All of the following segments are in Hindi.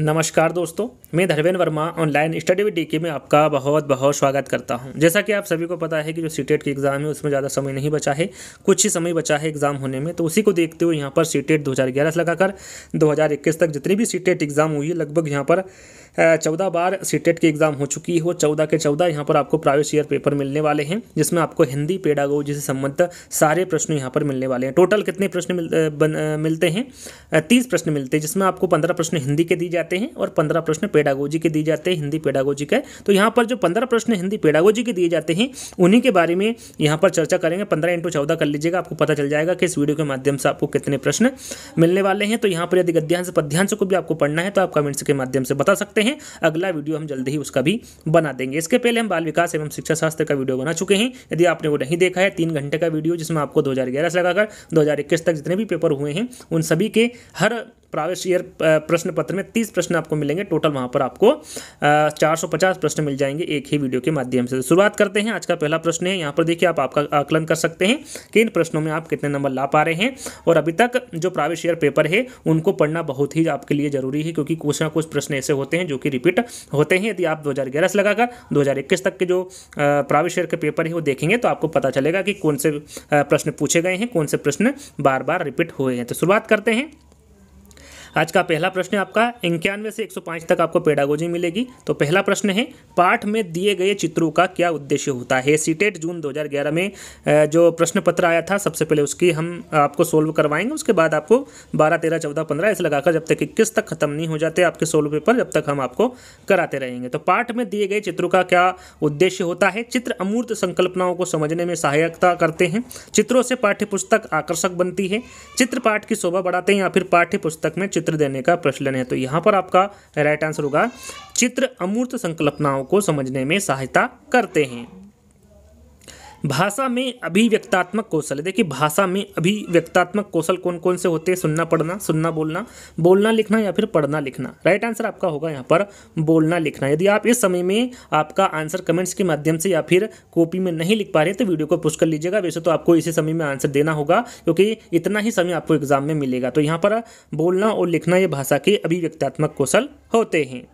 नमस्कार दोस्तों मैं Dharmendra Verma online study with D में आपका बहुत बहुत स्वागत करता हूं जैसा कि आप सभी को पता है कि जो सी टेट e की एग्ज़ाम है उसमें ज़्यादा समय नहीं बचा है कुछ ही समय बचा है एग्ज़ाम होने में तो उसी को देखते हुए यहां पर सी टेट e दो से लगाकर 2021 तक जितनी भी सी एग्ज़ाम e हुई है लगभग यहाँ पर चौदह बार सी टेट की एग्ज़ाम हो चुकी है वो चौदह के चौदह यहाँ पर आपको प्राइवेट ईयर पेपर मिलने वाले हैं जिसमें आपको हिंदी पेडागोजी से संबंधित सारे प्रश्न यहाँ पर मिलने वाले हैं टोटल कितने प्रश्न मिलते हैं तीस प्रश्न मिलते हैं जिसमें आपको पंद्रह प्रश्न हिंदी के दी जाते जाते हैं और पंद्रह प्रश्न पेडागोजी के दिए जाते हैं हिंदी पेडागोजी के तो यहाँ पर जो पंद्रह प्रश्न हिंदी पेडागोजी के दिए जाते हैं उन्हीं के बारे में यहाँ पर चर्चा करेंगे पंद्रह इंटू चौदह कर लीजिएगा आपको पता चल जाएगा कि इस वीडियो के माध्यम से आपको कितने प्रश्न मिलने वाले हैं तो यहाँ पर यदि गद्यांश पद्यांश को भी आपको पढ़ना है तो आप कमेंट्स के माध्यम से बता सकते हैं अगला वीडियो हम जल्दी ही उसका भी बना देंगे इसके पहले हम बाल विकास एवं शिक्षा शास्त्र का वीडियो बना चुके हैं यदि आपने वो नहीं देखा है तीन घंटे का वीडियो जिसमें आपको दो से लगाकर दो तक जितने भी पेपर हुए हैं उन सभी के हर प्रावेश प्रश्न पत्र में तीस प्रश्न आपको मिलेंगे टोटल वहां पर आपको चार प्रश्न मिल जाएंगे एक ही वीडियो के माध्यम से शुरुआत करते हैं आज का पहला प्रश्न है यहाँ पर देखिए आप आपका आकलन कर सकते हैं कि इन प्रश्नों में आप कितने नंबर ला पा रहे हैं और अभी तक जो प्राइवेट शेयर पेपर है उनको पढ़ना बहुत ही आपके लिए ज़रूरी है क्योंकि कुछ ना कुछ प्रश्न ऐसे होते हैं जो कि रिपीट होते हैं यदि आप दो हज़ार से लगाकर दो तक के जो प्राइवेट शेयर के पेपर है वो देखेंगे तो आपको पता चलेगा कि कौन से प्रश्न पूछे गए हैं कौन से प्रश्न बार बार रिपीट हुए हैं तो शुरुआत करते हैं आज का पहला प्रश्न है आपका इक्यानवे से 105 तक आपको पेडागोजी मिलेगी तो पहला प्रश्न है पाठ में दिए गए चित्रों का क्या उद्देश्य होता है सीटेट e जून 2011 में जो प्रश्न पत्र आया था सबसे पहले उसकी हम आपको सोल्व करवाएंगे उसके बाद आपको बारह तेरह चौदह पंद्रह ऐसे लगाकर जब तक इक्कीस तक खत्म नहीं हो जाते आपके सोल्व पेपर जब तक हम आपको कराते रहेंगे तो पाठ में दिए गए चित्रों का क्या उद्देश्य होता है चित्र अमूर्त संकल्पनाओं को समझने में सहायकता करते हैं चित्रों से पाठ्य पुस्तक आकर्षक बनती है चित्र पाठ की शोभा बढ़ाते हैं या फिर पाठ्य पुस्तक में चित्र देने का प्रचलन है तो यहाँ पर आपका राइट आंसर होगा चित्र अमूर्त संकल्पनाओं को समझने में सहायता करते हैं भाषा में अभिव्यक्तात्मक कौशल देखिए भाषा में अभिव्यक्तात्मक कौशल कौन कौन से होते हैं सुनना पढ़ना सुनना बोलना बोलना लिखना या फिर पढ़ना लिखना राइट आंसर आपका होगा यहाँ पर बोलना लिखना यदि आप इस समय में आपका आंसर कमेंट्स के माध्यम से या फिर कॉपी में नहीं लिख पा रहे तो वीडियो को पुष्ट कर लीजिएगा वैसे तो आपको इसी समय में आंसर देना होगा क्योंकि इतना ही समय आपको एग्जाम में मिलेगा तो यहाँ पर बोलना और लिखना ये भाषा के अभिव्यक्तात्मक कौशल होते हैं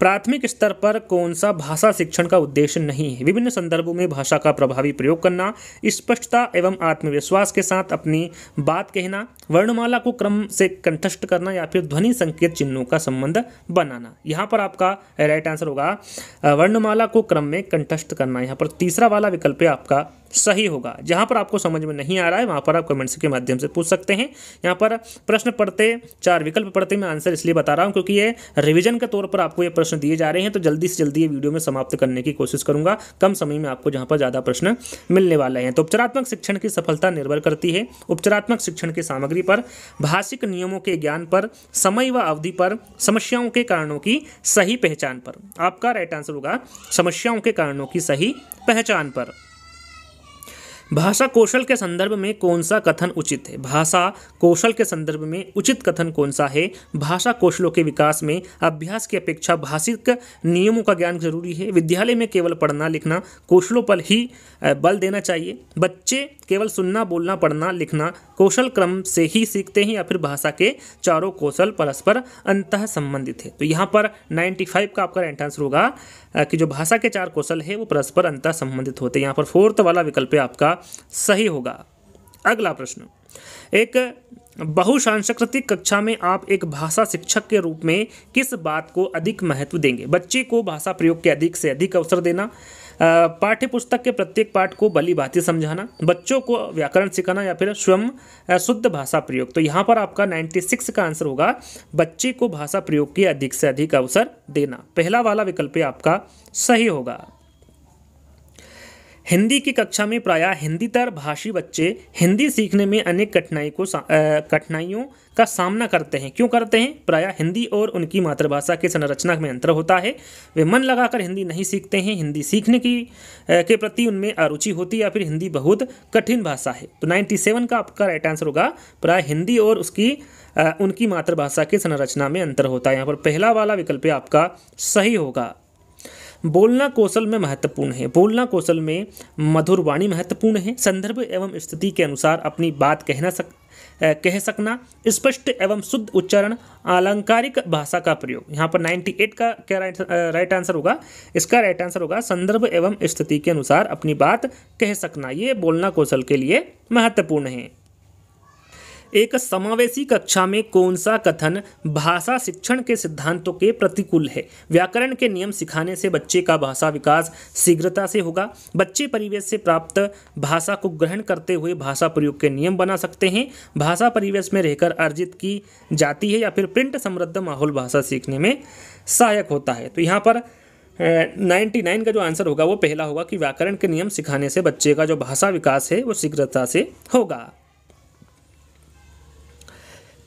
प्राथमिक स्तर पर कौन सा भाषा शिक्षण का उद्देश्य नहीं है विभिन्न संदर्भों में भाषा का प्रभावी प्रयोग करना स्पष्टता एवं आत्मविश्वास के साथ अपनी बात कहना वर्णमाला को क्रम से कंठस्थ करना या फिर ध्वनि संकेत चिन्हों का संबंध बनाना यहाँ पर आपका राइट आंसर होगा वर्णमाला को क्रम में कंठस्थ करना यहाँ पर तीसरा वाला विकल्प आपका सही होगा जहाँ पर आपको समझ में नहीं आ रहा है वहाँ पर आप कमेंट्स के माध्यम से पूछ सकते हैं यहाँ पर प्रश्न पढ़ते चार विकल्प पढ़ते मैं आंसर इसलिए बता रहा हूँ क्योंकि ये रिविजन के तौर पर आपको ये प्रश्न दिए जा रहे हैं तो जल्दी से जल्दी ये वीडियो में समाप्त करने की कोशिश करूँगा कम समय में आपको जहाँ पर ज़्यादा प्रश्न मिलने वाले हैं तो उपचारात्मक शिक्षण की सफलता निर्भर करती है उपचारात्मक शिक्षण की सामग्री सामग्री पर भाषिक नियमों के ज्ञान पर समय व अवधि पर समस्याओं के कारणों की सही पहचान पर आपका राइट आंसर होगा समस्याओं के कारणों की सही पहचान पर भाषा कौशल के संदर्भ में कौन सा कथन उचित है भाषा कौशल के संदर्भ में उचित कथन कौन सा है भाषा कौशलों के विकास में अभ्यास की अपेक्षा भाषिक नियमों का ज्ञान जरूरी है विद्यालय में केवल पढ़ना लिखना कौशलों पर ही बल देना चाहिए बच्चे केवल सुनना बोलना पढ़ना लिखना कौशल क्रम से ही सीखते हैं या फिर भाषा के चारों कौशल परस्पर अंत संबंधित है तो यहाँ पर नाइन्टी फाइव का आपका राइट आंसर होगा कि जो भाषा के चार कौशल है वो परस्पर अंत संबंधित होते हैं यहाँ पर फोर्थ वाला विकल्प है आपका सही होगा अगला प्रश्न एक बहुसांस्कृतिक कक्षा में आप एक भाषा शिक्षक के रूप में किस बात को अधिक महत्व देंगे बच्चे को भाषा प्रयोग के अधिक से अधिक अवसर देना पाठ्य पुस्तक के प्रत्येक पाठ को भली भांति समझाना बच्चों को व्याकरण सिखाना या फिर स्वयं शुद्ध भाषा प्रयोग तो यहाँ पर आपका 96 का आंसर होगा बच्चे को भाषा प्रयोग के अधिक से अधिक अवसर देना पहला वाला विकल्प आपका सही होगा हिंदी की कक्षा में प्रायः हिंदीतर भाषी बच्चे हिंदी सीखने में अनेक कठिनाई को कठिनाइयों का सामना करते हैं क्यों करते हैं प्रायः हिंदी और उनकी मातृभाषा के संरचना में अंतर होता है वे मन लगाकर हिंदी नहीं सीखते हैं हिंदी सीखने की के प्रति उनमें अरुचि होती है या फिर हिंदी बहुत कठिन भाषा है तो नाइन्टी का आपका राइट आंसर होगा प्राय हिंदी और उसकी उनकी मातृभाषा के संरचना में अंतर होता है यहाँ पर पहला वाला विकल्प आपका सही होगा बोलना कौशल में महत्वपूर्ण है बोलना कौशल में मधुर वाणी महत्वपूर्ण है संदर्भ एवं स्थिति के अनुसार अपनी बात कहना सक कह सकना स्पष्ट एवं शुद्ध उच्चारण आलंकारिक भाषा का प्रयोग यहाँ पर 98 का क्या राइट राइट आंसर होगा इसका राइट आंसर होगा संदर्भ एवं स्थिति के अनुसार अपनी बात कह सकना ये बोलना कौशल के लिए महत्वपूर्ण है एक समावेशी कक्षा में कौन सा कथन भाषा शिक्षण के सिद्धांतों के प्रतिकूल है व्याकरण के नियम सिखाने से बच्चे का भाषा विकास शीघ्रता से होगा बच्चे परिवेश से प्राप्त भाषा को ग्रहण करते हुए भाषा प्रयोग के नियम बना सकते हैं भाषा परिवेश में रहकर अर्जित की जाती है या फिर प्रिंट समृद्ध माहौल भाषा सीखने में सहायक होता है तो यहाँ पर नाइन्टी नाइन का जो आंसर होगा वो पहला होगा कि व्याकरण के नियम सिखाने से बच्चे का जो भाषा विकास है वो शीघ्रता से होगा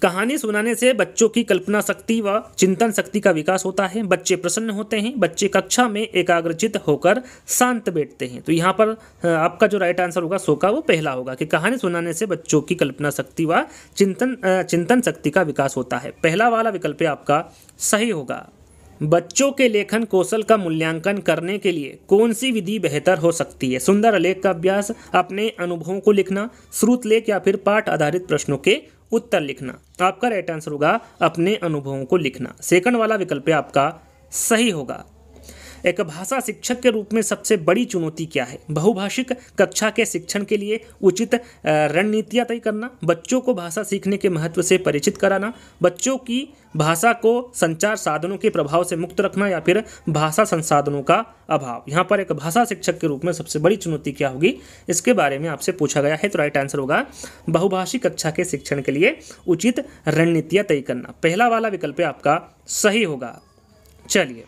कहानी सुनाने से बच्चों की कल्पना शक्ति व चिंतन शक्ति का विकास होता है बच्चे प्रसन्न होते हैं बच्चे कक्षा में एकाग्रचित होकर शांत बैठते हैं तो यहाँ पर आपका जो राइट आंसर होगा सो का वो पहला होगा कि कहानी सुनाने से बच्चों की कल्पना शक्ति व चिंतन चिंतन शक्ति का विकास होता है पहला वाला विकल्प आपका सही होगा बच्चों के लेखन कौशल का मूल्यांकन करने के लिए कौन सी विधि बेहतर हो सकती है सुंदर लेख का अभ्यास अपने अनुभवों को लिखना श्रुत लेख या फिर पाठ आधारित प्रश्नों के उत्तर लिखना तो आपका राइट आंसर होगा अपने अनुभवों को लिखना सेकंड वाला विकल्प आपका सही होगा एक भाषा शिक्षक के रूप में सबसे बड़ी चुनौती क्या है बहुभाषिक कक्षा के शिक्षण के लिए उचित रणनीतियाँ तय करना बच्चों को भाषा सीखने के महत्व से परिचित कराना बच्चों की भाषा को संचार साधनों के प्रभाव से मुक्त रखना या फिर भाषा संसाधनों का अभाव यहाँ पर एक भाषा शिक्षक के रूप में सबसे बड़ी चुनौती क्या होगी इसके बारे में आपसे पूछा गया है तो राइट आंसर होगा बहुभाषिक कक्षा के शिक्षण के लिए उचित रणनीतियाँ तय करना पहला वाला विकल्प आपका सही होगा चलिए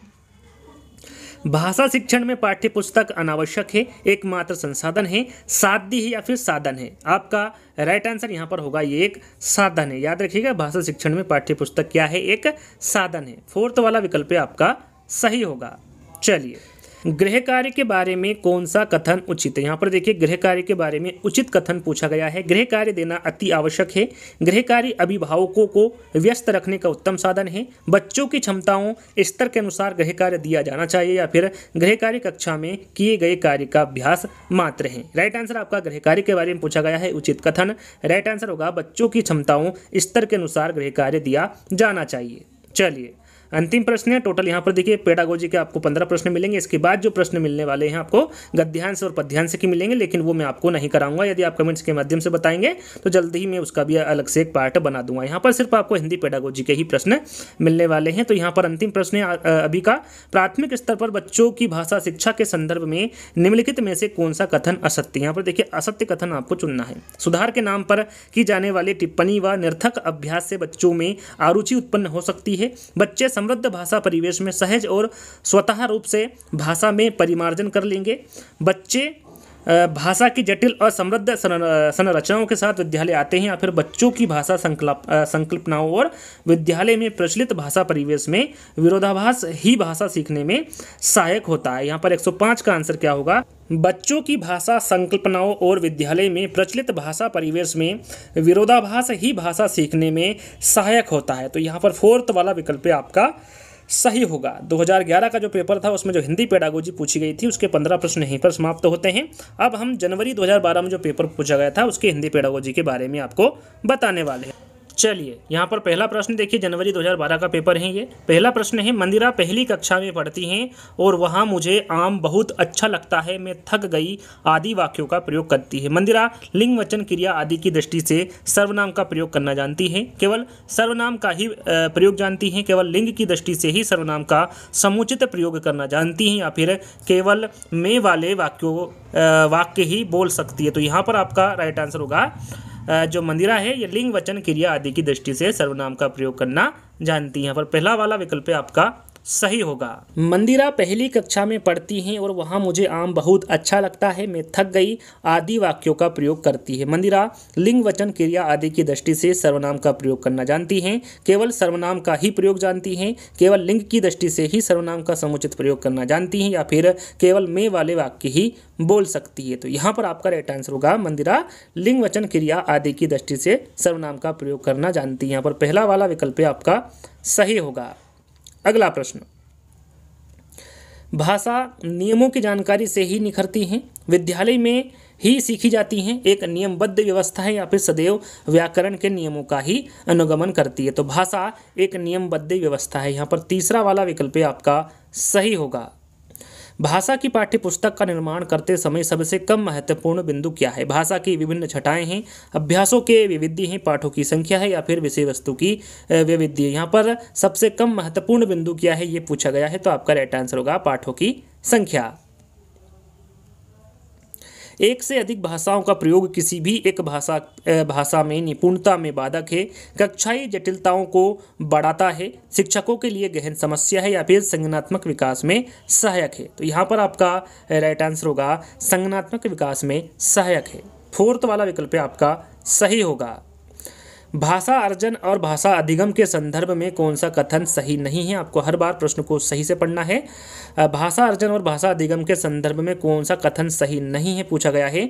भाषा शिक्षण में पाठ्य पुस्तक अनावश्यक है एकमात्र संसाधन है साध्य है या फिर साधन है आपका राइट आंसर यहाँ पर होगा ये एक साधन है याद रखिएगा भाषा शिक्षण में पाठ्य पुस्तक क्या है एक साधन है फोर्थ वाला विकल्प आपका सही होगा चलिए गृह कार्य के बारे में कौन सा कथन उचित है यहाँ पर देखिए गृह कार्य के बारे में उचित कथन पूछा गया है गृह कार्य देना अति आवश्यक है गृह कार्य अभिभावकों को व्यस्त रखने का उत्तम साधन है बच्चों की क्षमताओं स्तर के अनुसार गृह कार्य दिया जाना चाहिए या फिर गृह कार्य कक्षा में किए गए कार्य का अभ्यास मात्र है राइट आंसर आपका गृह कार्य के बारे में पूछा गया है उचित कथन राइट आंसर होगा बच्चों की क्षमताओं स्तर के अनुसार गृह कार्य दिया जाना चाहिए चलिए अंतिम प्रश्न है टोटल यहाँ पर देखिए पेडागोजी के आपको पंद्रह प्रश्न मिलेंगे इसके बाद जो प्रश्न मिलने वाले हैं आपको गद्यांश और पद्यांश के मिलेंगे लेकिन वो मैं आपको नहीं कराऊंगा यदि आप कमेंट्स के माध्यम से बताएंगे तो जल्द ही मैं उसका भी अलग से एक पार्ट बना दूंगा यहाँ पर सिर्फ आपको हिंदी पेडागोजी के ही प्रश्न मिलने वाले हैं तो यहाँ पर अंतिम प्रश्न है अभी का प्राथमिक स्तर पर बच्चों की भाषा शिक्षा के संदर्भ में निम्नलिखित में से कौन सा कथन असत्य यहाँ पर देखिए असत्य कथन आपको चुनना है सुधार के नाम पर की जाने वाली टिप्पणी व निर्थक अभ्यास से बच्चों में आरुचि उत्पन्न हो सकती है बच्चे समृद्ध भाषा परिवेश में सहज और स्वतः रूप से भाषा में परिमार्जन कर लेंगे बच्चे भाषा की जटिल और समृद्ध संरचनाओं के साथ विद्यालय आते हैं या फिर बच्चों की भाषा संकल्प संकल्पनाओं और विद्यालय में प्रचलित भाषा परिवेश में विरोधाभास ही भाषा सीखने में सहायक होता है यहाँ पर 105 का आंसर क्या होगा बच्चों की भाषा संकल्पनाओं और विद्यालय में प्रचलित भाषा परिवेश में विरोधाभास ही भाषा सीखने में सहायक होता है तो यहाँ पर फोर्थ वाला विकल्प आपका सही होगा 2011 का जो पेपर था उसमें जो हिंदी पेडागोजी पूछी गई थी उसके पंद्रह प्रश्न यहीं पर समाप्त होते हैं अब हम जनवरी 2012 में जो पेपर पूछा गया था उसके हिंदी पेडागोजी के बारे में आपको बताने वाले हैं चलिए यहाँ पर पहला प्रश्न देखिए जनवरी 2012 का पेपर है ये पहला प्रश्न है मंदिरा पहली कक्षा में पढ़ती हैं और वहाँ मुझे आम बहुत अच्छा लगता है मैं थक गई आदि वाक्यों का प्रयोग करती है मंदिरा लिंग वचन क्रिया आदि की दृष्टि से सर्वनाम का प्रयोग करना जानती है केवल सर्वनाम का ही प्रयोग जानती हैं केवल लिंग की दृष्टि से ही सर्वनाम का समुचित प्रयोग करना जानती हैं या फिर केवल मे वाले वाक्यों वाक्य ही बोल सकती है तो यहाँ पर आपका राइट आंसर होगा जो मंदिरा है ये लिंग वचन क्रिया आदि की दृष्टि से सर्वनाम का प्रयोग करना जानती हैं पर पहला वाला विकल्प है आपका सही होगा मंदिरा पहली कक्षा में पढ़ती हैं और वहाँ मुझे आम बहुत अच्छा लगता है मैं थक गई आदि वाक्यों का प्रयोग करती है मंदिरा लिंग वचन क्रिया आदि की दृष्टि से सर्वनाम का प्रयोग करना जानती हैं केवल सर्वनाम का ही प्रयोग जानती हैं केवल लिंग की दृष्टि से ही सर्वनाम का समुचित प्रयोग करना जानती हैं या फिर केवल मे वाले वाक्य ही बोल सकती है तो यहाँ पर आपका राइट आंसर होगा मंदिरा लिंग वचन क्रिया आदि की दृष्टि से सर्वनाम का प्रयोग करना जानती है यहाँ पर पहला वाला विकल्प आपका सही होगा अगला प्रश्न भाषा नियमों की जानकारी से ही निखरती हैं विद्यालय में ही सीखी जाती हैं एक नियमबद्ध व्यवस्था है या फिर सदैव व्याकरण के नियमों का ही अनुगमन करती है तो भाषा एक नियमबद्ध व्यवस्था है यहाँ पर तीसरा वाला विकल्प आपका सही होगा भाषा की पाठ्य पुस्तक का निर्माण करते समय सबसे कम महत्वपूर्ण बिंदु क्या है भाषा की विभिन्न छटाएँ हैं अभ्यासों के विविधि हैं पाठों की संख्या है या फिर विषय वस्तु की विविधि यहाँ पर सबसे कम महत्वपूर्ण बिंदु क्या है ये पूछा गया है तो आपका राइट आंसर होगा पाठों की संख्या एक से अधिक भाषाओं का प्रयोग किसी भी एक भाषा भाषा में निपुणता में बाधक है कक्षाई जटिलताओं को बढ़ाता है शिक्षकों के लिए गहन समस्या है या फिर संगनात्मक विकास में सहायक है तो यहाँ पर आपका राइट आंसर होगा संगनात्मक विकास में सहायक है फोर्थ वाला विकल्प आपका सही होगा भाषा अर्जन और भाषा अधिगम के संदर्भ में कौन सा कथन सही नहीं है आपको हर बार प्रश्न को सही से पढ़ना है भाषा अर्जन और भाषा अधिगम के संदर्भ में कौन सा कथन सही नहीं है पूछा गया है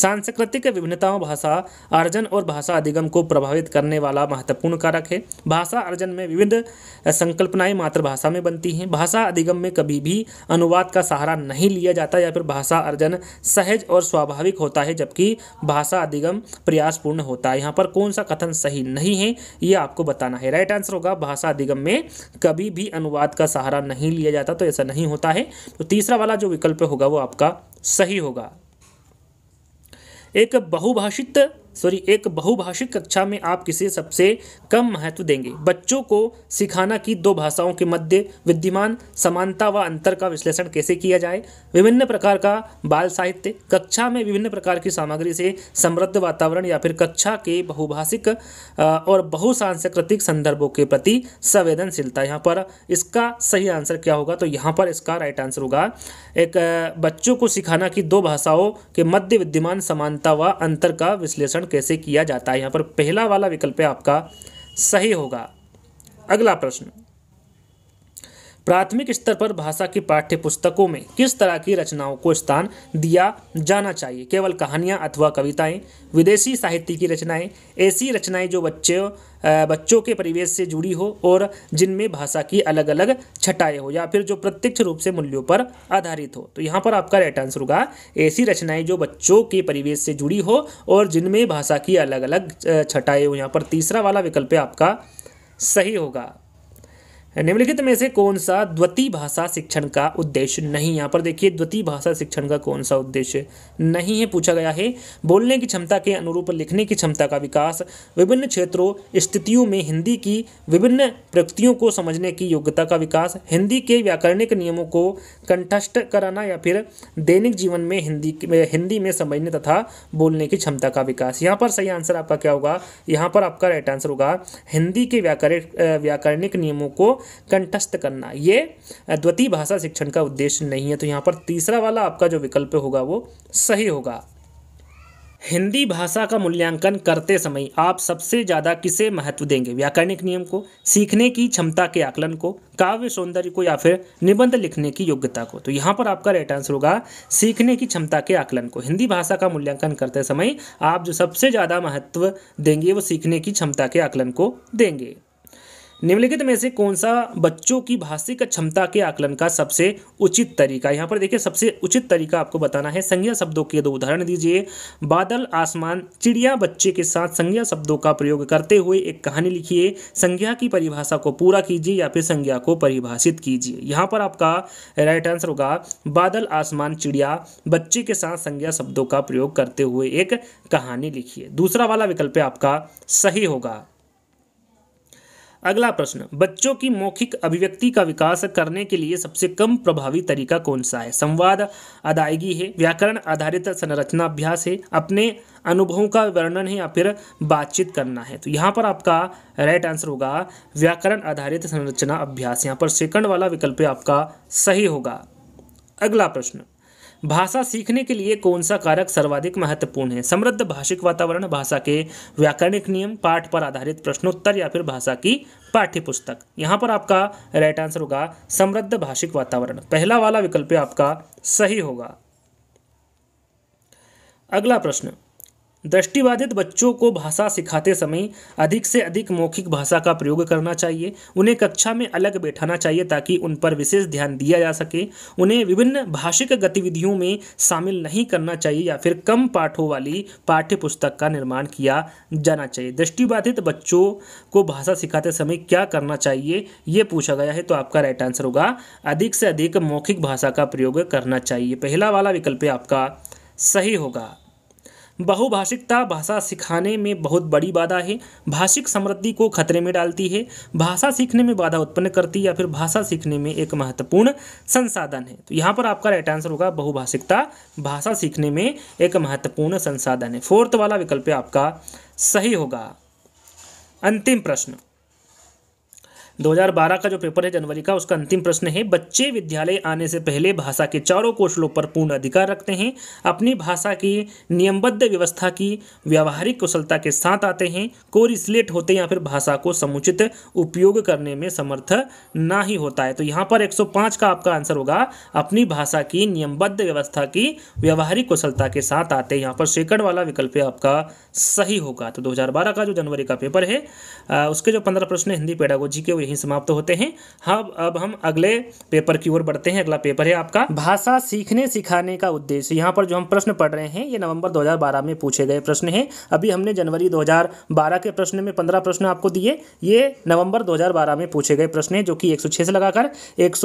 सांस्कृतिक विभिन्नताओं भाषा अर्जन और भाषा अधिगम को प्रभावित करने वाला महत्वपूर्ण कारक है भाषा अर्जन में विविध संकल्पनाएं मातृभाषा में बनती हैं भाषा अधिगम में कभी भी अनुवाद का सहारा नहीं लिया जाता या फिर भाषा अर्जन सहज और स्वाभाविक होता है जबकि भाषा अधिगम प्रयासपूर्ण होता है यहाँ पर कौन सा कथन सही नहीं है ये आपको बताना है राइट आंसर होगा भाषा अधिगम में कभी भी अनुवाद का सहारा नहीं लिया जाता तो ऐसा नहीं होता है तो तीसरा वाला जो विकल्प होगा वो आपका सही होगा एक बहुभाषित सॉरी एक बहुभाषिक कक्षा में आप किसे सबसे कम महत्व देंगे बच्चों को सिखाना कि दो भाषाओं के मध्य विद्यमान समानता व अंतर का विश्लेषण कैसे किया जाए विभिन्न प्रकार का बाल साहित्य कक्षा में विभिन्न प्रकार की सामग्री से समृद्ध वातावरण या फिर कक्षा के बहुभाषिक और बहुसांस्कृतिक संदर्भों के प्रति संवेदनशीलता यहाँ पर इसका सही आंसर क्या होगा तो यहाँ पर इसका राइट आंसर होगा एक बच्चों को सिखाना कि दो भाषाओं के मध्य विद्यमान समानता व अंतर का विश्लेषण कैसे किया जाता है यहाँ पर पहला वाला विकल्प है आपका सही होगा अगला प्रश्न प्राथमिक स्तर पर भाषा की पाठ्य पुस्तकों में किस तरह की रचनाओं को स्थान दिया जाना चाहिए केवल कहानियाँ अथवा कविताएं विदेशी साहित्य की रचनाएं ऐसी रचनाएं जो बच्चों बच्चों के परिवेश से जुड़ी हो और जिनमें भाषा की अलग अलग छटाएँ हो या फिर जो प्रत्यक्ष रूप से मूल्यों पर आधारित हो तो यहाँ पर आपका राइट आंसर होगा ऐसी रचनाएं जो बच्चों के परिवेश से जुड़ी हो और जिनमें भाषा की अलग अलग छटाएँ हो यहाँ पर तीसरा वाला विकल्प आपका सही होगा निम्नलिखित में से कौन सा द्वितीय भाषा शिक्षण का उद्देश्य नहीं यहाँ पर देखिए द्वितीय भाषा शिक्षण का कौन सा उद्देश्य नहीं है पूछा गया है बोलने की क्षमता के अनुरूप लिखने की क्षमता का विकास विभिन्न क्षेत्रों स्थितियों में हिंदी की विभिन्न प्रकृतियों को समझने की योग्यता का विकास हिंदी के व्याकरणिक नियमों को कंठस्थ कराना या फिर दैनिक जीवन में हिंदी हिंदी में समझने तथा बोलने की क्षमता का विकास यहाँ पर सही आंसर आपका क्या होगा यहाँ पर आपका राइट आंसर होगा हिंदी के व्याकरण व्याकरणिक नियमों को कंटस्थ करना ये द्वितीय भाषा शिक्षण का उद्देश्य नहीं है तो यहाँ पर तीसरा वाला आपका जो विकल्प होगा वो सही होगा हिंदी भाषा का मूल्यांकन करते समय आप सबसे ज़्यादा किसे महत्व देंगे व्याकरणिक नियम को सीखने की क्षमता के आकलन को काव्य सौंदर्य को या फिर निबंध लिखने की योग्यता को तो यहाँ पर आपका राइट आंसर होगा सीखने की क्षमता के आकलन को हिंदी भाषा का मूल्यांकन करते समय आप जो सबसे ज़्यादा महत्व देंगे वो सीखने की क्षमता के आकलन को देंगे निम्नलिखित में से कौन सा बच्चों की भाषिक क्षमता के आकलन का सबसे उचित तरीका यहाँ पर देखिए सबसे उचित तरीका आपको बताना है संज्ञा शब्दों के दो उदाहरण दीजिए बादल आसमान चिड़िया बच्चे के साथ संज्ञा शब्दों का प्रयोग करते हुए एक कहानी लिखिए संज्ञा की परिभाषा को पूरा कीजिए या फिर संज्ञा को परिभाषित कीजिए यहाँ पर आपका राइट आंसर होगा बादल आसमान चिड़िया बच्चे के साथ संज्ञा शब्दों का प्रयोग करते हुए एक कहानी लिखिए दूसरा वाला विकल्प आपका सही होगा अगला प्रश्न बच्चों की मौखिक अभिव्यक्ति का विकास करने के लिए सबसे कम प्रभावी तरीका कौन सा है संवाद अदायगी है व्याकरण आधारित संरचना अभ्यास है अपने अनुभवों का वर्णन है या फिर बातचीत करना है तो यहाँ पर आपका राइट आंसर होगा व्याकरण आधारित संरचना अभ्यास यहाँ पर सेकंड वाला विकल्प आपका सही होगा अगला प्रश्न भाषा सीखने के लिए कौन सा कारक सर्वाधिक महत्वपूर्ण है समृद्ध भाषिक वातावरण भाषा के व्याकरणिक नियम पाठ पर आधारित प्रश्नोत्तर या फिर भाषा की पाठ्य पुस्तक यहाँ पर आपका राइट आंसर होगा समृद्ध भाषिक वातावरण पहला वाला विकल्प आपका सही होगा अगला प्रश्न दृष्टिबाधित बच्चों को भाषा सिखाते समय अधिक से अधिक मौखिक भाषा का प्रयोग करना चाहिए उन्हें कक्षा में अलग बैठाना चाहिए ताकि उन पर विशेष ध्यान दिया जा सके उन्हें विभिन्न भाषिक गतिविधियों में शामिल नहीं करना चाहिए या फिर कम पाठों वाली पाठ्य पुस्तक का निर्माण किया जाना चाहिए दृष्टिबाधित बच्चों को भाषा सिखाते समय क्या करना चाहिए ये पूछा गया है तो आपका राइट आंसर होगा अधिक से अधिक मौखिक भाषा का प्रयोग करना चाहिए पहला वाला विकल्प आपका सही होगा बहुभाषिकता भाषा सिखाने में बहुत बड़ी बाधा है भाषिक समृद्धि को खतरे में डालती है भाषा सीखने में बाधा उत्पन्न करती है या फिर भाषा सीखने में एक महत्वपूर्ण संसाधन है तो यहाँ पर आपका राइट आंसर होगा बहुभाषिकता भाषा सीखने में एक महत्वपूर्ण संसाधन है फोर्थ वाला विकल्प आपका सही होगा अंतिम प्रश्न 2012 का जो पेपर है जनवरी का उसका अंतिम प्रश्न है बच्चे विद्यालय आने से पहले भाषा के चारों कौशलों पर पूर्ण अधिकार रखते हैं अपनी भाषा की नियमबद्ध व्यवस्था की व्यावहारिक कुशलता के साथ आते हैं कोर स्लेट होते हैं या फिर भाषा को समुचित उपयोग करने में समर्थ ना ही होता है तो यहाँ पर 105 का आपका आंसर होगा अपनी भाषा की नियमबद्ध व्यवस्था की व्यवहारिक कुशलता के साथ आते हैं यहाँ पर सेकंड वाला विकल्प आपका सही होगा तो दो का जो जनवरी का पेपर है उसके जो पंद्रह प्रश्न हिंदी पेडागोजी के वो यहीं समाप्त होते हैं हम हाँ, अब हम अगले पेपर की ओर बढ़ते हैं अगला पेपर है आपका भाषा सीखने सिखाने का उद्देश्य यहाँ पर जो हम प्रश्न पढ़ रहे हैं ये नवंबर 2012 में पूछे गए प्रश्न हैं अभी हमने जनवरी 2012 के प्रश्न में पंद्रह प्रश्न आपको दिए ये नवंबर दो में पूछे गए प्रश्न हैं जो कि एक से लगाकर एक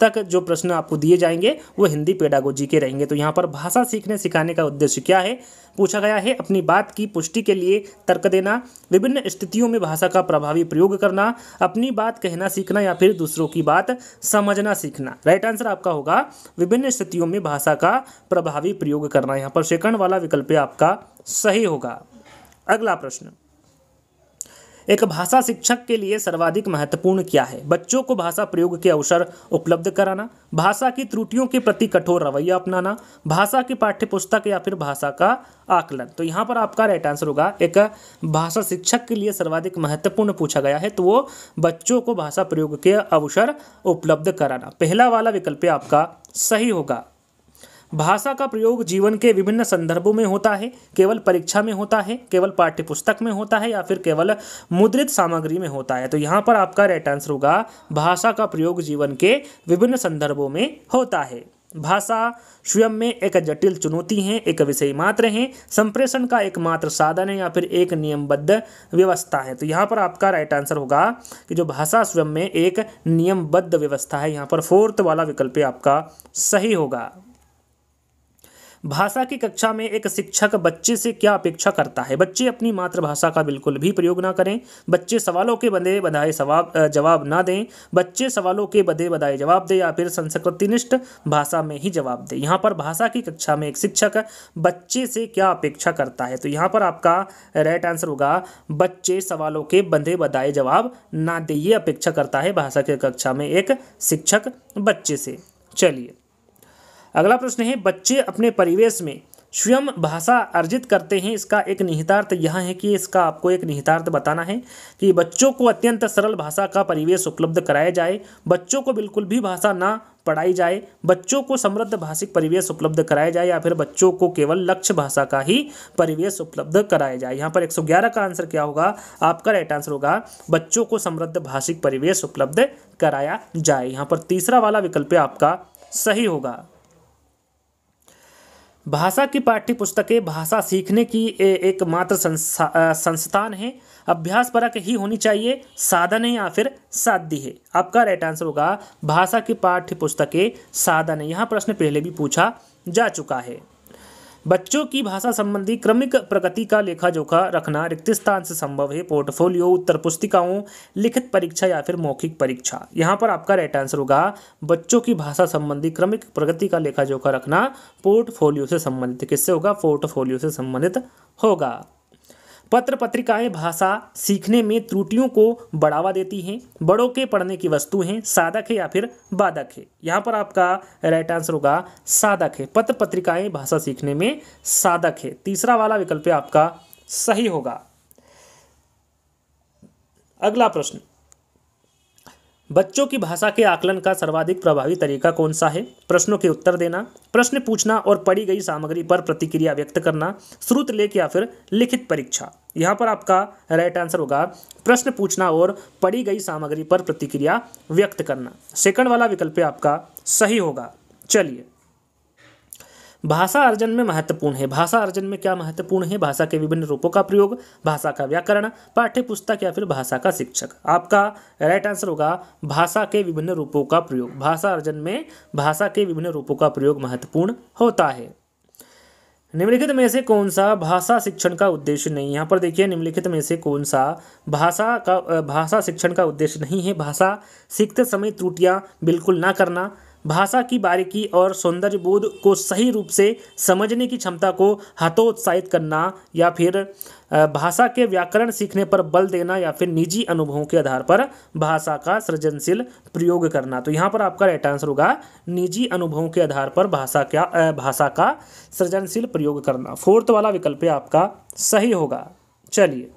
तक जो प्रश्न आपको दिए जाएंगे वो हिंदी पेडागोजी के रहेंगे तो यहाँ पर भाषा सीखने सिखाने का उद्देश्य क्या है पूछा गया है अपनी बात की पुष्टि के लिए तर्क देना विभिन्न स्थितियों में भाषा का प्रभावी प्रयोग करना अपनी बात कहना सीखना या फिर दूसरों की बात समझना सीखना राइट आंसर आपका होगा विभिन्न स्थितियों में भाषा का प्रभावी प्रयोग करना यहाँ पर सेकंड वाला विकल्प आपका सही होगा अगला प्रश्न एक भाषा शिक्षक के लिए सर्वाधिक महत्वपूर्ण क्या है बच्चों को भाषा प्रयोग के अवसर उपलब्ध कराना भाषा की त्रुटियों के प्रति कठोर रवैया अपनाना भाषा की पाठ्य पुस्तक या फिर भाषा का आकलन तो यहाँ पर आपका राइट आंसर होगा एक भाषा शिक्षक के लिए सर्वाधिक महत्वपूर्ण पूछा गया है तो वो बच्चों को भाषा प्रयोग के अवसर उपलब्ध कराना पहला वाला विकल्प आपका सही होगा भाषा का प्रयोग जीवन के विभिन्न संदर्भों में होता है केवल परीक्षा में होता है केवल पाठ्यपुस्तक में होता है या फिर केवल मुद्रित सामग्री में होता है तो यहाँ पर आपका राइट आंसर होगा भाषा का प्रयोग जीवन के विभिन्न संदर्भों में होता है भाषा स्वयं में एक जटिल चुनौती है एक विषय मात्र है संप्रेषण का एकमात्र साधन है या फिर एक नियमबद्ध व्यवस्था है तो यहाँ पर आपका राइट आंसर होगा कि जो भाषा स्वयं में एक नियमबद्ध व्यवस्था है यहाँ पर फोर्थ वाला विकल्प आपका सही होगा भाषा की कक्षा में एक शिक्षक बच्चे से क्या अपेक्षा करता है बच्चे अपनी मातृभाषा का बिल्कुल भी प्रयोग ना करें बच्चे सवालों के बंधे बधाए सवाब जवाब ना दें बच्चे सवालों के बधे बधाए जवाब दें या फिर संस्कृतिनिष्ठ भाषा में ही जवाब दें यहाँ पर भाषा की कक्षा में एक शिक्षक बच्चे से क्या अपेक्षा करता है तो यहाँ पर आपका राइट आंसर होगा बच्चे सवालों के बंधे बधाए जवाब ना दे ये अपेक्षा करता है भाषा की कक्षा में एक शिक्षक बच्चे से चलिए अगला प्रश्न है बच्चे अपने परिवेश में स्वयं भाषा अर्जित करते हैं इसका एक निहितार्थ यह है कि इसका आपको एक निहितार्थ बताना है कि बच्चों को अत्यंत सरल भाषा का परिवेश उपलब्ध कराया जाए बच्चों को बिल्कुल भी भाषा ना पढ़ाई जाए बच्चों को समृद्ध भाषिक परिवेश उपलब्ध कराया जाए या फिर बच्चों को केवल लक्ष्य भाषा का ही परिवेश उपलब्ध कराया जाए यहाँ पर 111 का आंसर क्या होगा आपका राइट आंसर होगा बच्चों को समृद्ध भाषिक परिवेश उपलब्ध कराया जाए यहाँ पर तीसरा वाला विकल्प आपका सही होगा भाषा की पाठ्य पुस्तकें भाषा सीखने की एक मात्र संस्था संस्थान है अभ्यास परक ही होनी चाहिए साधन है या फिर साध्य है आपका राइट आंसर होगा भाषा की पाठ्य पुस्तकें साधन है यहाँ प्रश्न पहले भी पूछा जा चुका है बच्चों की भाषा संबंधी क्रमिक प्रगति का लेखा जोखा रखना रिक्त स्थान से संभव है पोर्टफोलियो उत्तर पुस्तिकाओं लिखित परीक्षा या फिर मौखिक परीक्षा यहाँ पर आपका राइट आंसर होगा बच्चों की भाषा संबंधी क्रमिक प्रगति का लेखा जोखा रखना पोर्टफोलियो से संबंधित किससे होगा पोर्टफोलियो से संबंधित होगा पत्र पत्रिकाएं भाषा सीखने में त्रुटियों को बढ़ावा देती हैं बड़ों के पढ़ने की वस्तु हैं साधक है या फिर बाधक है यहाँ पर आपका राइट आंसर होगा साधक है पत्र पत्रिकाएं भाषा सीखने में साधक है तीसरा वाला विकल्प आपका सही होगा अगला प्रश्न बच्चों की भाषा के आकलन का सर्वाधिक प्रभावी तरीका कौन सा है प्रश्नों के उत्तर देना प्रश्न पूछना और पढ़ी गई सामग्री पर प्रतिक्रिया व्यक्त करना श्रुत लेख या फिर लिखित परीक्षा यहाँ पर आपका राइट आंसर होगा प्रश्न पूछना और पढ़ी गई सामग्री पर प्रतिक्रिया व्यक्त करना सेकंड वाला विकल्प आपका सही होगा चलिए भाषा अर्जन में महत्वपूर्ण है भाषा अर्जन में क्या महत्वपूर्ण है भाषा के विभिन्न रूपों का प्रयोग भाषा का व्याकरण पाठ्य पुस्तक या फिर भाषा का शिक्षक आपका राइट आंसर होगा भाषा के विभिन्न रूपों का प्रयोग भाषा अर्जन में भाषा के विभिन्न रूपों का प्रयोग महत्वपूर्ण होता है निम्नलिखित में से कौन सा भाषा शिक्षण का उद्देश्य नहीं यहाँ पर देखिए निम्नलिखित में से कौन सा भाषा का भाषा शिक्षण का उद्देश्य नहीं है भाषा सीखते समय त्रुटियाँ बिल्कुल ना करना भाषा की बारीकी और सौंदर्य बोध को सही रूप से समझने की क्षमता को हतोत्साहित करना या फिर भाषा के व्याकरण सीखने पर बल देना या फिर निजी अनुभवों के आधार पर भाषा का सृजनशील प्रयोग करना तो यहाँ पर आपका राइट आंसर होगा निजी अनुभवों के आधार पर भाषा क्या भाषा का सृजनशील प्रयोग करना फोर्थ वाला विकल्प आपका सही होगा चलिए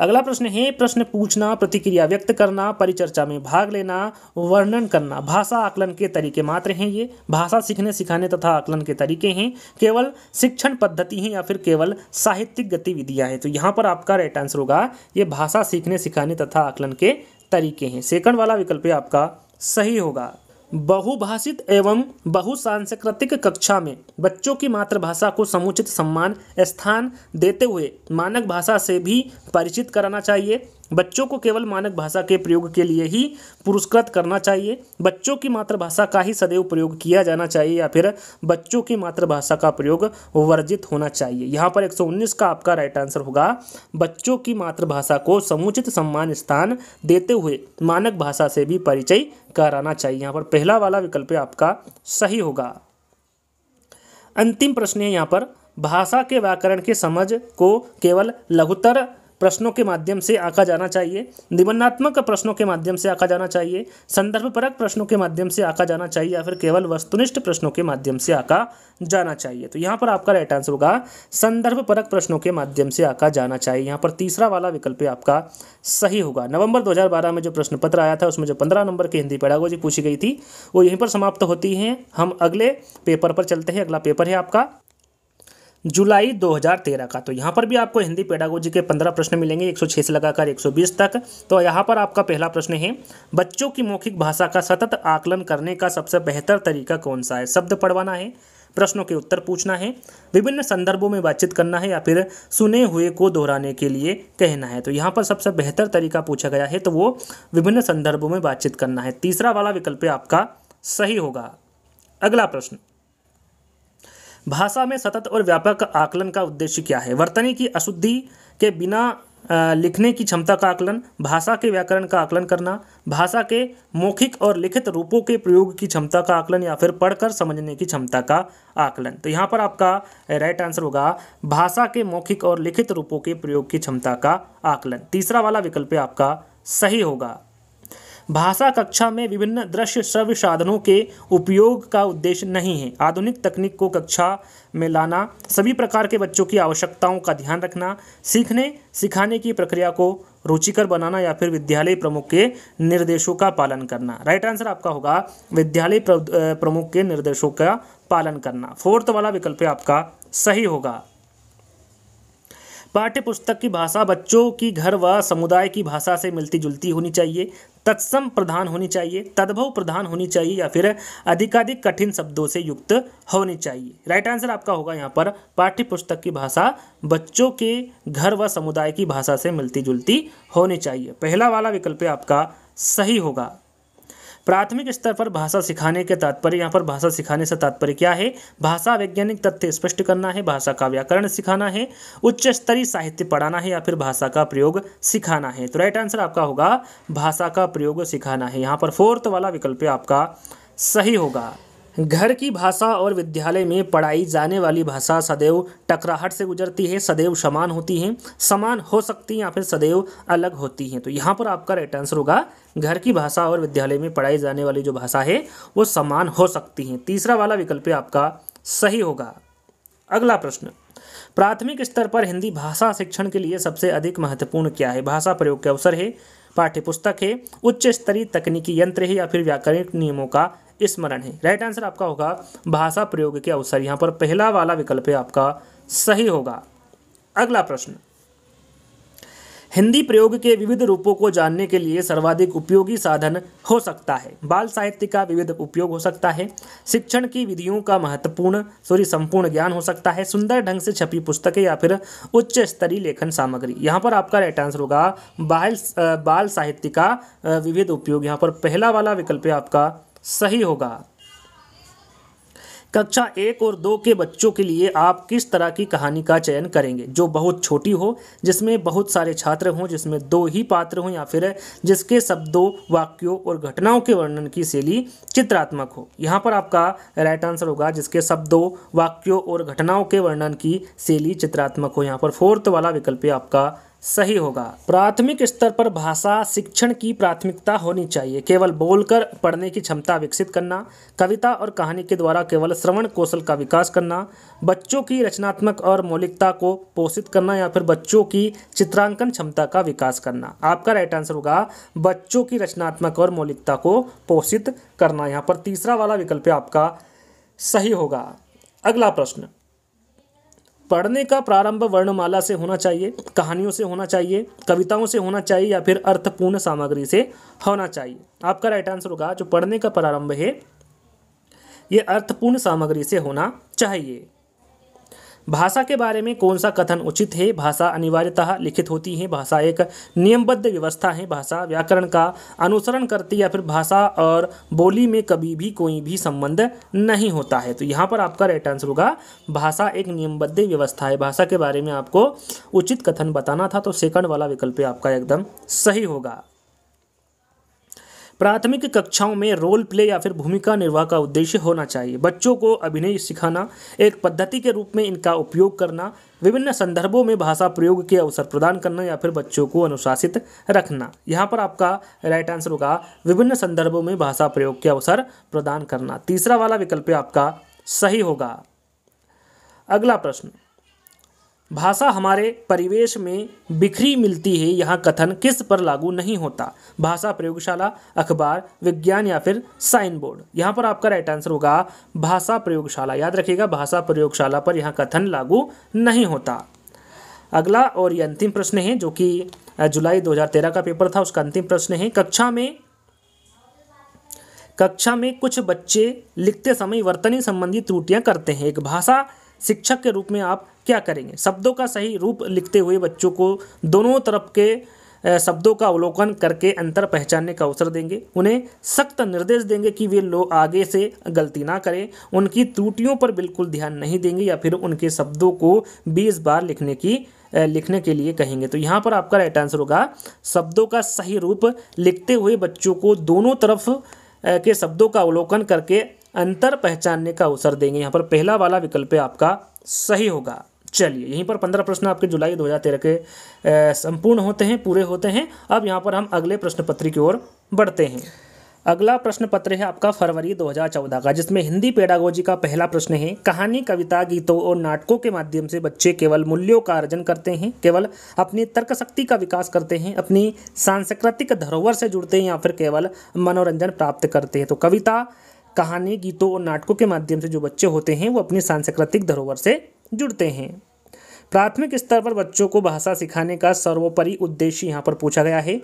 अगला प्रश्न है प्रश्न पूछना प्रतिक्रिया व्यक्त करना परिचर्चा में भाग लेना वर्णन करना भाषा आकलन के तरीके मात्र हैं ये भाषा सीखने सिखाने तथा आकलन के तरीके हैं केवल शिक्षण पद्धति हैं या फिर केवल साहित्यिक गतिविधियां हैं तो यहाँ पर आपका राइट आंसर होगा ये भाषा सीखने सिखाने तथा आकलन के तरीके हैं सेकंड वाला विकल्प आपका सही होगा बहुभाषित एवं बहुसांस्कृतिक कक्षा में बच्चों की मातृभाषा को समुचित सम्मान स्थान देते हुए मानक भाषा से भी परिचित कराना चाहिए बच्चों को केवल मानक भाषा के प्रयोग के लिए ही पुरस्कृत करना चाहिए बच्चों की मातृभाषा का ही सदैव प्रयोग किया जाना चाहिए या फिर बच्चों की मातृभाषा का प्रयोग वर्जित होना चाहिए यहाँ पर 119 का आपका राइट आंसर होगा बच्चों की मातृभाषा को समुचित सम्मान स्थान देते हुए मानक भाषा से भी परिचय कराना चाहिए यहाँ पर पहला वाला विकल्प आपका सही होगा अंतिम प्रश्न है यहाँ पर भाषा के व्याकरण की समझ को केवल लघुतर प्रश्नों के माध्यम से आंका जाना चाहिए निबंधात्मक प्रश्नों के माध्यम से आंका जाना चाहिए संदर्भ परक प्रश्नों के माध्यम से आंका जाना चाहिए या फिर केवल वस्तुनिष्ठ प्रश्नों के माध्यम से आंका जाना चाहिए तो यहाँ पर आपका राइट आंसर होगा संदर्भ परक प्रश्नों के माध्यम से आंका जाना चाहिए यहाँ पर तीसरा वाला विकल्प आपका सही होगा नवंबर दो में जो प्रश्न पत्र आया था उसमें जो पंद्रह नंबर की हिंदी पैडागोजी पूछी गई थी वो यहीं पर समाप्त होती है हम अगले पेपर पर चलते हैं अगला पेपर है आपका जुलाई 2013 का तो यहाँ पर भी आपको हिंदी पेडागोजी के 15 प्रश्न मिलेंगे 106 से लगाकर 120 तक तो यहाँ पर आपका पहला प्रश्न है बच्चों की मौखिक भाषा का सतत आकलन करने का सबसे बेहतर तरीका कौन सा है शब्द पढ़वाना है प्रश्नों के उत्तर पूछना है विभिन्न संदर्भों में बातचीत करना है या फिर सुने हुए को दोहराने के लिए कहना है तो यहाँ पर सबसे बेहतर तरीका पूछा गया है तो वो विभिन्न संदर्भों में बातचीत करना है तीसरा वाला विकल्प आपका सही होगा अगला प्रश्न भाषा में सतत और व्यापक आकलन का उद्देश्य क्या है वर्तनी की अशुद्धि के बिना लिखने की क्षमता का आकलन भाषा के व्याकरण का आकलन करना भाषा के मौखिक और लिखित रूपों के प्रयोग की क्षमता का आकलन या फिर पढ़कर समझने की क्षमता का आकलन तो यहाँ पर आपका राइट आंसर होगा भाषा के मौखिक और लिखित रूपों के प्रयोग की क्षमता का आकलन तीसरा वाला विकल्प आपका सही होगा भाषा कक्षा में विभिन्न दृश्य श्रव्य साधनों के उपयोग का उद्देश्य नहीं है आधुनिक तकनीक को कक्षा में लाना सभी प्रकार के बच्चों की आवश्यकताओं का ध्यान रखना सीखने सिखाने की प्रक्रिया को रुचिकर बनाना या फिर विद्यालय प्रमुख के निर्देशों का पालन करना राइट आंसर आपका होगा विद्यालय प्रमुख के निर्देशों का पालन करना फोर्थ वाला विकल्प आपका सही होगा पाठ्य पुस्तक की भाषा बच्चों की घर व समुदाय की भाषा से मिलती जुलती होनी चाहिए तत्सम प्रधान होनी चाहिए तद्भव प्रधान होनी चाहिए या फिर अधिकाधिक कठिन शब्दों से युक्त होनी चाहिए राइट आंसर आपका होगा यहाँ पर पाठ्य पुस्तक की भाषा बच्चों के घर व समुदाय की भाषा से मिलती जुलती होनी चाहिए पहला वाला विकल्प आपका सही होगा प्राथमिक स्तर पर भाषा सिखाने के तात्पर्य यहाँ पर भाषा सिखाने से तात्पर्य क्या है भाषा वैज्ञानिक तथ्य स्पष्ट करना है भाषा का व्याकरण सिखाना है उच्च स्तरीय साहित्य पढ़ाना है या फिर भाषा का प्रयोग सिखाना है तो राइट आंसर आपका होगा भाषा का प्रयोग सिखाना है यहाँ पर फोर्थ वाला विकल्प आपका सही होगा घर की भाषा और विद्यालय में पढ़ाई जाने वाली भाषा सदैव टकराहट से गुजरती है सदैव समान होती हैं समान हो सकती हैं या फिर सदैव अलग होती हैं तो यहाँ पर आपका राइट आंसर होगा घर की भाषा और विद्यालय में पढ़ाई जाने वाली जो भाषा है वो समान हो सकती हैं तीसरा वाला विकल्प आपका सही होगा अगला प्रश्न प्राथमिक स्तर पर हिंदी भाषा शिक्षण के लिए सबसे अधिक महत्वपूर्ण क्या है भाषा प्रयोग के अवसर है पाठ्यपुस्तक है उच्च स्तरीय तकनीकी यंत्र है या फिर व्याकरणिक नियमों का स्मरण है राइट आंसर आपका होगा भाषा प्रयोग के अवसर यहाँ पर पहला वाला विकल्प है आपका सही होगा अगला प्रश्न हिंदी प्रयोग के विविध रूपों को जानने के लिए सर्वाधिक उपयोगी साधन हो सकता है बाल साहित्य का विविध उपयोग हो सकता है शिक्षण की विधियों का महत्वपूर्ण सॉरी संपूर्ण ज्ञान हो सकता है सुंदर ढंग से छपी पुस्तकें या फिर उच्च स्तरीय लेखन सामग्री यहाँ पर आपका राइट आंसर होगा बाल बाल साहित्य का विविध उपयोग यहाँ पर पहला वाला विकल्प आपका सही होगा कक्षा एक और दो के बच्चों के लिए आप किस तरह की कहानी का चयन करेंगे जो बहुत छोटी हो जिसमें बहुत सारे छात्र हों जिसमें दो ही पात्र हों या फिर जिसके शब्दों वाक्यों और घटनाओं के वर्णन की शैली चित्रात्मक हो यहाँ पर आपका राइट आंसर होगा जिसके शब्दों वाक्यों और घटनाओं के वर्णन की शैली चित्रात्मक हो यहाँ पर फोर्थ वाला विकल्प आपका सही होगा प्राथमिक स्तर पर भाषा शिक्षण की प्राथमिकता होनी चाहिए केवल बोलकर पढ़ने की क्षमता विकसित करना कविता और कहानी के द्वारा केवल श्रवण कौशल का विकास करना बच्चों की रचनात्मक और मौलिकता को पोषित करना या फिर बच्चों की चित्रांकन क्षमता का विकास करना आपका राइट आंसर होगा बच्चों की रचनात्मक और मौलिकता को पोषित करना यहाँ पर तीसरा वाला विकल्प आपका सही होगा अगला प्रश्न पढ़ने का प्रारंभ वर्णमाला से होना चाहिए कहानियों से होना चाहिए कविताओं से होना चाहिए या फिर अर्थपूर्ण सामग्री से होना चाहिए आपका राइट आंसर होगा जो पढ़ने का प्रारंभ है ये अर्थपूर्ण सामग्री से होना चाहिए भाषा के बारे में कौन सा कथन उचित है भाषा अनिवार्यतः लिखित होती है भाषा एक नियमबद्ध व्यवस्था है भाषा व्याकरण का अनुसरण करती या फिर भाषा और बोली में कभी भी कोई भी संबंध नहीं होता है तो यहाँ पर आपका राइट आंसर होगा भाषा एक नियमबद्ध व्यवस्था है भाषा के बारे में आपको उचित कथन बताना था तो सेकंड वाला विकल्प आपका एकदम सही होगा प्राथमिक कक्षाओं में रोल प्ले या फिर भूमिका निर्वाह का उद्देश्य होना चाहिए बच्चों को अभिनय सिखाना एक पद्धति के रूप में इनका उपयोग करना विभिन्न संदर्भों में भाषा प्रयोग के अवसर प्रदान करना या फिर बच्चों को अनुशासित रखना यहाँ पर आपका राइट आंसर होगा विभिन्न संदर्भों में भाषा प्रयोग के अवसर प्रदान करना तीसरा वाला विकल्प आपका सही होगा अगला प्रश्न भाषा हमारे परिवेश में बिखरी मिलती है यहाँ कथन किस पर लागू नहीं होता भाषा प्रयोगशाला अखबार विज्ञान या फिर साइन बोर्ड यहाँ पर आपका राइट आंसर होगा भाषा प्रयोगशाला याद रखिएगा भाषा प्रयोगशाला पर यहाँ कथन लागू नहीं होता अगला और ये अंतिम प्रश्न है जो कि जुलाई 2013 का पेपर था उसका अंतिम प्रश्न है कक्षा में कक्षा में कुछ बच्चे लिखते समय वर्तनी संबंधी त्रुटियां करते हैं एक भाषा शिक्षक के रूप में आप क्या करेंगे शब्दों का सही रूप लिखते हुए बच्चों को दोनों तरफ के शब्दों का अवलोकन करके अंतर पहचानने का अवसर देंगे उन्हें सख्त निर्देश देंगे कि वे लोग आगे से गलती ना करें उनकी त्रुटियों पर बिल्कुल ध्यान नहीं देंगे या फिर उनके शब्दों को 20 बार लिखने की लिखने के लिए कहेंगे तो यहाँ पर आपका राइट आंसर होगा शब्दों का सही रूप लिखते हुए बच्चों को दोनों तरफ के शब्दों का अवलोकन करके अंतर पहचानने का अवसर देंगे यहाँ पर पहला वाला विकल्प आपका सही होगा चलिए यहीं पर पंद्रह प्रश्न आपके जुलाई दो के संपूर्ण होते हैं पूरे होते हैं अब यहाँ पर हम अगले प्रश्न पत्र की ओर बढ़ते हैं अगला प्रश्न पत्र है आपका फरवरी 2014 का जिसमें हिंदी पेडागोजी का पहला प्रश्न है कहानी कविता गीतों और नाटकों के माध्यम से बच्चे केवल मूल्यों का अर्जन करते हैं केवल अपनी तर्क शक्ति का विकास करते हैं अपनी सांस्कृतिक धरोहर से जुड़ते हैं या फिर केवल मनोरंजन प्राप्त करते हैं तो कविता कहानी गीतों और नाटकों के माध्यम से जो बच्चे होते हैं वो अपनी सांस्कृतिक धरोहर से जुड़ते हैं प्राथमिक स्तर पर बच्चों को भाषा सिखाने का सर्वोपरि उद्देश्य यहाँ पर पूछा गया है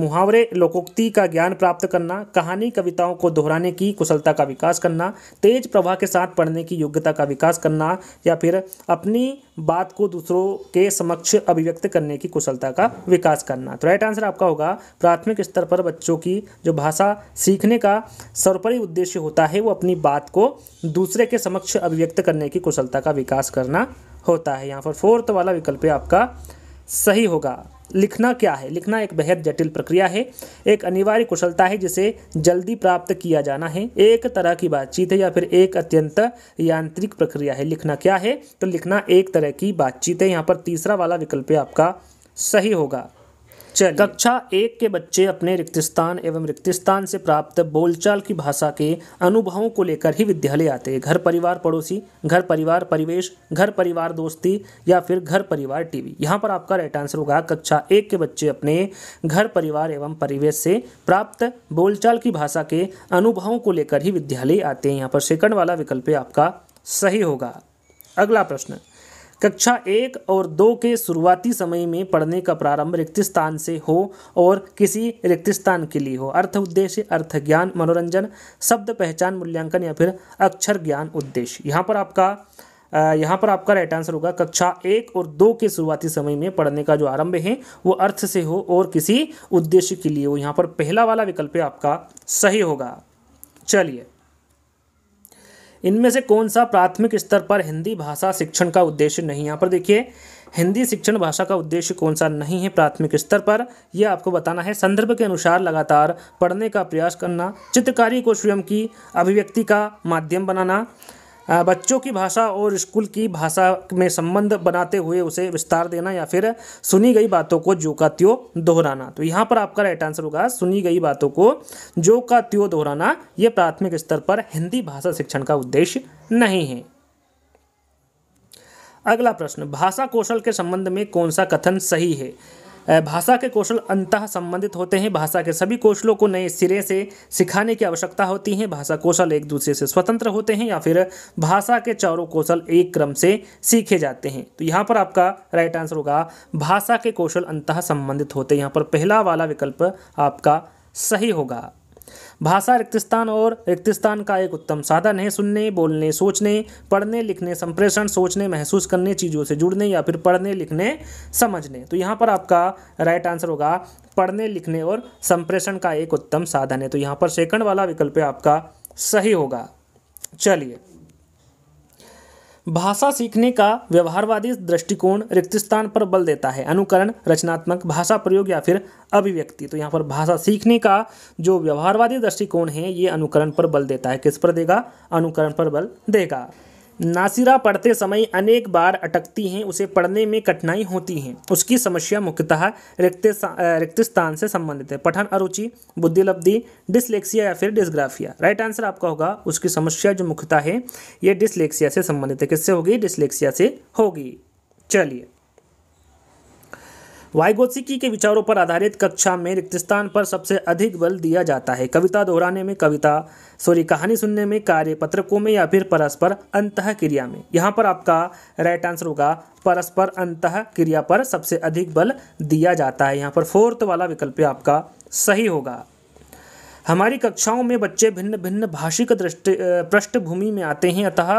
मुहावरे लोकोक्ति का ज्ञान प्राप्त करना कहानी कविताओं को दोहराने की कुशलता का विकास करना तेज प्रवाह के साथ पढ़ने की योग्यता का विकास करना या फिर अपनी बात को दूसरों के समक्ष अभिव्यक्त करने की कुशलता का विकास करना तो राइट आंसर आपका होगा प्राथमिक स्तर पर बच्चों की जो भाषा सीखने का सर्वोपरि उद्देश्य होता है वो अपनी बात को दूसरे के समक्ष अभिव्यक्त करने की कुशलता का विकास करना होता है यहाँ पर फोर्थ वाला विकल्प आपका सही होगा लिखना क्या है लिखना एक बेहद जटिल प्रक्रिया है एक अनिवार्य कुशलता है जिसे जल्दी प्राप्त किया जाना है एक तरह की बातचीत है या फिर एक अत्यंत यांत्रिक प्रक्रिया है लिखना क्या है तो लिखना एक तरह की बातचीत है यहाँ पर तीसरा वाला विकल्प आपका सही होगा कक्षा एक के बच्चे अपने रिक्तिस्तान एवं रिक्तिस्तान से प्राप्त बोलचाल की भाषा के अनुभवों को लेकर ही विद्यालय आते हैं घर परिवार पड़ोसी घर परिवार परिवेश घर परिवार दोस्ती या फिर घर परिवार टीवी यहाँ पर आपका राइट आंसर होगा कक्षा एक के बच्चे अपने घर परिवार एवं परिवेश से प्राप्त बोलचाल की भाषा के अनुभवों को लेकर ही विद्यालय आते हैं यहाँ पर सेकंड वाला विकल्प आपका सही होगा अगला प्रश्न कक्षा एक और दो के शुरुआती समय में पढ़ने का प्रारंभ रिक्त स्थान से हो और किसी रिक्त स्थान के लिए हो अर्थ उद्देश्य अर्थ ज्ञान मनोरंजन शब्द पहचान मूल्यांकन या फिर अक्षर ज्ञान उद्देश्य यहाँ पर आपका यहाँ पर आपका राइट आंसर होगा कक्षा एक और दो के शुरुआती समय में पढ़ने का जो आरंभ है वो अर्थ से हो और किसी उद्देश्य के लिए हो यहाँ पर पहला वाला विकल्प आपका सही होगा चलिए इनमें से कौन सा प्राथमिक स्तर पर हिंदी भाषा शिक्षण का उद्देश्य नहीं यहाँ पर देखिए हिंदी शिक्षण भाषा का उद्देश्य कौन सा नहीं है प्राथमिक स्तर पर यह आपको बताना है संदर्भ के अनुसार लगातार पढ़ने का प्रयास करना चित्रकारी को स्वयं की अभिव्यक्ति का माध्यम बनाना बच्चों की भाषा और स्कूल की भाषा में संबंध बनाते हुए उसे विस्तार देना या फिर सुनी गई बातों को जो का त्यो दोहराना तो यहाँ पर आपका राइट आंसर होगा सुनी गई बातों को जो का त्यो दोहराना ये प्राथमिक स्तर पर हिंदी भाषा शिक्षण का उद्देश्य नहीं है अगला प्रश्न भाषा कौशल के संबंध में कौन सा कथन सही है भाषा के कौशल अंतः संबंधित होते हैं भाषा के सभी कौशलों को नए सिरे से सिखाने की आवश्यकता होती है भाषा कौशल एक दूसरे से स्वतंत्र होते हैं या फिर भाषा के चारों कौशल एक क्रम से सीखे जाते हैं तो यहाँ पर आपका राइट आंसर होगा भाषा के कौशल अंतः संबंधित होते हैं यहाँ पर पहला वाला विकल्प आपका सही होगा भाषा रिक्तिस्तान और रिक्तिस्तान का एक उत्तम साधन है सुनने बोलने सोचने पढ़ने लिखने संप्रेषण सोचने महसूस करने चीज़ों से जुड़ने या फिर पढ़ने लिखने समझने तो यहाँ पर आपका राइट आंसर होगा पढ़ने लिखने और संप्रेषण का एक उत्तम साधन है तो यहाँ पर सेकंड वाला विकल्प आपका सही होगा चलिए भाषा सीखने का व्यवहारवादी दृष्टिकोण रिक्त स्थान पर बल देता है अनुकरण रचनात्मक भाषा प्रयोग या फिर अभिव्यक्ति तो यहाँ पर भाषा सीखने का जो व्यवहारवादी दृष्टिकोण है ये अनुकरण पर बल देता है किस पर देगा अनुकरण पर बल देगा नासिरा पढ़ते समय अनेक बार अटकती हैं उसे पढ़ने में कठिनाई होती है उसकी समस्या मुख्यतः रिक्त स्थान से संबंधित है पठन अरुचि बुद्धिलब्धि डिसलेक्सिया या फिर डिस्ग्राफिया राइट आंसर आपका होगा उसकी समस्या जो मुख्यतः है ये डिसलेक्सिया से संबंधित है किससे होगी डिसलेक्सिया से होगी चलिए वाइगोत्सिकी के विचारों पर आधारित कक्षा में रिक्त स्थान पर सबसे अधिक बल दिया जाता है कविता दोहराने में कविता सॉरी कहानी सुनने में कार्य पत्रकों में या फिर परस्पर अंत क्रिया में यहाँ पर आपका राइट आंसर होगा परस्पर अंत क्रिया पर सबसे अधिक बल दिया जाता है यहाँ पर फोर्थ वाला विकल्प आपका सही होगा हमारी कक्षाओं में बच्चे भिन्न भिन्न भाषिक दृष्टि पृष्ठभूमि में आते हैं अतः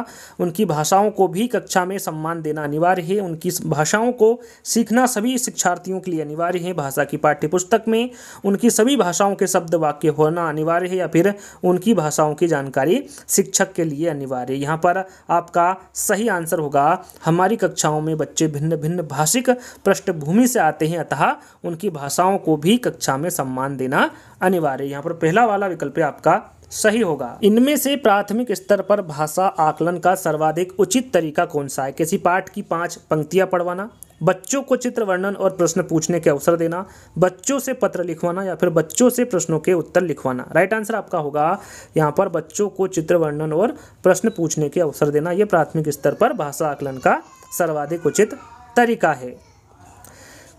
उनकी भाषाओं को भी कक्षा में सम्मान देना अनिवार्य है उनकी भाषाओं को सीखना सभी शिक्षार्थियों के लिए अनिवार्य है भाषा की पाठ्यपुस्तक में उनकी सभी भाषाओं के शब्द वाक्य होना अनिवार्य है या फिर उनकी भाषाओं की जानकारी शिक्षक के लिए अनिवार्य यहाँ पर आपका सही आंसर होगा हमारी कक्षाओं में बच्चे भिन्न भिन्न भाषिक पृष्ठभूमि से आते हैं अतः उनकी भाषाओं को भी कक्षा में सम्मान देना अनिवार्य यहाँ पर पहला वाला विकल्प आपका सही होगा इनमें से प्राथमिक स्तर पर भाषा आकलन का सर्वाधिक उचित तरीका कौन सा है किसी पाठ की पांच पंक्तियां पढ़वाना बच्चों को चित्र वर्णन और प्रश्न पूछने के अवसर देना बच्चों से पत्र लिखवाना या फिर बच्चों से प्रश्नों के उत्तर लिखवाना राइट आंसर आपका होगा यहाँ पर बच्चों को चित्र वर्णन और प्रश्न पूछने के अवसर देना यह प्राथमिक स्तर पर भाषा आकलन का सर्वाधिक उचित तरीका है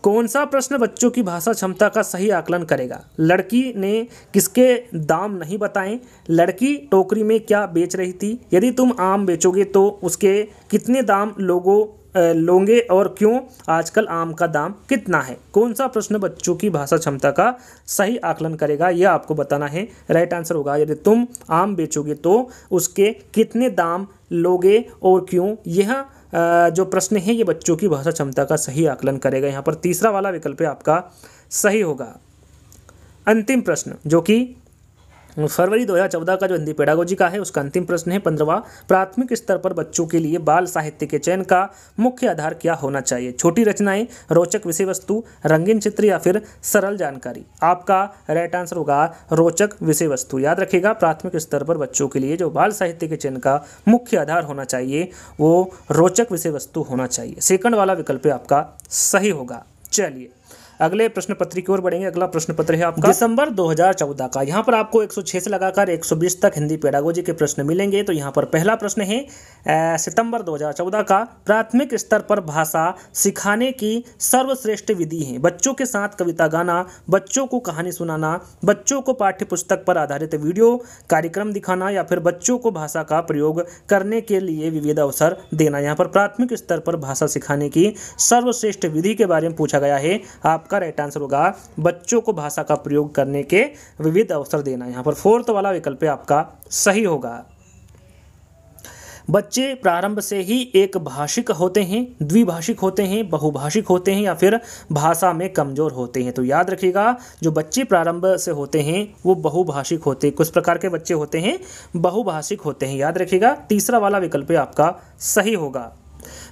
कौन सा प्रश्न बच्चों की भाषा क्षमता का सही आकलन करेगा लड़की ने किसके दाम नहीं बताए लड़की टोकरी में क्या बेच रही थी यदि तुम आम बेचोगे तो उसके कितने दाम लोगों लोगे और क्यों आजकल आम का दाम कितना है कौन सा प्रश्न बच्चों की भाषा क्षमता का सही आकलन करेगा यह आपको बताना है राइट आंसर होगा यदि तुम आम बेचोगे तो उसके कितने दाम लोगे और क्यों यह जो प्रश्न है ये बच्चों की भाषा क्षमता का सही आकलन करेगा यहाँ पर तीसरा वाला विकल्प आपका सही होगा अंतिम प्रश्न जो कि फरवरी 2014 का जो हिंदी पेडागोजी का है उसका अंतिम प्रश्न है पंद्रवा प्राथमिक स्तर पर बच्चों के लिए बाल साहित्य के चयन का मुख्य आधार क्या होना चाहिए छोटी रचनाएं रोचक विषय वस्तु रंगीन चित्र या फिर सरल जानकारी आपका राइट आंसर होगा रोचक विषय वस्तु याद रखेगा प्राथमिक स्तर पर बच्चों के लिए जो बाल साहित्य के चयन का मुख्य आधार होना चाहिए वो रोचक विषय वस्तु होना चाहिए सेकंड वाला विकल्प आपका सही होगा चलिए अगले प्रश्न पत्र की ओर बढ़ेंगे अगला प्रश्न पत्र है आपका दिसंबर 2014 का यहाँ पर आपको 106 से लगाकर 120 तक हिंदी पेडागोजी के प्रश्न मिलेंगे तो यहाँ पर पहला प्रश्न है सितंबर 2014 का प्राथमिक स्तर पर भाषा सिखाने की सर्वश्रेष्ठ विधि है बच्चों के साथ कविता गाना बच्चों को कहानी सुनाना बच्चों को पाठ्य पुस्तक पर आधारित वीडियो कार्यक्रम दिखाना या फिर बच्चों को भाषा का प्रयोग करने के लिए विविध अवसर देना यहाँ पर प्राथमिक स्तर पर भाषा सिखाने की सर्वश्रेष्ठ विधि के बारे में पूछा गया है आप आपका राइट आंसर होगा बच्चों को भाषा का प्रयोग करने के विविध अवसर देना यहाँ पर फोर्थ वाला विकल्प आपका सही होगा बच्चे प्रारंभ से ही एक भाषिक होते हैं द्विभाषिक होते हैं बहुभाषिक होते हैं या फिर भाषा में कमज़ोर होते हैं तो याद रखिएगा जो बच्चे प्रारंभ से होते हैं वो बहुभाषिक होते हैं कुछ प्रकार के बच्चे होते हैं बहुभाषिक होते हैं याद रखिएगा तीसरा वाला विकल्प आपका सही होगा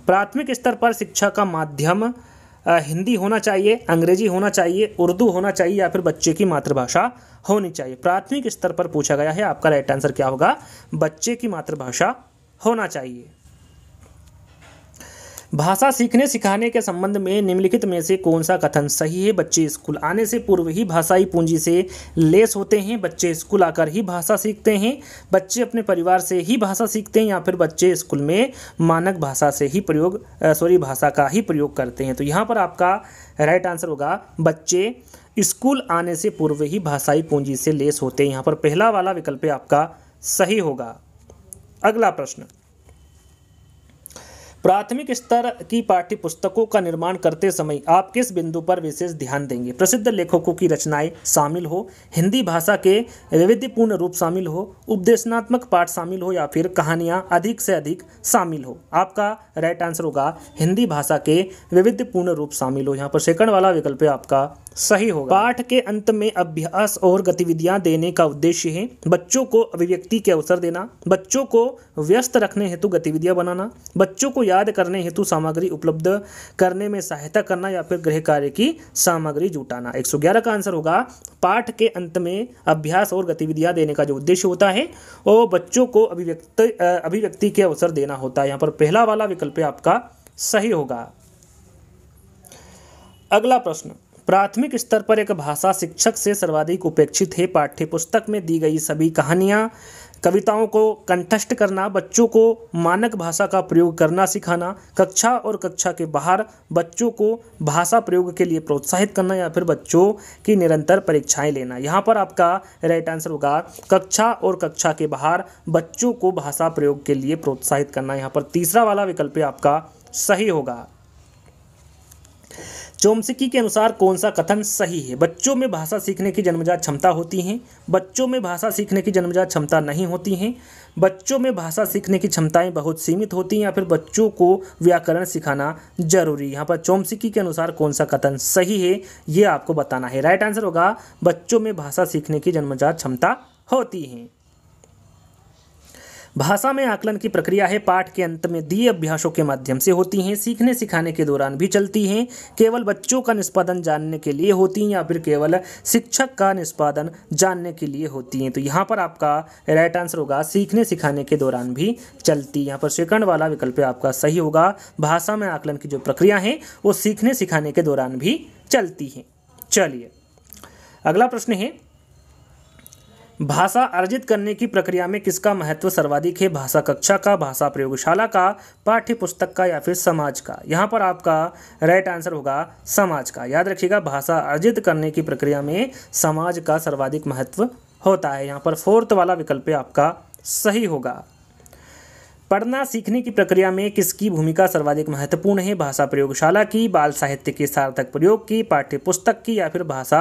प्राथमिक स्तर पर शिक्षा का माध्यम हिंदी होना चाहिए अंग्रेजी होना चाहिए उर्दू होना चाहिए या फिर बच्चे की मातृभाषा होनी चाहिए प्राथमिक स्तर पर पूछा गया है आपका राइट आंसर क्या होगा बच्चे की मातृभाषा होना चाहिए भाषा सीखने सिखाने के संबंध में निम्नलिखित में से कौन सा कथन सही है बच्चे स्कूल आने से पूर्व ही भाषाई पूंजी से लेस होते हैं बच्चे स्कूल आकर ही भाषा सीखते हैं बच्चे अपने परिवार से ही भाषा सीखते हैं या फिर बच्चे स्कूल में मानक भाषा से ही प्रयोग सॉरी भाषा का ही प्रयोग करते हैं तो यहाँ पर आपका राइट आंसर होगा बच्चे स्कूल आने से पूर्व ही भाषाई पूंजी से लेस होते हैं यहाँ पर पहला वाला विकल्प आपका सही होगा अगला प्रश्न प्राथमिक स्तर की पाठ्य पुस्तकों का निर्माण करते समय आप किस बिंदु पर विशेष ध्यान देंगे प्रसिद्ध लेखकों की रचनाएं शामिल हो हिंदी भाषा के वैविध्यपूर्ण रूप शामिल हो उपदेशनात्मक पाठ शामिल हो या फिर कहानियां अधिक से अधिक शामिल हो आपका राइट आंसर होगा हिंदी भाषा के वैविध्यपूर्ण रूप शामिल हो यहाँ पर सेकंड वाला विकल्प आपका सही होगा पाठ के अंत में अभ्यास और गतिविधियां देने का उद्देश्य है बच्चों को अभिव्यक्ति के अवसर देना बच्चों को व्यस्त रखने हेतु गतिविधियां बनाना बच्चों को याद याद करने हेतु सामग्री उपलब्ध करने में सहायता करना या फिर गृह कार्य की सामग्री जुटाना 111 का आंसर होगा पाठ के अंत में अभ्यास और गतिविधियां देने का जो उद्देश्य होता है वो बच्चों को अभिव्यक्त अभिव्यक्ति के अवसर देना होता है यहाँ पर पहला वाला विकल्प आपका सही होगा अगला प्रश्न प्राथमिक स्तर पर एक भाषा शिक्षक से सर्वाधिक उपेक्षित है पाठ्यपुस्तक में दी गई सभी कहानियां कविताओं को कंठस्ट करना बच्चों को मानक भाषा का प्रयोग करना सिखाना कक्षा और कक्षा के बाहर बच्चों को भाषा प्रयोग के लिए प्रोत्साहित करना या फिर बच्चों की निरंतर परीक्षाएं लेना यहाँ पर आपका राइट आंसर होगा कक्षा और कक्षा के बाहर बच्चों को भाषा प्रयोग के लिए प्रोत्साहित करना यहाँ पर तीसरा वाला विकल्प आपका सही होगा चोमसिकी के अनुसार कौन सा कथन सही है बच्चों में भाषा सीखने की जन्मजात क्षमता होती है बच्चों में भाषा सीखने की जन्मजात क्षमता नहीं होती हैं बच्चों में भाषा सीखने की क्षमताएं बहुत सीमित होती हैं या फिर बच्चों को व्याकरण सिखाना जरूरी यहाँ पर चोमसिकी के अनुसार कौन सा कथन सही है ये आपको बताना है राइट आंसर होगा बच्चों में भाषा सीखने की जन्मजात क्षमता होती हैं भाषा में आकलन की प्रक्रिया है पाठ के अंत में दिए अभ्यासों के माध्यम से होती हैं सीखने सिखाने के दौरान भी चलती हैं केवल बच्चों का निष्पादन जानने के लिए होती हैं या फिर केवल शिक्षक का निष्पादन जानने के लिए होती हैं तो यहाँ पर आपका राइट आंसर होगा सीखने सिखाने के दौरान भी चलती यहाँ पर सेकंड वाला विकल्प आपका सही होगा भाषा में आकलन की जो प्रक्रिया है वो सीखने सिखाने के दौरान भी चलती है चलिए अगला प्रश्न है भाषा अर्जित करने की प्रक्रिया में किसका महत्व सर्वाधिक है भाषा कक्षा का भाषा प्रयोगशाला का पाठ्य पुस्तक का या फिर समाज का यहाँ पर आपका राइट आंसर होगा समाज का याद रखिएगा भाषा अर्जित करने की प्रक्रिया में समाज का सर्वाधिक महत्व होता है यहाँ पर फोर्थ वाला विकल्प आपका सही होगा पढ़ना सीखने की प्रक्रिया में किसकी भूमिका सर्वाधिक महत्वपूर्ण है भाषा प्रयोगशाला की बाल साहित्य के सार्थक प्रयोग की पाठ्य पुस्तक की या फिर भाषा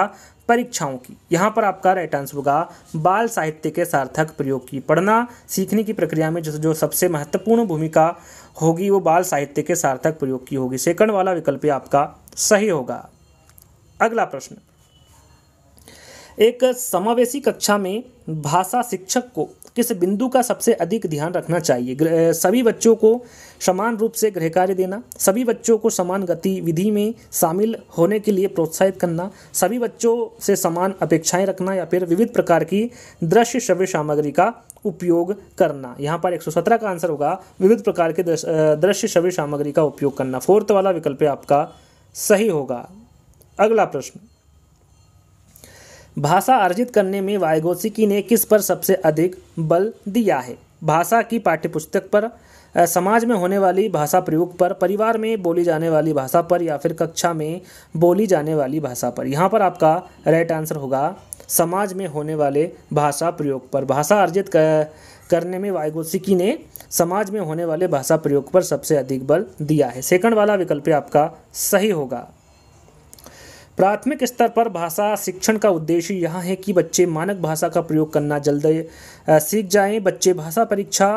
परीक्षाओं की यहाँ पर आपका राइट आंसर होगा बाल साहित्य के सार्थक प्रयोग की पढ़ना सीखने की प्रक्रिया में जो जो सबसे महत्वपूर्ण भूमिका होगी वो बाल साहित्य के सार्थक प्रयोग की होगी सेकंड वाला विकल्प आपका सही होगा अगला प्रश्न एक समावेशी कक्षा में भाषा शिक्षक को किस बिंदु का सबसे अधिक ध्यान रखना चाहिए सभी बच्चों को समान रूप से गृह कार्य देना सभी बच्चों को समान गतिविधि में शामिल होने के लिए प्रोत्साहित करना सभी बच्चों से समान अपेक्षाएं रखना या फिर विविध प्रकार की दृश्य श्रव्य सामग्री का उपयोग करना यहाँ पर 117 का आंसर होगा विविध प्रकार के दृश्य श्रव्य सामग्री का उपयोग करना फोर्थ वाला विकल्प आपका सही होगा अगला प्रश्न भाषा अर्जित करने में वायगोसिकी ने किस पर सबसे अधिक बल दिया है भाषा की पाठ्यपुस्तक पर समाज में होने वाली भाषा प्रयोग पर परिवार में बोली जाने वाली भाषा पर या फिर कक्षा में बोली जाने वाली भाषा पर यहाँ पर आपका राइट आंसर होगा समाज में होने वाले भाषा प्रयोग पर भाषा अर्जित करने में वायगोसिकी ने समाज में होने वाले भाषा प्रयोग पर सबसे अधिक बल दिया है सेकंड वाला विकल्प आपका सही होगा प्राथमिक स्तर पर भाषा शिक्षण का उद्देश्य यह है कि बच्चे मानक भाषा का प्रयोग करना जल्द सीख जाएं बच्चे भाषा परीक्षा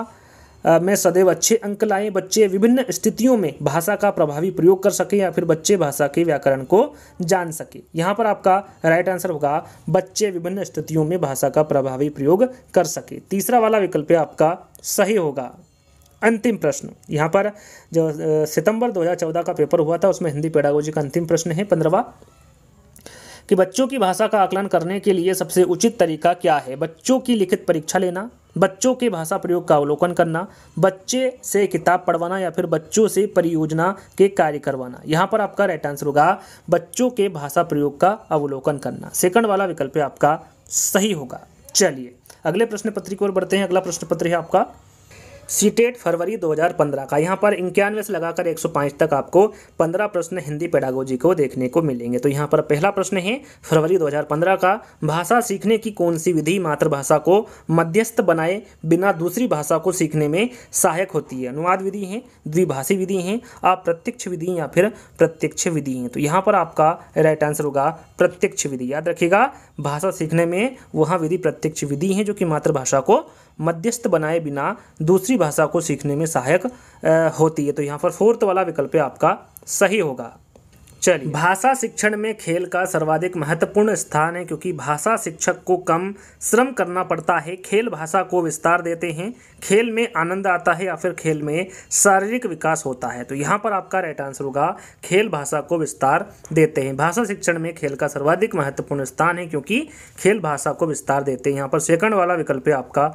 में सदैव अच्छे अंक लाएं बच्चे विभिन्न स्थितियों में भाषा का प्रभावी प्रयोग कर सकें या फिर बच्चे भाषा के व्याकरण को जान सकें यहाँ पर आपका राइट आंसर होगा बच्चे विभिन्न स्थितियों में भाषा का प्रभावी प्रयोग कर सके तीसरा वाला विकल्प आपका सही होगा अंतिम प्रश्न यहाँ पर जो सितंबर 2014 का पेपर हुआ था उसमें हिंदी पेडागोजी का अंतिम प्रश्न है पंद्रवा कि बच्चों की भाषा का आकलन करने के लिए सबसे उचित तरीका क्या है बच्चों की लिखित परीक्षा लेना बच्चों के भाषा प्रयोग का अवलोकन करना बच्चे से किताब पढ़वाना या फिर बच्चों से परियोजना के कार्य करवाना यहाँ पर आपका राइट आंसर होगा बच्चों के भाषा प्रयोग का अवलोकन करना सेकंड वाला विकल्प आपका सही होगा चलिए अगले प्रश्न पत्र की ओर बढ़ते हैं अगला प्रश्न पत्र है आपका सीटेट फरवरी 2015 का यहाँ पर इक्यानवे से लगाकर 105 तक आपको 15 प्रश्न हिंदी पेडागोजी को देखने को मिलेंगे तो यहाँ पर पहला प्रश्न है फरवरी 2015 का भाषा सीखने की कौन सी विधि मातृभाषा को मध्यस्थ बनाए बिना दूसरी भाषा को सीखने में सहायक होती है अनुवाद विधि है द्विभाषी विधि है अप्रत्यक्ष विधि या फिर प्रत्यक्ष विधि है तो यहाँ पर आपका राइट आंसर होगा प्रत्यक्ष विधि याद रखिएगा भाषा सीखने में वह विधि प्रत्यक्ष विधि है जो कि मातृभाषा को मध्यस्थ बनाए बिना दूसरी भाषा को सीखने में सहायक होती है तो यहाँ पर फोर्थ वाला विकल्प आपका सही होगा चलिए भाषा शिक्षण में खेल का सर्वाधिक महत्वपूर्ण स्थान है क्योंकि भाषा शिक्षक को कम श्रम करना पड़ता है खेल भाषा को विस्तार देते हैं खेल में आनंद आता है या फिर खेल में शारीरिक विकास होता है तो यहाँ पर आपका राइट आंसर होगा खेल भाषा को विस्तार देते हैं भाषा शिक्षण में खेल का सर्वाधिक महत्वपूर्ण स्थान है क्योंकि खेल भाषा को विस्तार देते हैं यहाँ पर सेकंड वाला विकल्प है आपका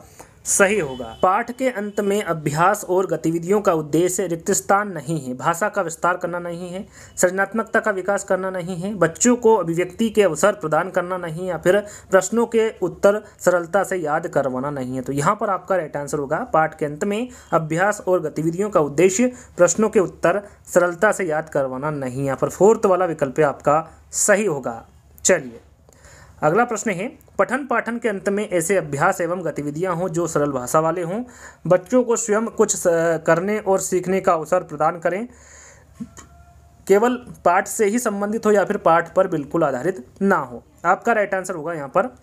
सही होगा पाठ के अंत में अभ्यास और गतिविधियों का उद्देश्य रिक्त स्थान नहीं है भाषा का विस्तार करना नहीं है सृजनात्मकता का विकास करना नहीं है बच्चों को अभिव्यक्ति के अवसर प्रदान करना नहीं या फिर प्रश्नों के उत्तर सरलता से याद करवाना नहीं है तो यहाँ पर आपका राइट आंसर होगा पाठ के अंत में अभ्यास और गतिविधियों का उद्देश्य प्रश्नों के उत्तर सरलता से याद करवाना नहीं या पर फोर्थ वाला विकल्प आपका सही होगा चलिए अगला प्रश्न है पठन पाठन के अंत में ऐसे अभ्यास एवं गतिविधियां हों जो सरल भाषा वाले हों बच्चों को स्वयं कुछ करने और सीखने का अवसर प्रदान करें केवल पाठ से ही संबंधित हो या फिर पाठ पर बिल्कुल आधारित ना हो आपका राइट आंसर होगा यहाँ पर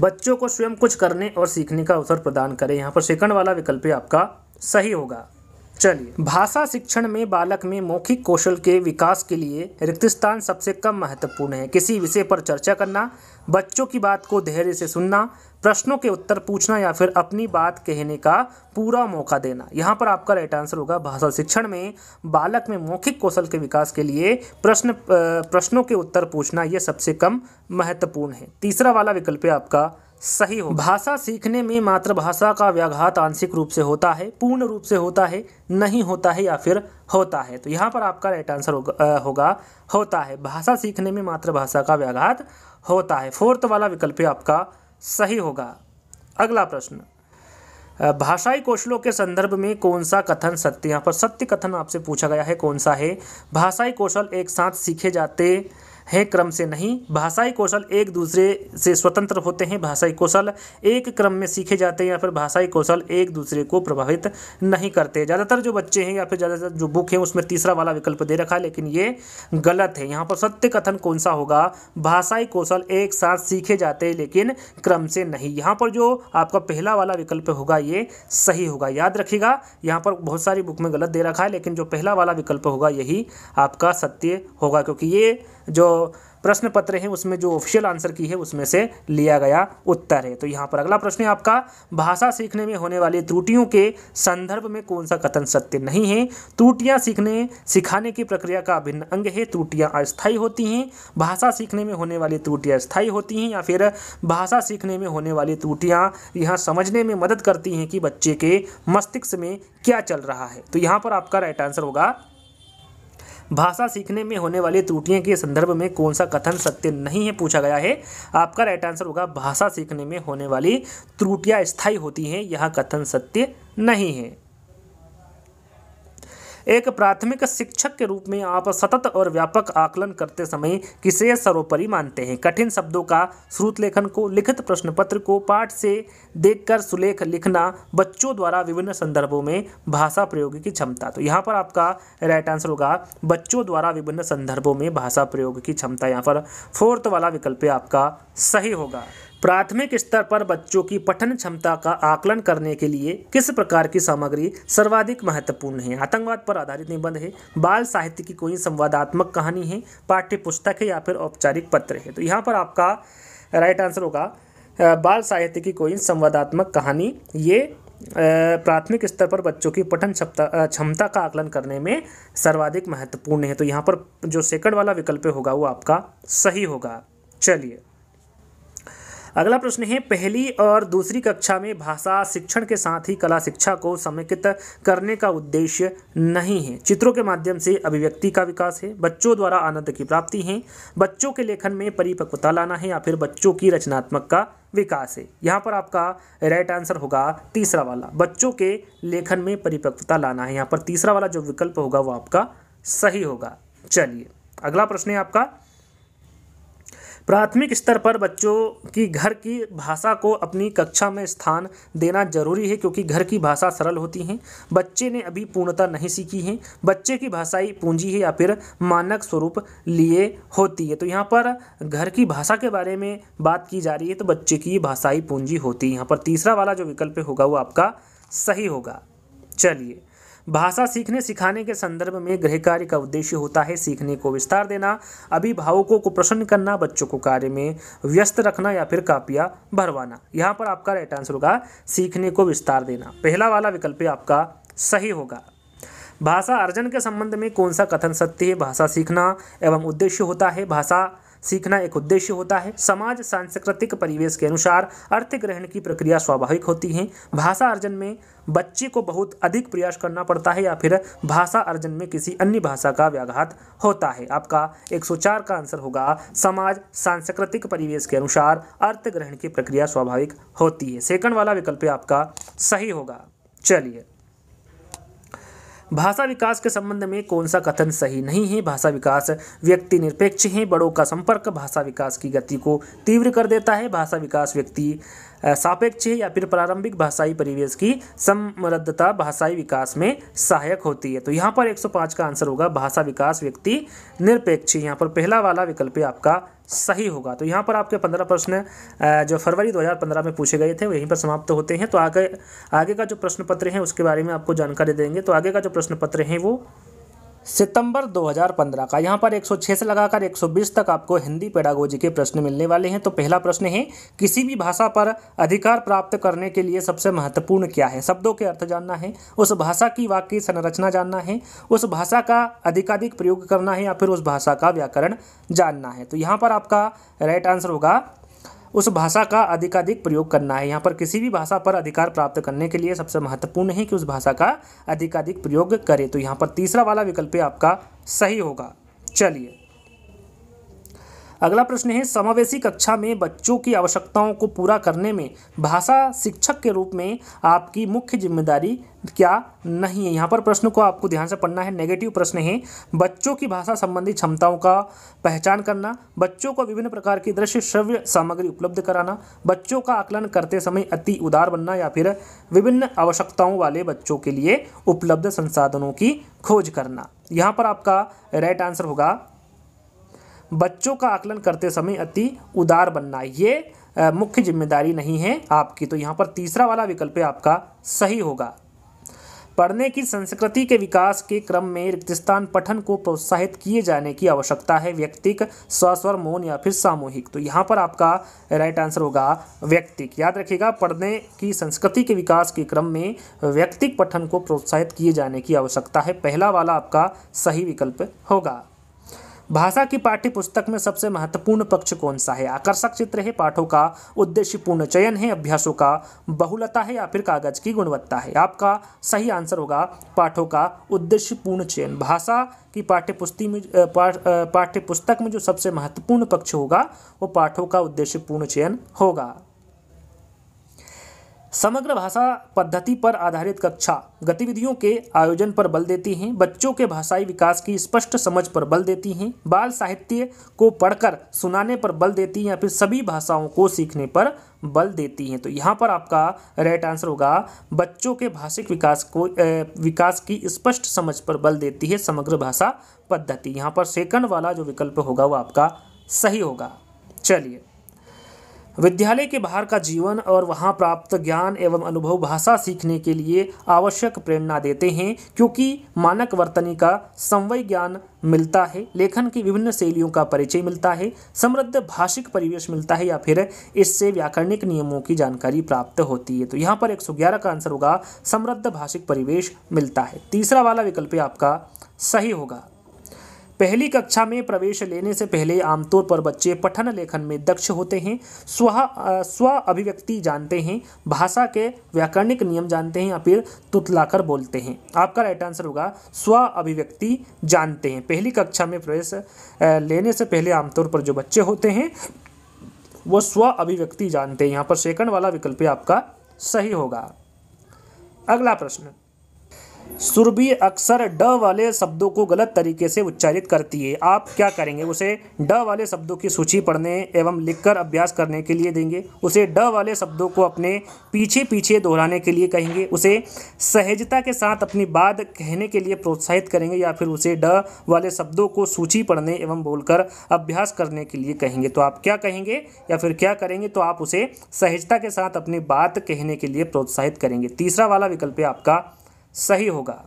बच्चों को स्वयं कुछ करने और सीखने का अवसर प्रदान करें यहाँ पर सेकंड वाला विकल्प आपका सही होगा चलिए भाषा शिक्षण में बालक में मौखिक कौशल के विकास के लिए रिक्त स्थान सबसे कम महत्वपूर्ण है किसी विषय पर चर्चा करना बच्चों की बात को धैर्य से सुनना प्रश्नों के उत्तर पूछना या फिर अपनी बात कहने का पूरा मौका देना यहाँ पर आपका राइट आंसर होगा भाषा शिक्षण में बालक में मौखिक कौशल के विकास के लिए प्रश्न प्रश्नों के उत्तर पूछना यह सबसे कम महत्वपूर्ण है तीसरा वाला विकल्प है आपका सही हो भाषा सीखने में मातृभाषा का व्याघात आंशिक रूप से होता है पूर्ण रूप से होता है नहीं होता है या फिर होता है तो यहाँ पर आपका राइट आंसर होगा, होगा होता है भाषा सीखने में मातृभाषा का व्याघात होता है फोर्थ वाला विकल्प है आपका सही होगा अगला प्रश्न भाषाई कौशलों के संदर्भ में कौन सा कथन सत्य यहाँ पर सत्य कथन आपसे पूछा गया है कौन सा है भाषाई कौशल एक साथ सीखे जाते है क्रम से नहीं भाषाई कौशल एक दूसरे से स्वतंत्र होते हैं भाषाई कौशल एक क्रम में सीखे जाते हैं या फिर भाषाई कौशल एक दूसरे को प्रभावित नहीं करते ज़्यादातर जो बच्चे हैं या फिर ज़्यादातर जो बुक है उसमें तीसरा वाला विकल्प दे रखा है लेकिन ये गलत है यहाँ पर सत्य कथन कौन सा होगा भाषाई कौशल एक साथ सीखे जाते हैं लेकिन क्रम से नहीं यहाँ पर जो आपका पहला वाला विकल्प होगा ये सही होगा याद रखिएगा यहाँ पर बहुत सारी बुक में गलत दे रखा है लेकिन जो पहला वाला विकल्प होगा यही आपका सत्य होगा क्योंकि ये जो प्रश्न पत्र है उसमें जो ऑफिशियल आंसर की है उसमें से लिया गया उत्तर है तो यहाँ पर अगला प्रश्न है आपका भाषा सीखने में होने वाली त्रुटियों के संदर्भ में कौन सा कथन सत्य नहीं है त्रुटियाँ सीखने सिखाने की प्रक्रिया का अभिन्न अंग है त्रुटियाँ अस्थायी होती हैं भाषा सीखने में होने वाली त्रुटियाँ स्थायी होती हैं या फिर भाषा सीखने में होने वाली त्रुटियाँ यहाँ समझने में मदद करती हैं कि बच्चे के मस्तिष्क में क्या चल रहा है तो यहाँ पर आपका राइट आंसर होगा भाषा सीखने में होने वाली त्रुटियाँ के संदर्भ में कौन सा कथन सत्य नहीं है पूछा गया है आपका राइट आंसर होगा भाषा सीखने में होने वाली त्रुटियाँ स्थायी होती हैं यह कथन सत्य नहीं है एक प्राथमिक शिक्षक के रूप में आप सतत और व्यापक आकलन करते समय किसे सर्वोपरि मानते हैं कठिन शब्दों का श्रुत लेखन को लिखित प्रश्न पत्र को पाठ से देखकर सुलेख लिखना बच्चों द्वारा विभिन्न संदर्भों में भाषा प्रयोग की क्षमता तो यहाँ पर आपका राइट आंसर होगा बच्चों द्वारा विभिन्न संदर्भों में भाषा प्रयोग की क्षमता यहाँ पर फोर्थ वाला विकल्प आपका सही होगा प्राथमिक स्तर पर बच्चों की पठन क्षमता का आकलन करने के लिए किस प्रकार की सामग्री सर्वाधिक महत्वपूर्ण है आतंकवाद पर आधारित निबंध है बाल साहित्य की कोई संवादात्मक कहानी है पाठ्य पुस्तक है या फिर औपचारिक पत्र है तो यहाँ पर आपका राइट आंसर होगा बाल साहित्य की कोई संवादात्मक कहानी ये प्राथमिक स्तर पर बच्चों की पठन क्षमता क्षमता का आकलन करने में सर्वाधिक महत्वपूर्ण है तो यहाँ पर जो सेकंड वाला विकल्प होगा वो आपका सही होगा चलिए अगला प्रश्न है पहली और दूसरी कक्षा में भाषा शिक्षण के साथ ही कला शिक्षा को समेकित करने का उद्देश्य नहीं है चित्रों के माध्यम से अभिव्यक्ति का विकास है बच्चों द्वारा आनंद की प्राप्ति है बच्चों के लेखन में परिपक्वता लाना है या फिर बच्चों की रचनात्मक का विकास है यहाँ पर आपका राइट आंसर होगा तीसरा वाला बच्चों के लेखन में परिपक्वता लाना है यहाँ पर तीसरा वाला जो विकल्प होगा वो आपका सही होगा चलिए अगला प्रश्न है आपका प्राथमिक स्तर पर बच्चों की घर की भाषा को अपनी कक्षा में स्थान देना जरूरी है क्योंकि घर की भाषा सरल होती है बच्चे ने अभी पूर्णता नहीं सीखी है बच्चे की भाषाई पूंजी है या फिर मानक स्वरूप लिए होती है तो यहाँ पर घर की भाषा के बारे में बात की जा रही है तो बच्चे की भाषाई पूंजी होती है यहाँ पर तीसरा वाला जो विकल्प होगा वो आपका सही होगा चलिए भाषा सीखने सिखाने के संदर्भ में गृह कार्य का उद्देश्य होता है सीखने को विस्तार देना अभिभावकों को प्रसन्न करना बच्चों को कार्य में व्यस्त रखना या फिर कापियाँ भरवाना यहाँ पर आपका राइट आंसर होगा सीखने को विस्तार देना पहला वाला विकल्प आपका सही होगा भाषा अर्जन के संबंध में कौन सा कथन सत्य है भाषा सीखना एवं उद्देश्य होता है भाषा सीखना एक उद्देश्य होता है समाज सांस्कृतिक परिवेश के अनुसार अर्थ ग्रहण की प्रक्रिया स्वाभाविक होती है भाषा अर्जन में बच्चे को बहुत अधिक प्रयास करना पड़ता है या फिर भाषा अर्जन में किसी अन्य भाषा का व्याघात होता है आपका 104 का आंसर होगा समाज सांस्कृतिक परिवेश के अनुसार अर्थ ग्रहण की प्रक्रिया स्वाभाविक होती है सेकंड वाला विकल्प आपका सही होगा चलिए भाषा विकास के संबंध में कौन सा कथन सही नहीं है भाषा विकास व्यक्ति निरपेक्ष है बड़ों का संपर्क भाषा विकास की गति को तीव्र कर देता है भाषा विकास व्यक्ति सापेक्ष या फिर प्रारंभिक भाषाई परिवेश की समृद्धता भाषाई विकास में सहायक होती है तो यहाँ पर 105 का आंसर होगा भाषा विकास व्यक्ति निरपेक्ष यहाँ पर पहला वाला विकल्प आपका सही होगा तो यहाँ पर आपके पंद्रह प्रश्न जो फरवरी 2015 में पूछे गए थे यहीं पर समाप्त होते हैं तो आगे आगे का जो प्रश्न पत्र है उसके बारे में आपको जानकारी देंगे तो आगे का जो प्रश्न पत्र है वो सितंबर 2015 का यहाँ पर 106 से लगाकर 120 तक आपको हिंदी पेडागोजी के प्रश्न मिलने वाले हैं तो पहला प्रश्न है किसी भी भाषा पर अधिकार प्राप्त करने के लिए सबसे महत्वपूर्ण क्या है शब्दों के अर्थ जानना है उस भाषा की वाक्य संरचना जानना है उस भाषा का अधिकाधिक प्रयोग करना है या फिर उस भाषा का व्याकरण जानना है तो यहाँ पर आपका राइट आंसर होगा उस भाषा का अधिकाधिक प्रयोग करना है यहाँ पर किसी भी भाषा पर अधिकार प्राप्त करने के लिए सबसे महत्वपूर्ण है कि उस भाषा का अधिकाधिक प्रयोग करें तो यहाँ पर तीसरा वाला विकल्प आपका सही होगा चलिए अगला प्रश्न है समावेशी कक्षा में बच्चों की आवश्यकताओं को पूरा करने में भाषा शिक्षक के रूप में आपकी मुख्य जिम्मेदारी क्या नहीं है यहाँ पर प्रश्न को आपको ध्यान से पढ़ना है नेगेटिव प्रश्न है बच्चों की भाषा संबंधी क्षमताओं का पहचान करना बच्चों को विभिन्न प्रकार की दृश्य श्रव्य सामग्री उपलब्ध कराना बच्चों का आकलन करते समय अति उदार बनना या फिर विभिन्न आवश्यकताओं वाले बच्चों के लिए उपलब्ध संसाधनों की खोज करना यहाँ पर आपका राइट आंसर होगा बच्चों का आकलन करते समय अति उदार बनना ये मुख्य जिम्मेदारी नहीं है आपकी तो यहाँ पर तीसरा वाला विकल्प आपका सही होगा पढ़ने की संस्कृति के विकास के क्रम में रिक्तस्थान पठन को प्रोत्साहित किए जाने की आवश्यकता है व्यक्तिक स्वस्वर मौन या फिर सामूहिक तो यहाँ पर आपका राइट आंसर होगा व्यक्तिक याद रखिएगा पढ़ने की संस्कृति के विकास के क्रम में व्यक्तिक पठन को प्रोत्साहित किए जाने की आवश्यकता है पहला वाला आपका सही विकल्प होगा भाषा की पाठ्य पुस्तक में सबसे महत्वपूर्ण पक्ष कौन सा है आकर्षक चित्र है पाठों का उद्देश्यपूर्ण चयन है अभ्यासों का बहुलता है या फिर कागज की गुणवत्ता है आपका सही आंसर होगा पाठों का उद्देश्यपूर्ण चयन भाषा की पाठ्यपुस्ती में पाठ्य पुस्तक में जो सबसे महत्वपूर्ण पक्ष होगा वो पाठों का उद्देश्यपूर्ण चयन होगा समग्र भाषा पद्धति पर आधारित कक्षा गतिविधियों के आयोजन पर बल देती हैं बच्चों के भाषाई विकास की स्पष्ट समझ पर बल देती हैं बाल साहित्य को पढ़कर सुनाने पर बल देती हैं या फिर सभी भाषाओं को सीखने पर बल देती हैं तो यहाँ पर आपका राइट आंसर होगा बच्चों के भाषिक विकास को विकास की स्पष्ट समझ पर बल देती है समग्र भाषा पद्धति यहाँ पर सेकंड वाला जो विकल्प होगा वो आपका सही होगा चलिए विद्यालय के बाहर का जीवन और वहाँ प्राप्त ज्ञान एवं अनुभव भाषा सीखने के लिए आवश्यक प्रेरणा देते हैं क्योंकि मानक वर्तनी का संवय ज्ञान मिलता है लेखन की विभिन्न शैलियों का परिचय मिलता है समृद्ध भाषिक परिवेश मिलता है या फिर इससे व्याकरणिक नियमों की जानकारी प्राप्त होती है तो यहाँ पर एक सौ ग्यारह का आंसर होगा समृद्ध भाषिक परिवेश मिलता है तीसरा वाला विकल्प आपका सही होगा पहली कक्षा में प्रवेश लेने से पहले आमतौर पर बच्चे पठन लेखन में दक्ष होते हैं स्व स्व अभिव्यक्ति जानते हैं भाषा के व्याकरणिक नियम जानते हैं या फिर तुतलाकर बोलते हैं आपका राइट आंसर होगा स्व अभिव्यक्ति जानते हैं पहली कक्षा में प्रवेश लेने से पहले आमतौर पर जो बच्चे होते हैं वो स्व अभिव्यक्ति जानते हैं यहाँ पर सेकंड वाला विकल्प आपका सही होगा अगला प्रश्न सुरभि अक्सर ड वाले शब्दों को गलत तरीके से उच्चारित करती है आप क्या करेंगे उसे ड वाले शब्दों की सूची पढ़ने एवं लिखकर अभ्यास करने के लिए देंगे उसे ड वाले शब्दों को अपने पीछे पीछे दोहराने के लिए कहेंगे उसे सहजता के साथ अपनी बात कहने के लिए प्रोत्साहित करेंगे या फिर उसे ड वाले शब्दों को सूची पढ़ने एवं बोलकर अभ्यास करने के लिए कहेंगे तो आप क्या कहेंगे या फिर क्या करेंगे तो आप उसे सहजता के साथ अपनी बात कहने के लिए प्रोत्साहित करेंगे तीसरा वाला विकल्प है आपका सही होगा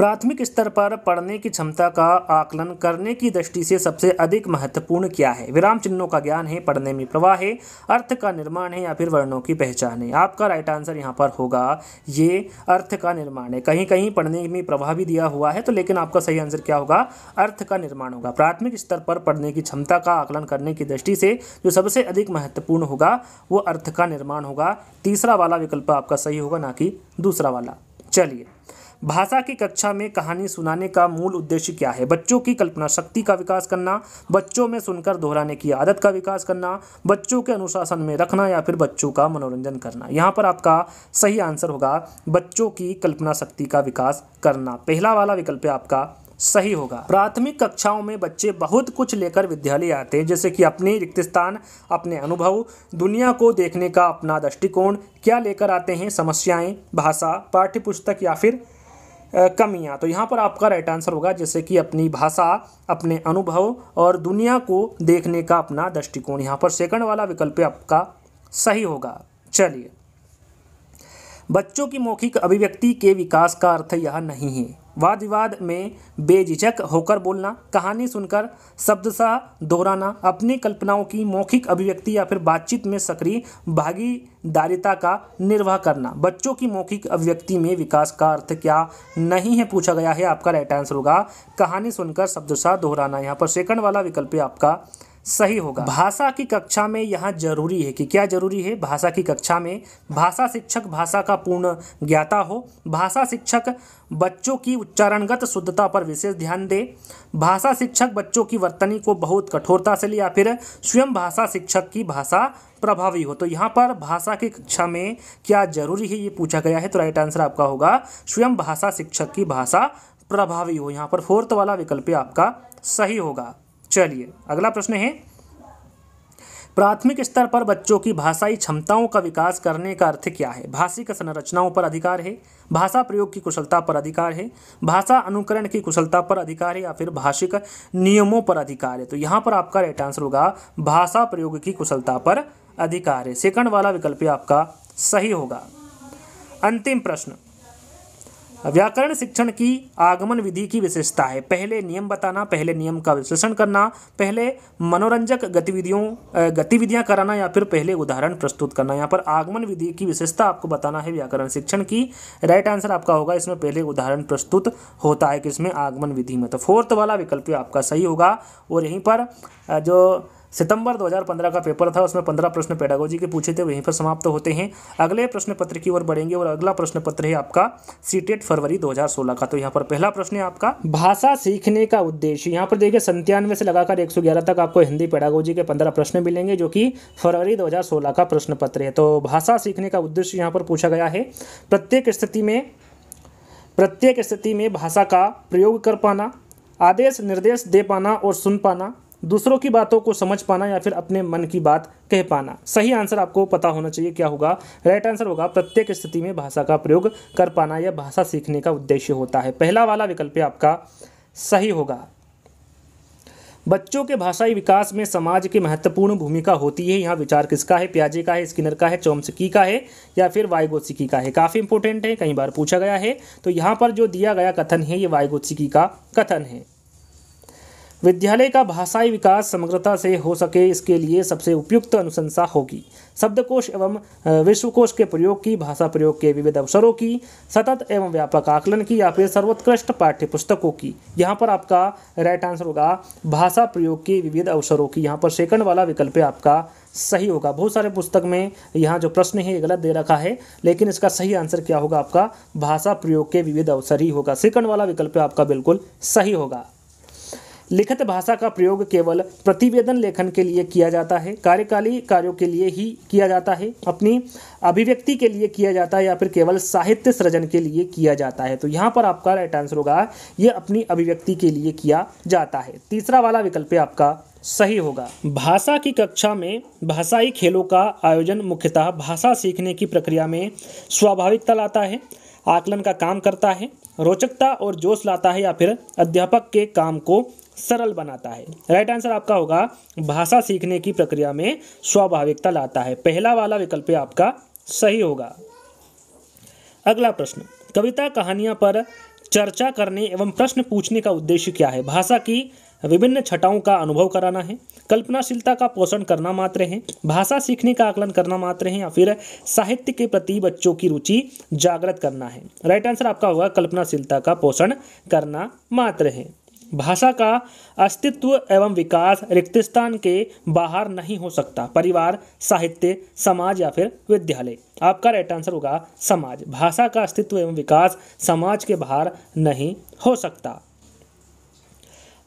प्राथमिक स्तर पर पढ़ने की क्षमता का आकलन करने की दृष्टि से सबसे अधिक महत्वपूर्ण क्या है विराम चिन्हों का ज्ञान है पढ़ने में प्रवाह है अर्थ का निर्माण है या फिर वर्णों की पहचान है आपका राइट आंसर यहाँ पर होगा ये अर्थ का निर्माण है कहीं कहीं पढ़ने में प्रवाह भी दिया हुआ है तो लेकिन आपका सही आंसर क्या होगा अर्थ का निर्माण होगा प्राथमिक स्तर पर पढ़ने की क्षमता का आकलन करने की दृष्टि से जो सबसे अधिक महत्वपूर्ण होगा वो अर्थ का निर्माण होगा तीसरा वाला विकल्प आपका सही होगा ना कि दूसरा वाला चलिए भाषा की कक्षा में कहानी सुनाने का मूल उद्देश्य क्या है बच्चों की कल्पना शक्ति का विकास करना बच्चों में सुनकर दोहराने की आदत का विकास करना बच्चों के अनुशासन में रखना या फिर बच्चों का मनोरंजन करना यहाँ पर आपका सही आंसर होगा बच्चों की कल्पना शक्ति का विकास करना पहला वाला विकल्प आपका सही होगा प्राथमिक कक्षाओं में बच्चे बहुत कुछ लेकर विद्यालय आते हैं जैसे कि अपने रिक्त स्थान अपने अनुभव दुनिया को देखने का अपना दृष्टिकोण क्या लेकर आते हैं समस्याएं भाषा पाठ्यपुस्तक या फिर कमियां तो यहाँ पर आपका राइट आंसर होगा जैसे कि अपनी भाषा अपने अनुभव और दुनिया को देखने का अपना दृष्टिकोण यहाँ पर सेकंड वाला विकल्प आपका सही होगा चलिए बच्चों की मौखिक अभिव्यक्ति के विकास का अर्थ यह नहीं है वाद विवाद में बेझिझक होकर बोलना कहानी सुनकर शब्द सा दोहराना अपनी कल्पनाओं की मौखिक अभिव्यक्ति या फिर बातचीत में सक्रिय भागीदारिता का निर्वाह करना बच्चों की मौखिक अभिव्यक्ति में विकास का अर्थ क्या नहीं है पूछा गया है आपका राइट आंसर होगा कहानी सुनकर शब्द सा दोहराना यहाँ पर सेकंड वाला विकल्प आपका सही होगा भाषा की कक्षा में यहाँ जरूरी है कि क्या जरूरी है भाषा की कक्षा में भाषा शिक्षक भाषा का पूर्ण ज्ञाता हो भाषा शिक्षक बच्चों की उच्चारणगत शुद्धता पर विशेष ध्यान दे भाषा शिक्षक बच्चों की वर्तनी को बहुत कठोरता से लिया फिर स्वयं भाषा शिक्षक की भाषा प्रभावी हो तो यहाँ पर भाषा की कक्षा में क्या जरूरी है ये पूछा गया है तो राइट आंसर आपका होगा स्वयं भाषा शिक्षक की भाषा प्रभावी हो यहाँ पर फोर्थ वाला विकल्प आपका सही होगा चलिए अगला प्रश्न है प्राथमिक स्तर पर बच्चों की भाषाई क्षमताओं का विकास करने का अर्थ क्या है भाषिक संरचनाओं पर अधिकार है भाषा प्रयोग की कुशलता पर अधिकार है भाषा अनुकरण की कुशलता पर अधिकार है या फिर भाषिक नियमों पर अधिकार है तो यहाँ पर आपका राइट आंसर होगा भाषा प्रयोग की कुशलता पर अधिकार है सेकंड वाला विकल्प आपका सही होगा अंतिम प्रश्न व्याकरण शिक्षण की आगमन विधि की विशेषता है पहले नियम बताना पहले नियम का विश्लेषण करना पहले मनोरंजक गतिविधियों गतिविधियां कराना या फिर पहले उदाहरण प्रस्तुत करना यहाँ पर आगमन विधि की विशेषता आपको बताना है व्याकरण शिक्षण की राइट आंसर आपका होगा इसमें पहले उदाहरण प्रस्तुत होता है कि इसमें आगमन विधि में तो फोर्थ वाला विकल्प आपका सही होगा और यहीं पर जो सितंबर 2015 का पेपर था उसमें 15 प्रश्न पेडागोजी के पूछे थे वहीं पर समाप्त तो होते हैं अगले प्रश्न पत्र की ओर बढ़ेंगे और अगला प्रश्न पत्र है आपका सीटेट फरवरी 2016 का तो यहाँ पर पहला प्रश्न है आपका भाषा सीखने का उद्देश्य यहाँ पर देखिए संतानवे से लगाकर 111 तक आपको हिंदी पेडागोजी के पंद्रह प्रश्न मिलेंगे जो कि फरवरी दो का प्रश्न पत्र है तो भाषा सीखने का उद्देश्य यहाँ पर पूछा गया है प्रत्येक स्थिति में प्रत्येक स्थिति में भाषा का प्रयोग कर पाना आदेश निर्देश दे पाना और सुन पाना दूसरों की बातों को समझ पाना या फिर अपने मन की बात कह पाना सही आंसर आपको पता होना चाहिए क्या होगा राइट आंसर होगा प्रत्येक स्थिति में भाषा का प्रयोग कर पाना या भाषा सीखने का उद्देश्य होता है पहला वाला विकल्प आपका सही होगा बच्चों के भाषाई विकास में समाज की महत्वपूर्ण भूमिका होती है यहाँ विचार किसका है प्याजे का है स्किनर का है चौमसिकी का है या फिर वायगोत्सिकी का है काफ़ी इंपॉर्टेंट है कई बार पूछा गया है तो यहाँ पर जो दिया गया कथन है ये वायगोत्सिकी का कथन है विद्यालय का भाषाई विकास समग्रता से हो सके इसके लिए सबसे उपयुक्त अनुशंसा होगी शब्दकोश एवं विश्वकोश के प्रयोग की भाषा प्रयोग के विविध अवसरों की सतत एवं व्यापक आकलन की या फिर सर्वोत्कृष्ट पाठ्य पुस्तकों की यहाँ पर आपका राइट आंसर होगा भाषा प्रयोग के विविध अवसरों की यहाँ पर सेकंड वाला विकल्प आपका सही होगा बहुत सारे पुस्तक में यहाँ जो प्रश्न है ये गलत दे रखा है लेकिन इसका सही आंसर क्या होगा आपका भाषा प्रयोग के विविध अवसर ही होगा सेकंड वाला विकल्प आपका बिल्कुल सही होगा लिखित भाषा का प्रयोग केवल प्रतिवेदन लेखन के लिए किया जाता है कार्यकाली कार्यों के लिए ही किया जाता है अपनी अभिव्यक्ति के लिए किया जाता है या फिर केवल साहित्य सृजन के लिए किया जाता है तो यहाँ पर आपका राइट आंसर होगा ये अपनी अभिव्यक्ति के लिए किया जाता है तीसरा वाला विकल्प आपका सही होगा भाषा की कक्षा में भाषाई खेलों का आयोजन मुख्यतः भाषा सीखने की प्रक्रिया में स्वाभाविकता लाता है आकलन का काम करता है रोचकता और जोश लाता है या फिर अध्यापक के काम को सरल बनाता है राइट आंसर आपका होगा भाषा सीखने की प्रक्रिया में स्वाभाविकता लाता है पहला वाला विकल्प आपका सही होगा अगला प्रश्न कविता कहानियां पर चर्चा करने एवं प्रश्न पूछने का उद्देश्य क्या है भाषा की विभिन्न छटाओं का अनुभव कराना है कल्पनाशीलता का पोषण करना मात्र है भाषा सीखने का आकलन करना मात्र है या फिर साहित्य के प्रति बच्चों की रुचि जागृत करना है राइट आंसर आपका होगा कल्पनाशीलता का पोषण करना मात्र है भाषा का अस्तित्व एवं विकास रिक्तिस्तान के बाहर नहीं हो सकता परिवार साहित्य समाज या फिर विद्यालय आपका राइट आंसर होगा समाज भाषा का अस्तित्व एवं विकास समाज के बाहर नहीं हो सकता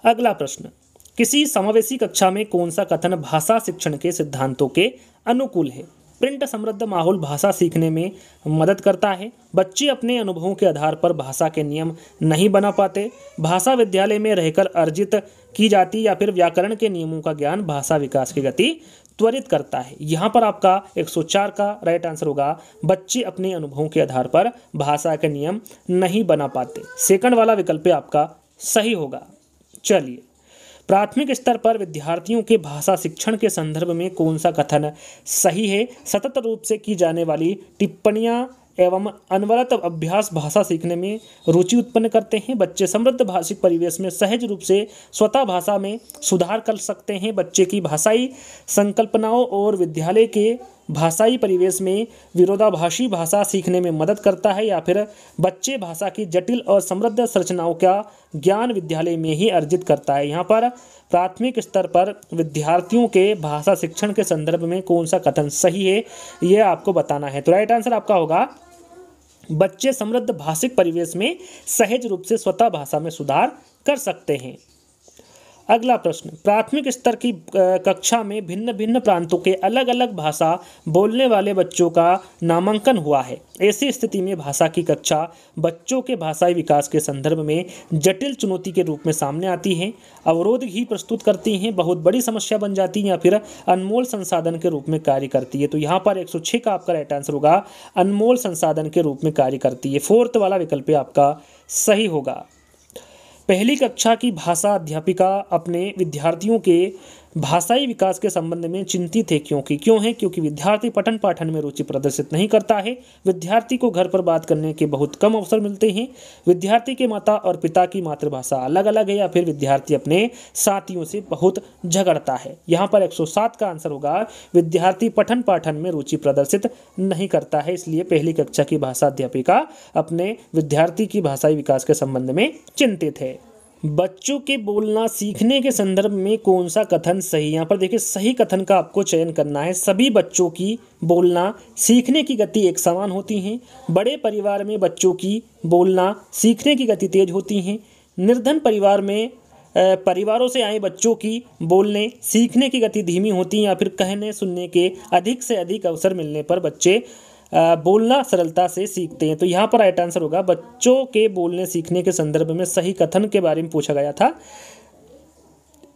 अगला प्रश्न किसी समावेशी कक्षा में कौन सा कथन भाषा शिक्षण के सिद्धांतों के अनुकूल है प्रिंट समृद्ध माहौल भाषा सीखने में मदद करता है बच्चे अपने अनुभवों के आधार पर भाषा के नियम नहीं बना पाते भाषा विद्यालय में रहकर अर्जित की जाती या फिर व्याकरण के नियमों का ज्ञान भाषा विकास की गति त्वरित करता है यहाँ पर आपका 104 का राइट आंसर होगा बच्चे अपने अनुभवों के आधार पर भाषा के नियम नहीं बना पाते सेकंड वाला विकल्प आपका सही होगा चलिए प्राथमिक स्तर पर विद्यार्थियों के भाषा शिक्षण के संदर्भ में कौन सा कथन सही है सतत रूप से की जाने वाली टिप्पणियाँ एवं अनवरत अभ्यास भाषा सीखने में रुचि उत्पन्न करते हैं बच्चे समृद्ध भाषिक परिवेश में सहज रूप से स्वतः भाषा में सुधार कर सकते हैं बच्चे की भाषाई संकल्पनाओं और विद्यालय के भाषाई परिवेश में विरोधाभाषी भाषा सीखने में मदद करता है या फिर बच्चे भाषा की जटिल और समृद्ध संरचनाओं का ज्ञान विद्यालय में ही अर्जित करता है यहाँ पर प्राथमिक स्तर पर विद्यार्थियों के भाषा शिक्षण के संदर्भ में कौन सा कथन सही है यह आपको बताना है तो राइट आंसर आपका होगा बच्चे समृद्ध भाषिक परिवेश में सहज रूप से स्वतः भाषा में सुधार कर सकते हैं अगला प्रश्न प्राथमिक स्तर की कक्षा में भिन्न भिन्न प्रांतों के अलग अलग भाषा बोलने वाले बच्चों का नामांकन हुआ है ऐसी स्थिति में भाषा की कक्षा बच्चों के भाषाई विकास के संदर्भ में जटिल चुनौती के रूप में सामने आती है अवरोध ही प्रस्तुत करती हैं बहुत बड़ी समस्या बन जाती है या फिर अनमोल संसाधन के रूप में कार्य करती है तो यहाँ पर एक का आपका राइट आंसर होगा अनमोल संसाधन के रूप में कार्य करती है फोर्थ वाला विकल्प आपका सही होगा पहली कक्षा की भाषा अध्यापिका अपने विद्यार्थियों के भाषाई विकास के संबंध में चिंतित है क्योंकि क्यों है क्योंकि विद्यार्थी पठन पाठन में रुचि प्रदर्शित नहीं करता है विद्यार्थी को घर पर बात करने के बहुत कम अवसर मिलते हैं विद्यार्थी के माता और पिता की मातृभाषा अलग अलग है या फिर विद्यार्थी अपने साथियों से बहुत झगड़ता है यहाँ पर एक का आंसर होगा विद्यार्थी पठन पाठन में रुचि प्रदर्शित नहीं करता है इसलिए पहली कक्षा की भाषा अध्यापिका अपने विद्यार्थी की भाषाई विकास के संबंध में चिंतित है बच्चों के बोलना सीखने के संदर्भ में कौन सा कथन सही यहाँ पर देखिए सही कथन का आपको चयन करना है सभी बच्चों की बोलना सीखने की गति एक समान होती है बड़े परिवार में बच्चों की बोलना सीखने की गति तेज होती है निर्धन परिवार में परिवारों से आए बच्चों की बोलने सीखने की गति धीमी होती है या फिर कहने सुनने के अधिक से अधिक अवसर मिलने पर बच्चे बोलना सरलता से सीखते हैं तो यहाँ पर राइट आंसर होगा बच्चों के बोलने सीखने के संदर्भ में सही कथन के बारे में पूछा गया था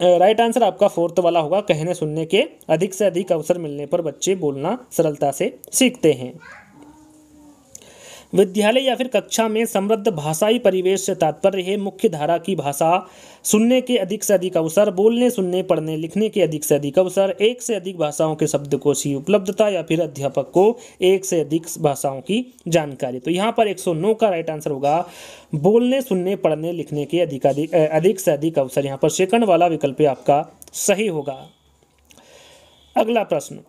राइट आंसर आपका फोर्थ वाला होगा कहने सुनने के अधिक से अधिक अवसर मिलने पर बच्चे बोलना सरलता से सीखते हैं विद्यालय या फिर कक्षा में समृद्ध भाषाई परिवेश से तात्पर्य है मुख्य धारा की भाषा सुनने के अधिक से अधिक अवसर बोलने सुनने पढ़ने लिखने के अधिक से अधिक अवसर एक से अधिक भाषाओं के शब्द को सी उपलब्धता या फिर अध्यापक को एक से अधिक भाषाओं की जानकारी तो यहाँ पर 109 का राइट आंसर होगा बोलने सुनने पढ़ने लिखने के अधिक अधिक से अधिक अवसर यहाँ पर सेकंड वाला विकल्प आपका सही होगा अगला प्रश्न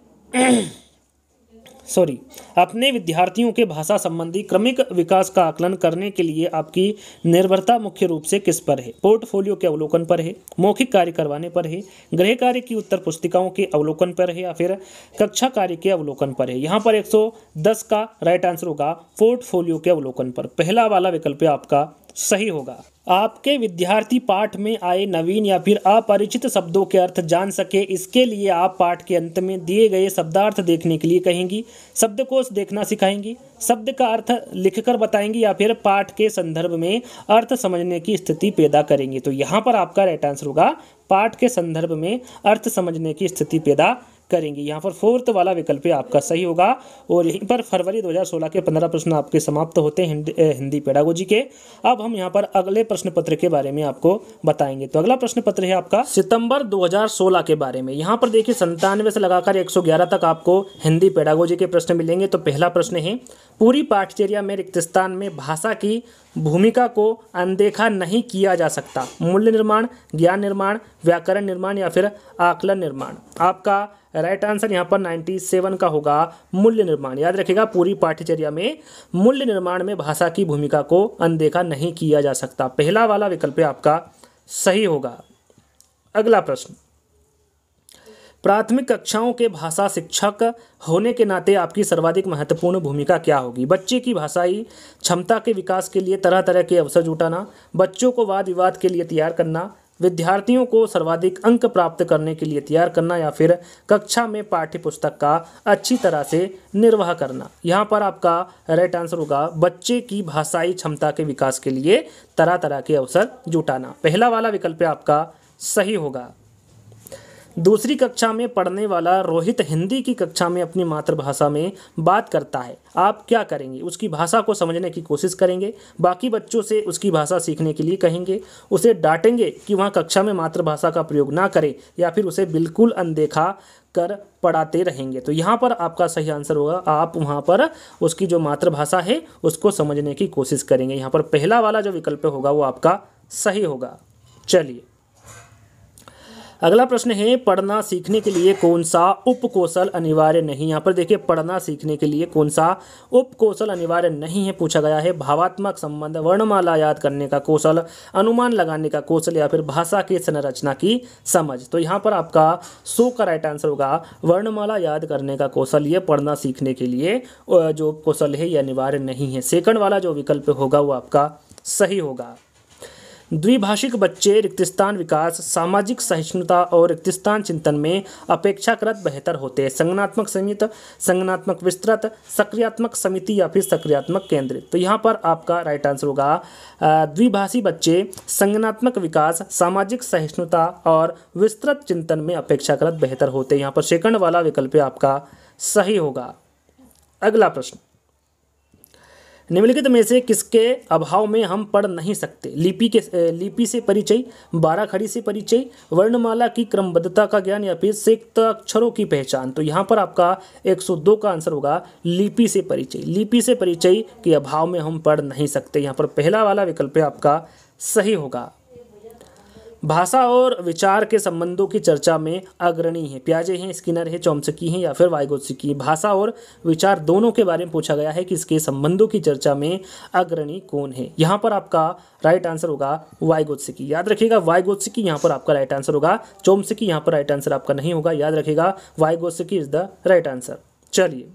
सॉरी अपने विद्यार्थियों के भाषा संबंधी क्रमिक विकास का आकलन करने के लिए आपकी निर्भरता मुख्य रूप से किस पर है पोर्टफोलियो के अवलोकन पर है मौखिक कार्य करवाने पर है गृह कार्य की उत्तर पुस्तिकाओं के अवलोकन पर है या फिर कक्षा कार्य के अवलोकन पर है यहाँ पर 110 का राइट आंसर होगा पोर्टफोलियो के अवलोकन पर पहला वाला विकल्प आपका सही होगा आपके विद्यार्थी पाठ में आए नवीन या फिर अपरिचित शब्दों के अर्थ जान सके इसके लिए आप पाठ के अंत में दिए गए शब्दार्थ देखने के लिए कहेंगी शब्दकोश देखना सिखाएंगी शब्द का अर्थ लिखकर बताएंगी या फिर पाठ के संदर्भ में अर्थ समझने की स्थिति पैदा करेंगी तो यहाँ पर आपका राइट आंसर होगा पाठ के संदर्भ में अर्थ समझने की स्थिति पैदा करेंगे यहाँ पर फोर्थ वाला विकल्प आपका सही होगा और यहीं पर फरवरी 2016 के 15 प्रश्न आपके समाप्त होते हैं हिंदी, हिंदी पेडागोजी के अब हम यहाँ पर अगले प्रश्न पत्र के बारे में आपको बताएंगे तो अगला प्रश्न पत्र है आपका सितंबर 2016 के बारे में यहाँ पर देखिए संतानवे से लगाकर 111 तक आपको हिंदी पेडागोजी के प्रश्न मिलेंगे तो पहला प्रश्न है पूरी पाठचर्या में रिक्तस्थान में भाषा की भूमिका को अनदेखा नहीं किया जा सकता मूल्य निर्माण ज्ञान निर्माण व्याकरण निर्माण या फिर आकलन निर्माण आपका राइट आंसर यहाँ पर 97 का होगा मूल्य निर्माण याद रखिएगा पूरी पाठ्यचर्या में मूल्य निर्माण में भाषा की भूमिका को अनदेखा नहीं किया जा सकता पहला वाला विकल्प आपका सही होगा अगला प्रश्न प्राथमिक कक्षाओं के भाषा शिक्षक होने के नाते आपकी सर्वाधिक महत्वपूर्ण भूमिका क्या होगी बच्चे की भाषाई क्षमता के विकास के लिए तरह तरह के अवसर जुटाना बच्चों को वाद विवाद के लिए तैयार करना विद्यार्थियों को सर्वाधिक अंक प्राप्त करने के लिए तैयार करना या फिर कक्षा में पाठ्य पुस्तक का अच्छी तरह से निर्वाह करना यहाँ पर आपका राइट आंसर होगा बच्चे की भाषाई क्षमता के विकास के लिए तरह तरह के अवसर जुटाना पहला वाला विकल्प आपका सही होगा दूसरी कक्षा में पढ़ने वाला रोहित हिंदी की कक्षा में अपनी मातृभाषा में बात करता है आप क्या करेंगे उसकी भाषा को समझने की कोशिश करेंगे बाकी बच्चों से उसकी भाषा सीखने के लिए कहेंगे उसे डांटेंगे कि वहाँ कक्षा में मातृभाषा का प्रयोग ना करें या फिर उसे बिल्कुल अनदेखा कर पढ़ाते रहेंगे तो यहाँ पर आपका सही आंसर होगा आप वहाँ पर उसकी जो मातृभाषा है उसको समझने की कोशिश करेंगे यहाँ पर पहला वाला जो विकल्प होगा वो आपका सही होगा चलिए अगला प्रश्न है पढ़ना सीखने के लिए कौन सा उपकौशल अनिवार्य नहीं यहाँ पर देखिए पढ़ना सीखने के लिए कौन सा उपकौशल अनिवार्य नहीं है पूछा गया है भावात्मक संबंध वर्णमाला याद करने का कौशल अनुमान लगाने का कौशल या फिर भाषा की संरचना की समझ तो यहाँ पर आपका सो का राइट आंसर होगा वर्णमाला याद करने का कौशल ये पढ़ना सीखने के लिए जो कौशल है ये अनिवार्य नहीं है सेकंड वाला जो विकल्प होगा वो आपका सही होगा द्विभाषिक बच्चे रिक्तिस्तान विकास सामाजिक सहिष्णुता और रिक्तिस्तान चिंतन में अपेक्षाकृत बेहतर होते हैं संगनात्मक संयुक्त संगनात्मक विस्तृत सक्रियात्मक समिति या फिर सक्रियात्मक केंद्र तो यहाँ पर आपका राइट आंसर होगा द्विभाषी बच्चे संगनात्मक विकास सामाजिक सहिष्णुता और विस्तृत चिंतन में अपेक्षाकृत बेहतर होते हैं यहाँ पर सेकंड वाला विकल्प आपका सही होगा अगला प्रश्न निम्नलिखित में से किसके अभाव में हम पढ़ नहीं सकते लिपि के लिपि से परिचय बारह खड़ी से परिचय वर्णमाला की क्रमबद्धता का ज्ञान या फिर सिक्त अक्षरों की पहचान तो यहाँ पर आपका 102 का आंसर होगा लिपि से परिचय लिपि से परिचय के अभाव में हम पढ़ नहीं सकते यहाँ पर पहला वाला विकल्प आपका सही होगा भाषा और विचार के संबंधों की चर्चा में अग्रणी है प्याजे हैं स्किनर है चौमसकी हैं या फिर वायगोत्सिकी भाषा और विचार दोनों के बारे में पूछा गया है कि इसके संबंधों की चर्चा में अग्रणी कौन है यहाँ पर आपका राइट आंसर होगा वायगोत्सिकी याद रखिएगा वायगोत्सिकी यहाँ पर आपका राइट आंसर होगा चौमसकी यहाँ पर राइट आंसर आपका नहीं होगा याद रखेगा Vygotsky is the right answer चलिए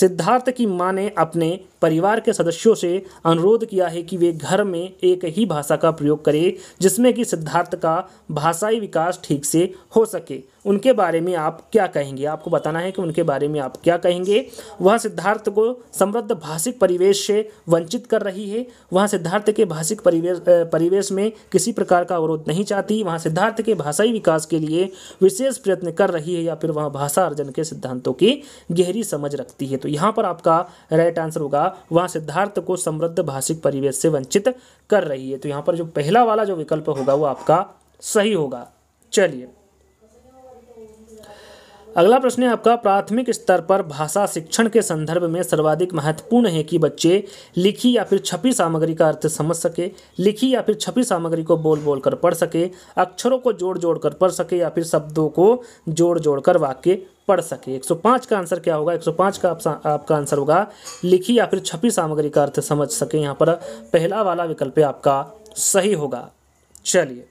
सिद्धार्थ की मां ने अपने परिवार के सदस्यों से अनुरोध किया है कि वे घर में एक ही भाषा का प्रयोग करें जिसमें कि सिद्धार्थ का भाषाई विकास ठीक से हो सके उनके बारे में आप क्या कहेंगे आपको बताना है कि उनके बारे में आप क्या कहेंगे वह सिद्धार्थ को समृद्ध भाषिक परिवेश से वंचित कर रही है वह सिद्धार्थ के भाषिक परिवेश परिवेश में किसी प्रकार का अवरोध नहीं चाहती वहाँ सिद्धार्थ के भाषाई विकास के लिए विशेष प्रयत्न कर रही है या फिर वहाँ भाषा अर्जन के सिद्धांतों की गहरी समझ रखती है तो यहाँ पर आपका राइट आंसर होगा वहाँ सिद्धार्थ को समृद्ध भाषिक परिवेश से वंचित कर रही है तो यहाँ पर जो पहला वाला जो विकल्प होगा वो आपका सही होगा चलिए अगला प्रश्न है आपका प्राथमिक स्तर पर भाषा शिक्षण के संदर्भ में सर्वाधिक महत्वपूर्ण है कि बच्चे लिखी या फिर छपी सामग्री का अर्थ समझ सके लिखी या फिर छपी सामग्री को बोल बोल कर पढ़ सके अक्षरों को जोड़ जोड़ कर पढ़ सके या फिर शब्दों को जोड़ जोड़ कर वाक्य पढ़ सके 105 का आंसर क्या होगा 105 का आपका आंसर होगा लिखी या फिर छपी सामग्री का अर्थ समझ सके यहाँ पर पहला वाला विकल्प आपका सही होगा चलिए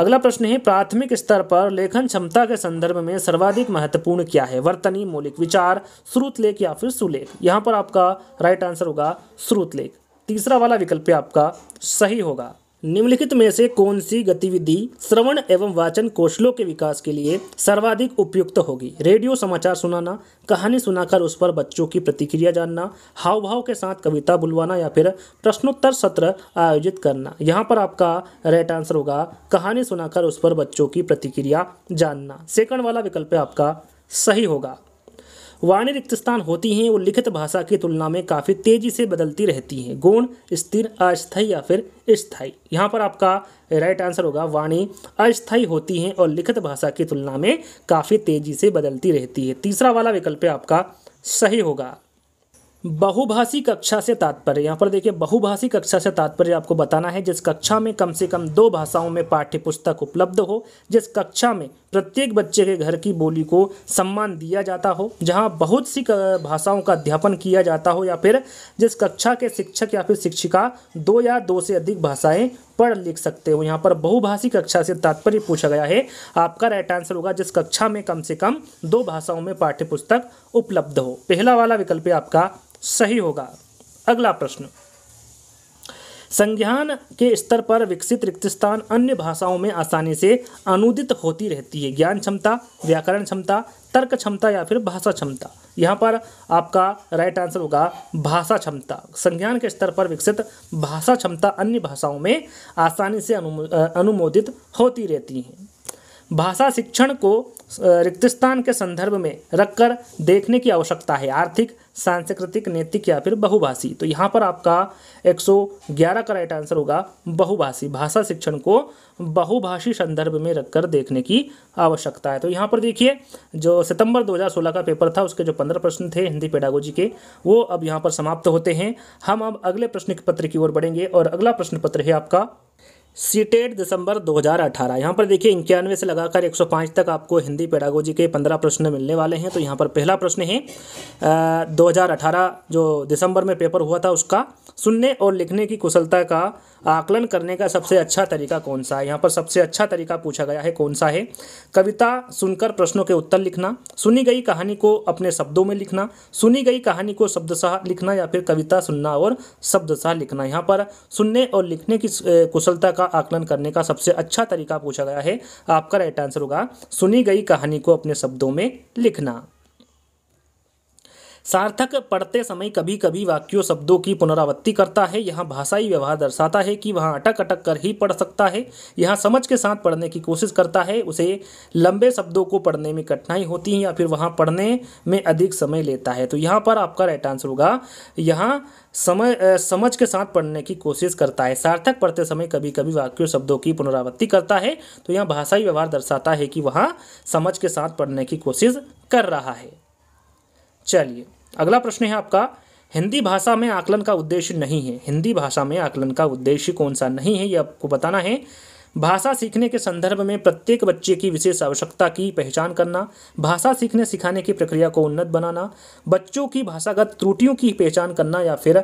अगला प्रश्न है प्राथमिक स्तर पर लेखन क्षमता के संदर्भ में सर्वाधिक महत्वपूर्ण क्या है वर्तनी मौलिक विचार श्रुतलेख या फिर सुलेख यहाँ पर आपका राइट आंसर होगा श्रुतलेख तीसरा वाला विकल्प आपका सही होगा निम्नलिखित में से कौन सी गतिविधि श्रवण एवं वाचन कौशलों के विकास के लिए सर्वाधिक उपयुक्त होगी रेडियो समाचार सुनाना कहानी सुनाकर उस पर बच्चों की प्रतिक्रिया जानना हाव भाव के साथ कविता बुलवाना या फिर प्रश्नोत्तर सत्र आयोजित करना यहाँ पर आपका राइट आंसर होगा कहानी सुनाकर उस पर बच्चों की प्रतिक्रिया जानना सेकंड वाला विकल्प आपका सही होगा वाणी रिक्त स्थान होती हैं वो लिखित भाषा की तुलना में काफ़ी तेज़ी से बदलती रहती हैं गुण स्थिर अस्थायी या फिर स्थायी यहाँ पर आपका राइट आंसर होगा वाणी अस्थायी होती हैं और लिखित भाषा की तुलना में काफ़ी तेज़ी से बदलती रहती है तीसरा वाला विकल्प आपका सही होगा बहुभाषी कक्षा से तात्पर्य यहाँ पर देखिए बहुभाषी कक्षा से तात्पर्य आपको बताना है जिस कक्षा में कम से कम दो भाषाओं में पाठ्य पुस्तक उपलब्ध हो जिस कक्षा में प्रत्येक बच्चे के घर की बोली को सम्मान दिया जाता हो जहाँ बहुत सी भाषाओं का अध्यापन किया जाता हो या फिर जिस कक्षा के शिक्षक या फिर शिक्षिका दो या दो से अधिक भाषाएं पढ़ लिख सकते हो यहाँ पर बहुभाषी कक्षा से तात्पर्य पूछा गया है आपका राइट आंसर होगा जिस कक्षा में कम से कम दो भाषाओं में पाठ्य पुस्तक उपलब्ध हो पहला वाला विकल्प आपका सही होगा अगला प्रश्न संज्ञान के स्तर पर विकसित रिक्त स्थान अन्य भाषाओं में आसानी से अनुदित होती रहती है ज्ञान क्षमता व्याकरण क्षमता तर्क क्षमता या फिर भाषा क्षमता यहाँ पर आपका राइट आंसर होगा भाषा क्षमता संज्ञान के स्तर पर विकसित भाषा क्षमता अन्य भाषाओं में आसानी से अनुमोदित होती रहती हैं भाषा शिक्षण को स्थान के संदर्भ में रखकर देखने की आवश्यकता है आर्थिक सांस्कृतिक नैतिक या फिर बहुभाषी तो यहाँ पर आपका 111 का राइट आंसर होगा बहुभाषी भाषा शिक्षण को बहुभाषी संदर्भ में रखकर देखने की आवश्यकता है तो यहाँ पर देखिए जो सितंबर 2016 का पेपर था उसके जो 15 प्रश्न थे हिंदी पेडागोजी के वो अब यहाँ पर समाप्त होते हैं हम अब अगले प्रश्न पत्र की ओर बढ़ेंगे और अगला प्रश्न पत्र है आपका सीटेट दिसंबर 2018 यहाँ पर देखिए इक्यानवे से लगाकर 105 तक आपको हिंदी पेडागोजी के 15 प्रश्न मिलने वाले हैं तो यहाँ पर पहला प्रश्न है आ, 2018 जो दिसंबर में पेपर हुआ था उसका सुनने और लिखने की कुशलता का आकलन करने का सबसे अच्छा तरीका कौन सा है यहाँ पर सबसे अच्छा तरीका पूछा गया है कौन सा है कविता सुनकर प्रश्नों के उत्तर लिखना सुनी गई कहानी को अपने शब्दों में लिखना सुनी गई कहानी को शब्दशाह लिखना या फिर कविता सुनना और शब्दशाह लिखना यहाँ पर सुनने और लिखने की कुशलता का आकलन करने का सबसे अच्छा तरीका पूछा गया है आपका राइट आंसर होगा सुनी गई कहानी को अपने शब्दों में लिखना सार्थक पढ़ते समय कभी कभी वाक्यों शब्दों की पुनरावृत्ति करता है यहाँ भाषाई व्यवहार दर्शाता है कि वहाँ अटक अटक कर ही पढ़ सकता है यहाँ समझ के साथ पढ़ने की कोशिश करता है उसे लंबे शब्दों को पढ़ने में कठिनाई होती है या फिर वहाँ पढ़ने में अधिक समय लेता है तो यहाँ पर आपका राइट आंसर होगा यहाँ समय समझ के साथ पढ़ने की कोशिश करता है सार्थक पढ़ते समय कभी कभी वाक्यों शब्दों की पुनरावृत्ति करता है तो यहाँ भाषाई व्यवहार दर्शाता है कि वहाँ समझ के साथ पढ़ने की कोशिश कर रहा है चलिए अगला प्रश्न है आपका हिंदी भाषा में आकलन का उद्देश्य नहीं है हिंदी भाषा में आकलन का उद्देश्य कौन सा नहीं है ये आपको बताना है भाषा सीखने के संदर्भ में प्रत्येक बच्चे की विशेष आवश्यकता की पहचान करना भाषा सीखने सिखाने की प्रक्रिया को उन्नत बनाना बच्चों की भाषागत त्रुटियों की पहचान करना या फिर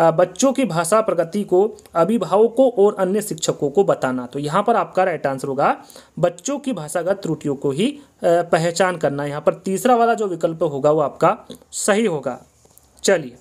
बच्चों की भाषा प्रगति को अभिभावकों और अन्य शिक्षकों को बताना तो यहाँ पर आपका राइट आंसर होगा बच्चों की भाषागत त्रुटियों को ही पहचान करना यहाँ पर तीसरा वाला जो विकल्प होगा वो आपका सही होगा चलिए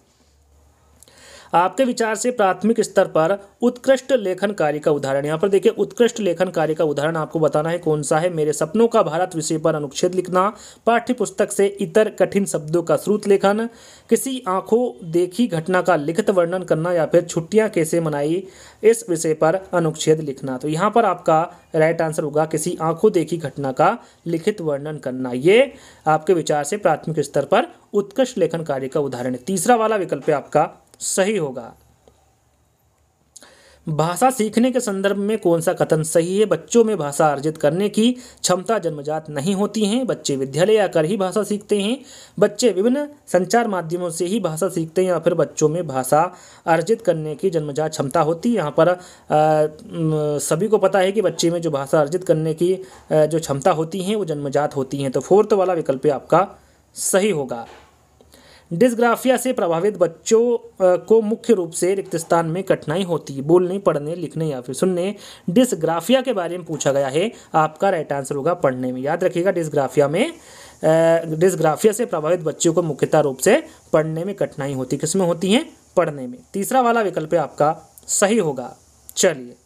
आपके विचार से प्राथमिक स्तर पर उत्कृष्ट लेखन कार्य का उदाहरण यहाँ पर देखिए उत्कृष्ट लेखन कार्य का उदाहरण आपको बताना है कौन सा है मेरे सपनों का भारत विषय पर अनुच्छेद लिखना पाठ्य पुस्तक से इतर कठिन शब्दों का श्रुत लेखन किसी आंखों देखी घटना का लिखित वर्णन करना या फिर छुट्टियां कैसे मनाई इस विषय पर अनुच्छेद लिखना तो यहाँ पर आपका राइट आंसर होगा किसी आंखों देखी घटना का लिखित वर्णन करना ये आपके विचार से प्राथमिक स्तर पर उत्कृष्ट लेखन कार्य का उदाहरण है तीसरा वाला विकल्प है आपका सही होगा भाषा सीखने के संदर्भ में कौन सा कथन सही है बच्चों में भाषा अर्जित करने की क्षमता जन्मजात नहीं होती है बच्चे विद्यालय आकर ही भाषा सीखते हैं बच्चे विभिन्न संचार माध्यमों से ही भाषा सीखते हैं या फिर बच्चों में भाषा अर्जित करने की जन्मजात क्षमता होती है यहाँ पर आ, सभी को पता है कि बच्चे में जो भाषा अर्जित करने की जो क्षमता होती है वो जन्मजात होती हैं तो फोर्थ वाला विकल्प आपका सही होगा डिस्ग्राफिया से प्रभावित बच्चों को मुख्य रूप से स्थान में कठिनाई होती है बोलने पढ़ने लिखने या फिर सुनने डिस्ग्राफिया के बारे में पूछा गया है आपका राइट आंसर होगा पढ़ने में याद रखिएगा डिस्ग्राफिया में डिस्ग्राफिया से प्रभावित बच्चों को मुख्यतः रूप से पढ़ने में कठिनाई होती किसमें होती है पढ़ने में तीसरा वाला विकल्प आपका सही होगा चलिए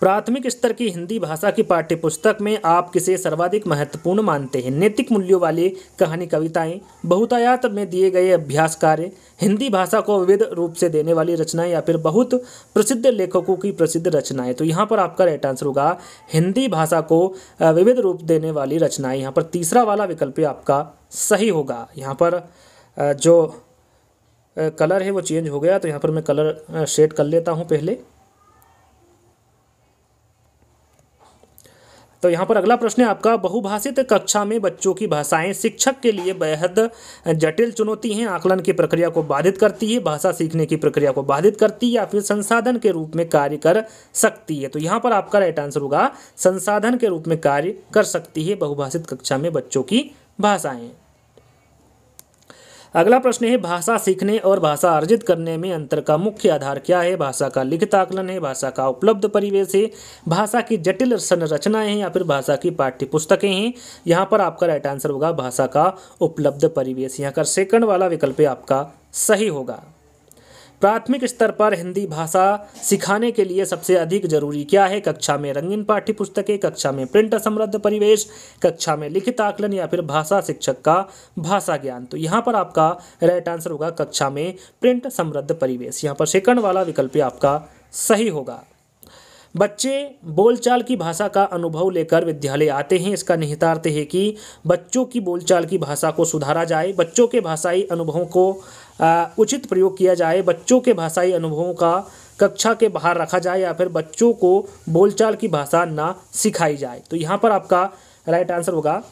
प्राथमिक स्तर की हिंदी भाषा की पाठ्यपुस्तक में आप किसे सर्वाधिक महत्वपूर्ण मानते हैं नैतिक मूल्यों वाली कहानी कविताएं बहुतायात में दिए गए अभ्यास कार्य हिंदी भाषा को विविध रूप से देने वाली रचनाएं या फिर बहुत प्रसिद्ध लेखकों की प्रसिद्ध रचनाएं तो यहाँ पर आपका राइट आंसर होगा हिंदी भाषा को विविध रूप देने वाली रचनाएँ यहाँ पर तीसरा वाला विकल्प आपका सही होगा यहाँ पर जो कलर है वो चेंज हो गया तो यहाँ पर मैं कलर शेड कर लेता हूँ पहले तो यहाँ पर अगला प्रश्न है आपका बहुभाषित कक्षा में बच्चों की भाषाएं शिक्षक के लिए बेहद जटिल चुनौती हैं आकलन की प्रक्रिया को बाधित करती है भाषा सीखने की प्रक्रिया को बाधित करती है या फिर संसाधन के रूप में कार्य कर सकती है तो यहाँ पर आपका राइट आंसर होगा संसाधन के रूप में कार्य कर सकती है बहुभाषित कक्षा में बच्चों की भाषाएँ अगला प्रश्न है भाषा सीखने और भाषा अर्जित करने में अंतर का मुख्य आधार क्या है भाषा का लिखित आकलन है भाषा का उपलब्ध परिवेश है भाषा की जटिल संरचनाएं हैं या फिर भाषा की पाठ्य पुस्तकें हैं यहाँ पर आपका राइट आंसर होगा भाषा का उपलब्ध परिवेश यहाँ का सेकंड वाला विकल्प आपका सही होगा प्राथमिक स्तर पर हिंदी भाषा सिखाने के लिए सबसे अधिक जरूरी क्या है कक्षा में रंगीन पाठ्य पुस्तकें कक्षा में प्रिंट समृद्ध परिवेश कक्षा में लिखित आकलन या फिर भाषा शिक्षक का भाषा ज्ञान तो यहाँ पर आपका राइट आंसर होगा कक्षा में प्रिंट समृद्ध परिवेश यहाँ पर सेकंड वाला विकल्प आपका सही होगा बच्चे बोलचाल की भाषा का अनुभव लेकर विद्यालय आते हैं इसका निहितार्थ है कि बच्चों की बोलचाल की भाषा को सुधारा जाए बच्चों के भाषाई अनुभवों को उचित प्रयोग किया जाए बच्चों के भाषाई अनुभवों का कक्षा के बाहर रखा जाए या फिर बच्चों को बोलचाल की भाषा ना सिखाई जाए तो यहाँ पर आपका राइट आंसर होगा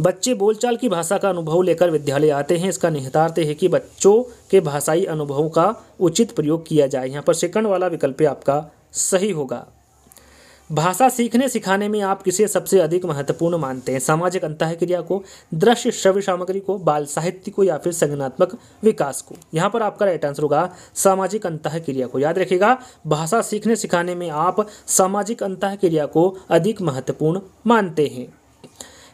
बच्चे बोलचाल की भाषा का अनुभव लेकर विद्यालय आते हैं इसका निहितार्थ है कि बच्चों के भाषाई अनुभवों का उचित प्रयोग किया जाए यहाँ पर सेकंड वाला विकल्प आपका सही होगा भाषा सीखने सिखाने में आप किसे सबसे अधिक महत्वपूर्ण मानते हैं सामाजिक अंत क्रिया को दृश्य श्रव्य सामग्री को बाल साहित्य को या फिर संज्ञानात्मक विकास को यहाँ पर आपका राइट आंसर होगा सामाजिक अंत क्रिया को याद रखिएगा भाषा सीखने सिखाने में आप सामाजिक अंत क्रिया को अधिक महत्वपूर्ण मानते हैं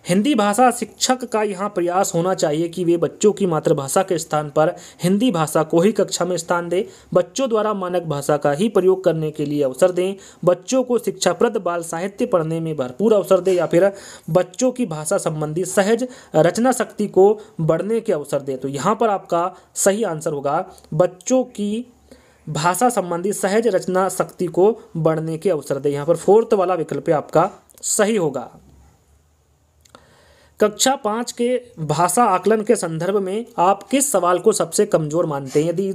हिंदी भाषा शिक्षक का यहाँ प्रयास होना चाहिए कि वे बच्चों की मातृभाषा के स्थान पर हिंदी भाषा को ही कक्षा में स्थान दें बच्चों द्वारा मानक भाषा का ही प्रयोग करने के लिए अवसर दें बच्चों को शिक्षाप्रद बाल साहित्य पढ़ने में भरपूर अवसर दें या फिर बच्चों की भाषा संबंधी सहज रचना शक्ति को बढ़ने के अवसर दें तो यहाँ पर आपका सही आंसर होगा बच्चों की भाषा संबंधी सहज रचना शक्ति को बढ़ने के अवसर दें यहाँ पर फोर्थ वाला विकल्प आपका सही होगा कक्षा पाँच के भाषा आकलन के संदर्भ में आप किस सवाल को सबसे कमज़ोर मानते हैं यदि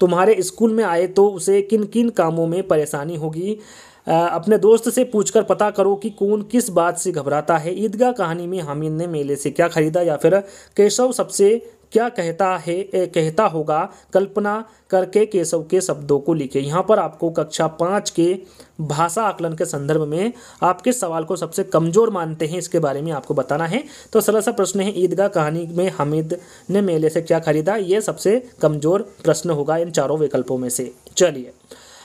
तुम्हारे स्कूल में आए तो उसे किन किन कामों में परेशानी होगी अपने दोस्त से पूछकर पता करो कि कौन किस बात से घबराता है ईदगाह कहानी में हामिद ने मेले से क्या खरीदा या फिर केशव सबसे क्या कहता है कहता होगा कल्पना करके केशव के शब्दों को लिखे यहाँ पर आपको कक्षा पाँच के भाषा आकलन के संदर्भ में आपके सवाल को सबसे कमजोर मानते हैं इसके बारे में आपको बताना है तो सरल सा प्रश्न है ईदगाह कहानी में हमिद ने मेले से क्या खरीदा ये सबसे कमजोर प्रश्न होगा इन चारों विकल्पों में से चलिए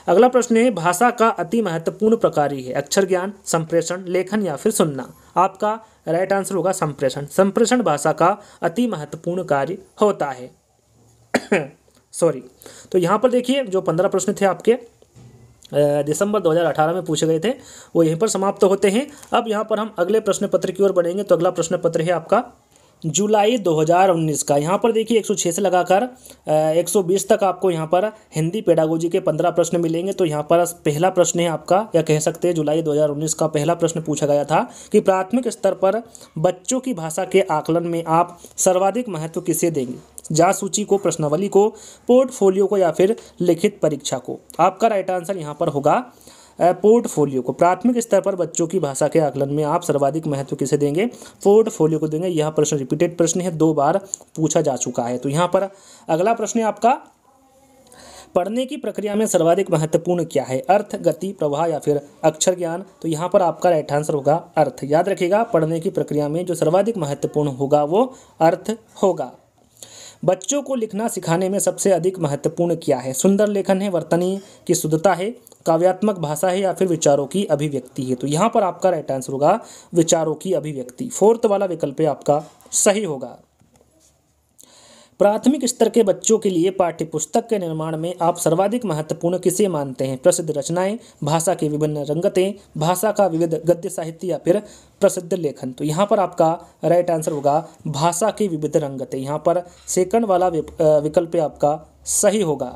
अगला प्रश्न है भाषा का अति महत्वपूर्ण प्रकार ही है अक्षर ज्ञान संप्रेषण लेखन या फिर सुनना आपका राइट आंसर होगा संप्रेषण संप्रेषण भाषा का अति महत्वपूर्ण कार्य होता है सॉरी तो यहाँ पर देखिए जो पंद्रह प्रश्न थे आपके दिसंबर 2018 में पूछे गए थे वो यहीं पर समाप्त होते हैं अब यहाँ पर हम अगले प्रश्न पत्र की ओर बढ़ेंगे तो अगला प्रश्न पत्र है आपका जुलाई 2019 का यहाँ पर देखिए 106 से लगाकर 120 तक आपको यहाँ पर हिंदी पेडागोजी के 15 प्रश्न मिलेंगे तो यहाँ पर पहला प्रश्न है आपका या कह सकते हैं जुलाई 2019 का पहला प्रश्न पूछा गया था कि प्राथमिक स्तर पर बच्चों की भाषा के आकलन में आप सर्वाधिक महत्व किसे देंगे जा सूची को प्रश्नावली को पोर्टफोलियो को या फिर लिखित परीक्षा को आपका राइट आंसर यहाँ पर होगा पोर्टफोलियो को प्राथमिक स्तर पर बच्चों की भाषा के आकलन में आप सर्वाधिक महत्व किसे देंगे पोर्टफोलियो को देंगे यह प्रश्न रिपीटेड प्रश्न है दो बार पूछा जा चुका है तो यहाँ पर अगला प्रश्न है आपका पढ़ने की प्रक्रिया में सर्वाधिक महत्वपूर्ण क्या है अर्थ गति प्रवाह या फिर अक्षर ज्ञान तो यहाँ पर आपका राइट आंसर होगा अर्थ याद रखिएगा पढ़ने की प्रक्रिया में जो सर्वाधिक महत्वपूर्ण होगा वो अर्थ होगा बच्चों को लिखना सिखाने में सबसे अधिक महत्वपूर्ण क्या है सुंदर लेखन है वर्तनी की शुद्धता है काव्यात्मक भाषा है या फिर विचारों की अभिव्यक्ति है तो यहाँ पर आपका राइट आंसर होगा विचारों की अभिव्यक्ति फोर्थ वाला विकल्प आपका सही होगा प्राथमिक स्तर के बच्चों के लिए पाठ्यपुस्तक के निर्माण में आप सर्वाधिक महत्वपूर्ण किसे मानते हैं प्रसिद्ध रचनाएं भाषा की विभिन्न रंगतें भाषा का विविध गद्य साहित्य या फिर प्रसिद्ध लेखन तो यहाँ पर आपका राइट आंसर होगा भाषा की विविध रंगतें यहाँ पर सेकंड वाला विकल्प आपका सही होगा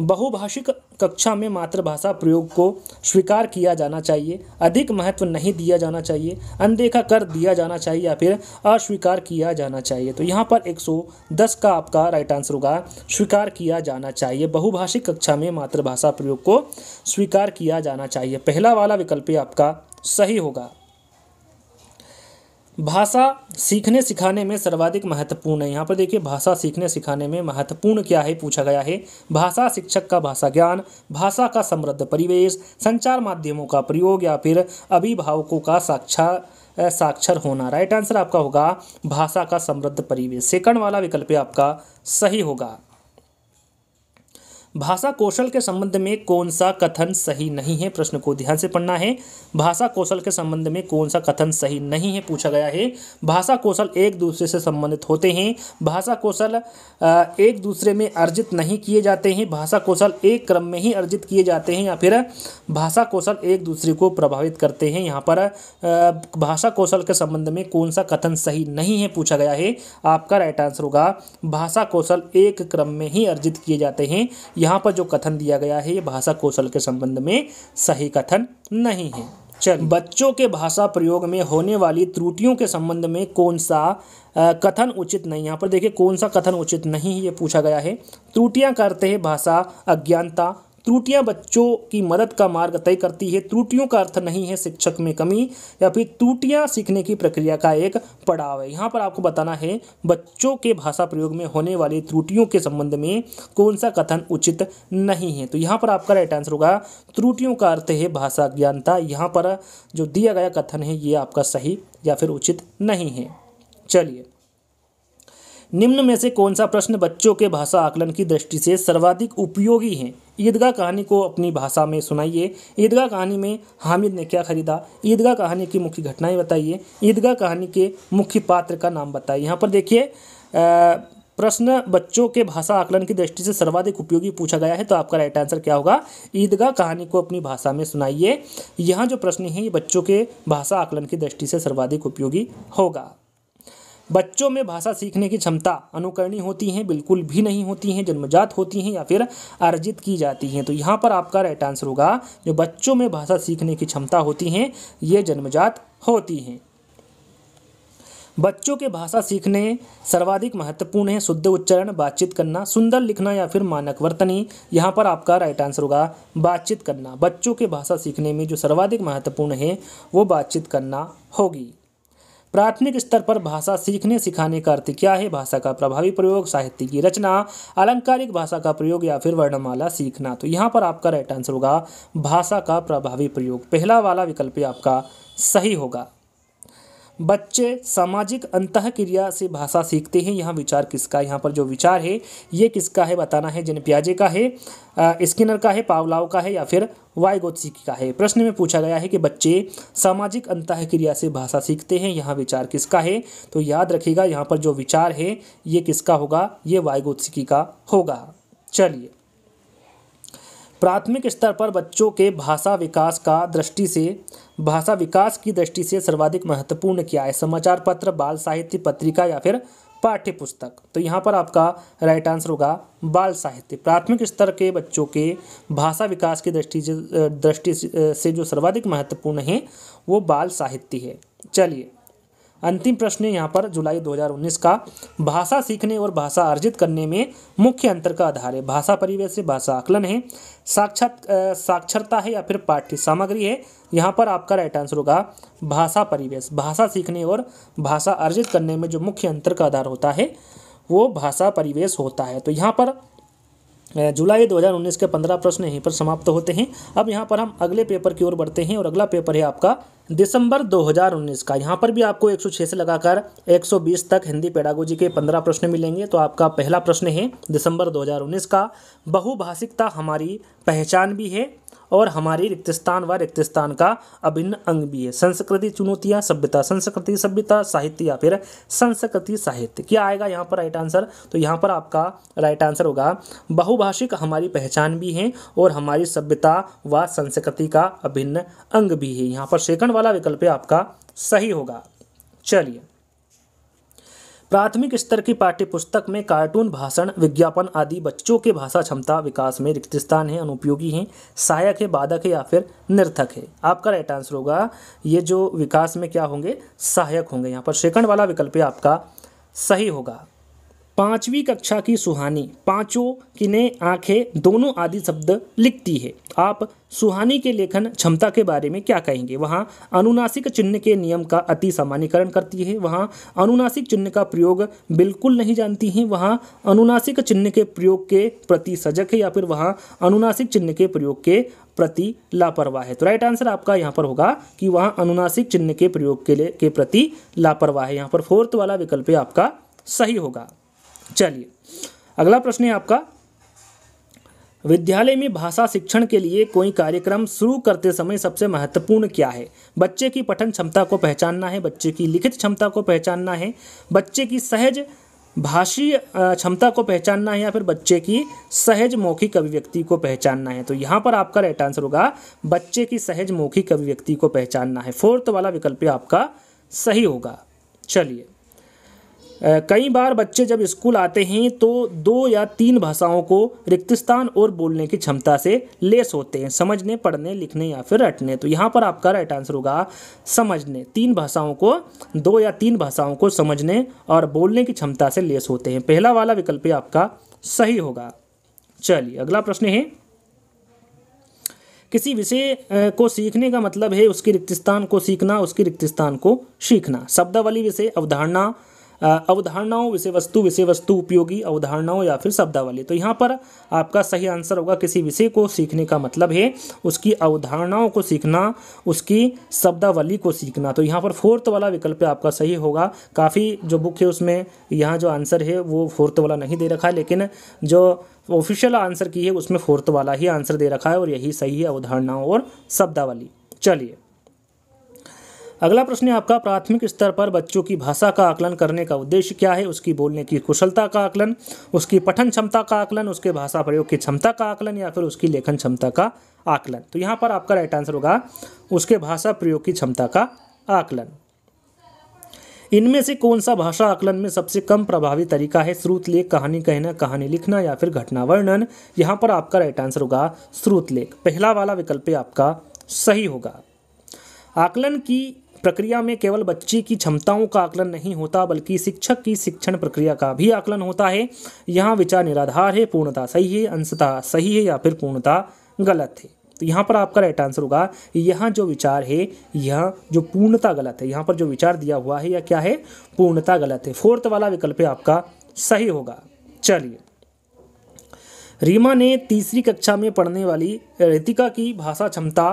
बहुभाषिक कक्षा में मातृभाषा प्रयोग को स्वीकार किया जाना चाहिए अधिक महत्व नहीं दिया जाना चाहिए अनदेखा कर दिया जाना चाहिए या फिर अस्वीकार किया जाना चाहिए तो यहाँ पर 110 का आपका राइट आंसर होगा स्वीकार किया जाना चाहिए बहुभाषिक कक्षा में मातृभाषा प्रयोग को स्वीकार किया जाना चाहिए पहला वाला विकल्प आपका सही होगा भाषा सीखने सिखाने में सर्वाधिक महत्वपूर्ण है यहाँ पर देखिए भाषा सीखने सिखाने में महत्वपूर्ण क्या है पूछा गया है भाषा शिक्षक का भाषा ज्ञान भाषा का समृद्ध परिवेश संचार माध्यमों का प्रयोग या फिर अभिभावकों का साक्षा साक्षर होना राइट आंसर आपका होगा भाषा का समृद्ध परिवेश सेकंड वाला विकल्प आपका सही होगा भाषा कौशल के संबंध में कौन सा कथन सही नहीं है प्रश्न को ध्यान से पढ़ना है भाषा कौशल के संबंध में कौन सा कथन सही नहीं है पूछा गया है भाषा कौशल एक दूसरे से संबंधित होते हैं भाषा कौशल एक दूसरे में अर्जित नहीं किए जाते हैं भाषा कौशल एक क्रम में ही अर्जित किए जाते हैं या फिर भाषा कौशल एक दूसरे को प्रभावित करते हैं यहाँ पर भाषा कौशल के संबंध में कौन सा कथन सही नहीं है पूछा गया है आपका राइट आंसर होगा भाषा कौशल एक क्रम में ही अर्जित किए जाते हैं यहाँ पर जो कथन दिया गया है ये भाषा कौशल के संबंध में सही कथन नहीं है चल बच्चों के भाषा प्रयोग में होने वाली त्रुटियों के संबंध में कौन सा आ, कथन उचित नहीं यहाँ पर देखिए कौन सा कथन उचित नहीं ये पूछा गया है त्रुटियाँ करते हैं भाषा अज्ञानता त्रुटियां बच्चों की मदद का मार्ग तय करती है त्रुटियों का अर्थ नहीं है शिक्षक में कमी या फिर त्रुटियां सीखने की प्रक्रिया का एक पड़ाव है यहाँ पर आपको बताना है बच्चों के भाषा प्रयोग में होने वाली त्रुटियों के संबंध में कौन सा कथन उचित नहीं है तो यहाँ पर आपका राइट आंसर होगा त्रुटियों का अर्थ है भाषा ज्ञानता यहाँ पर जो दिया गया कथन है ये आपका सही या फिर उचित नहीं है चलिए निम्न में से कौन सा प्रश्न बच्चों के भाषा आकलन की दृष्टि से सर्वाधिक उपयोगी हैं ईदगाह कहानी को अपनी भाषा में सुनाइए ईदगाह कहानी में हामिद ने क्या खरीदा ईदगाह कहानी की मुख्य घटनाएं बताइए ईदगाह कहानी के मुख्य पात्र का नाम बताइए यहाँ पर देखिए प्रश्न बच्चों के भाषा आकलन की दृष्टि से सर्वाधिक उपयोगी पूछा गया है तो आपका राइट आंसर क्या होगा ईदगाह कहानी को अपनी भाषा में सुनाइए यहाँ जो प्रश्न है ये बच्चों के भाषा आकलन की दृष्टि से सर्वाधिक उपयोगी होगा बच्चों में भाषा सीखने की क्षमता अनुकरणीय होती हैं बिल्कुल भी नहीं होती हैं जन्मजात होती हैं या फिर अर्जित की जाती हैं तो यहाँ पर आपका राइट आंसर होगा जो बच्चों में भाषा सीखने की क्षमता होती हैं ये जन्मजात होती हैं बच्चों के भाषा सीखने सर्वाधिक महत्वपूर्ण है शुद्ध उच्चारण बातचीत करना सुंदर लिखना या फिर मानक वर्तनी यहाँ पर आपका राइट आंसर होगा बातचीत करना बच्चों के भाषा सीखने में जो सर्वाधिक महत्वपूर्ण है वो बातचीत करना होगी प्राथमिक स्तर पर भाषा सीखने सिखाने का अर्थ क्या है भाषा का प्रभावी प्रयोग साहित्य की रचना अलंकारिक भाषा का प्रयोग या फिर वर्णमाला सीखना तो यहाँ पर आपका राइट आंसर होगा भाषा का प्रभावी प्रयोग पहला वाला विकल्प आपका सही होगा बच्चे सामाजिक अंत क्रिया से भाषा सीखते हैं यहाँ विचार किसका यहाँ पर जो विचार है ये किसका है बताना है जिन प्याजे का है स्किनर का है पावलाव का है या फिर वायगोत्सिकी का है प्रश्न में पूछा गया है कि बच्चे सामाजिक अंत क्रिया से भाषा सीखते हैं यहाँ विचार किसका है तो याद रखिएगा यहाँ पर जो विचार है ये किसका होगा ये वायगोत्सिकी का होगा चलिए प्राथमिक स्तर पर बच्चों के भाषा विकास का दृष्टि से भाषा विकास की दृष्टि से सर्वाधिक महत्वपूर्ण क्या है समाचार पत्र बाल साहित्य पत्रिका या फिर पाठ्य पुस्तक तो यहाँ पर आपका राइट आंसर होगा बाल साहित्य प्राथमिक स्तर के बच्चों के भाषा विकास की दृष्टि से दृष्टि से जो सर्वाधिक महत्वपूर्ण है वो बाल साहित्य है चलिए अंतिम प्रश्न यहाँ पर जुलाई 2019 का भाषा सीखने और भाषा अर्जित करने में मुख्य अंतर का आधार है भाषा परिवेश से भाषा आकलन है साक्षात साक्षरता है या फिर पाठ्य सामग्री है यहाँ पर आपका राइट आंसर होगा भाषा परिवेश भाषा सीखने और भाषा अर्जित करने में जो मुख्य अंतर का आधार होता है वो भाषा परिवेश होता है तो यहाँ पर जुलाई 2019 के 15 प्रश्न यहीं पर समाप्त होते हैं अब यहाँ पर हम अगले पेपर की ओर बढ़ते हैं और अगला पेपर है आपका दिसंबर 2019 का यहाँ पर भी आपको 106 से लगाकर 120 तक हिंदी पेडागोजी के 15 प्रश्न मिलेंगे तो आपका पहला प्रश्न है दिसंबर 2019 का बहुभाषिकता हमारी पहचान भी है और हमारी स्थान व स्थान का अभिन्न अंग भी है संस्कृति चुनौतियाँ सभ्यता संस्कृति सभ्यता साहित्य या फिर संस्कृति साहित्य क्या आएगा यहाँ पर राइट आंसर तो यहाँ पर आपका राइट आंसर होगा बहुभाषिक हमारी पहचान भी है और हमारी सभ्यता व संस्कृति का अभिन्न अंग भी है यहाँ पर सेकंड वाला विकल्प आपका सही होगा चलिए प्राथमिक स्तर की पाठ्य पुस्तक में कार्टून भाषण विज्ञापन आदि बच्चों के भाषा क्षमता विकास में रिक्त स्थान है अनुपयोगी हैं सहायक है बाधक है या फिर निर्थक है आपका राइट आंसर होगा ये जो विकास में क्या होंगे सहायक होंगे यहाँ पर सेकंड वाला विकल्प आपका सही होगा पांचवी कक्षा की सुहानी पांचों किने आंखें दोनों आदि शब्द लिखती है आप सुहानी के लेखन क्षमता के बारे में क्या कहेंगे वहाँ अनुनासिक चिन्ह के नियम का अति सामान्यकरण करती है वहाँ अनुनासिक चिन्ह का प्रयोग बिल्कुल नहीं जानती हैं वहाँ अनुनासिक चिन्ह के प्रयोग के प्रति सजग है या फिर वहाँ अनुनासिक चिन्ह के प्रयोग के प्रति लापरवाह है तो राइट आंसर आपका यहाँ पर होगा कि वहाँ अनुनासिक चिन्ह के प्रयोग के लिए के प्रति लापरवाह है यहाँ पर फोर्थ वाला विकल्प आपका सही होगा चलिए अगला प्रश्न है आपका विद्यालय में भाषा शिक्षण के लिए कोई कार्यक्रम शुरू करते समय सबसे महत्वपूर्ण क्या है बच्चे की पठन क्षमता को पहचानना है बच्चे की लिखित क्षमता को पहचानना है बच्चे की सहज भाषी क्षमता को पहचानना है या फिर बच्चे की सहज मौखिक अभिव्यक्ति को पहचानना है तो यहाँ पर आपका राइट आंसर होगा बच्चे की सहज मौखिक अभिव्यक्ति को पहचानना है फोर्थ वाला विकल्प आपका सही होगा चलिए कई बार बच्चे जब स्कूल आते हैं तो दो या तीन भाषाओं को स्थान और बोलने की क्षमता से लेस होते हैं समझने पढ़ने लिखने या फिर रटने तो यहाँ पर आपका राइट आंसर होगा समझने तीन भाषाओं को दो या तीन भाषाओं को समझने और बोलने की क्षमता से लेस होते हैं पहला वाला विकल्प आपका सही होगा चलिए अगला प्रश्न है किसी विषय को सीखने का मतलब है उसके रिक्तिस्तान को सीखना उसके स्थान को सीखना शब्दावली विषय अवधारणा अवधारणाओं विषय वस्तु विषय वस्तु उपयोगी अवधारणाओं या फिर शब्दावली तो यहाँ पर आपका सही आंसर होगा किसी विषय को सीखने का मतलब है उसकी अवधारणाओं को सीखना उसकी शब्दावली को सीखना तो यहाँ पर फोर्थ वाला विकल्प आपका सही होगा काफ़ी जो बुक है उसमें यहाँ जो आंसर है वो फोर्थ वाला नहीं दे रखा है लेकिन जो ऑफिशियल आंसर की है उसमें फोर्थ वाला ही आंसर दे रखा है और यही सही है अवधारणाओं और शब्दावली चलिए अगला प्रश्न है आपका प्राथमिक स्तर पर बच्चों की भाषा का आकलन करने का उद्देश्य क्या है उसकी बोलने की कुशलता का आकलन उसकी पठन क्षमता का आकलन उसके भाषा प्रयोग की क्षमता का आकलन या फिर उसकी लेखन क्षमता का आकलन तो यहाँ पर आपका राइट आंसर होगा उसके भाषा प्रयोग की क्षमता का आकलन इनमें से कौन सा भाषा आकलन में सबसे कम प्रभावी तरीका है श्रुत लेख कहानी कहना कहानी लिखना या फिर घटना वर्णन यहाँ पर आपका राइट आंसर होगा श्रुत लेख पहला वाला विकल्प आपका सही होगा आकलन की प्रक्रिया में केवल बच्चे की क्षमताओं का आकलन नहीं होता बल्कि शिक्षक की शिक्षण प्रक्रिया का भी आकलन होता है यहाँ विचार निराधार है पूर्णता सही है अंशता सही है या फिर पूर्णता गलत है तो यहाँ पर आपका राइट आंसर होगा यहाँ जो विचार है यह जो पूर्णता गलत है यहाँ पर जो विचार दिया हुआ है या क्या है पूर्णता गलत है फोर्थ वाला विकल्प आपका सही होगा चलिए रीमा ने तीसरी कक्षा में पढ़ने वाली रितिका की भाषा क्षमता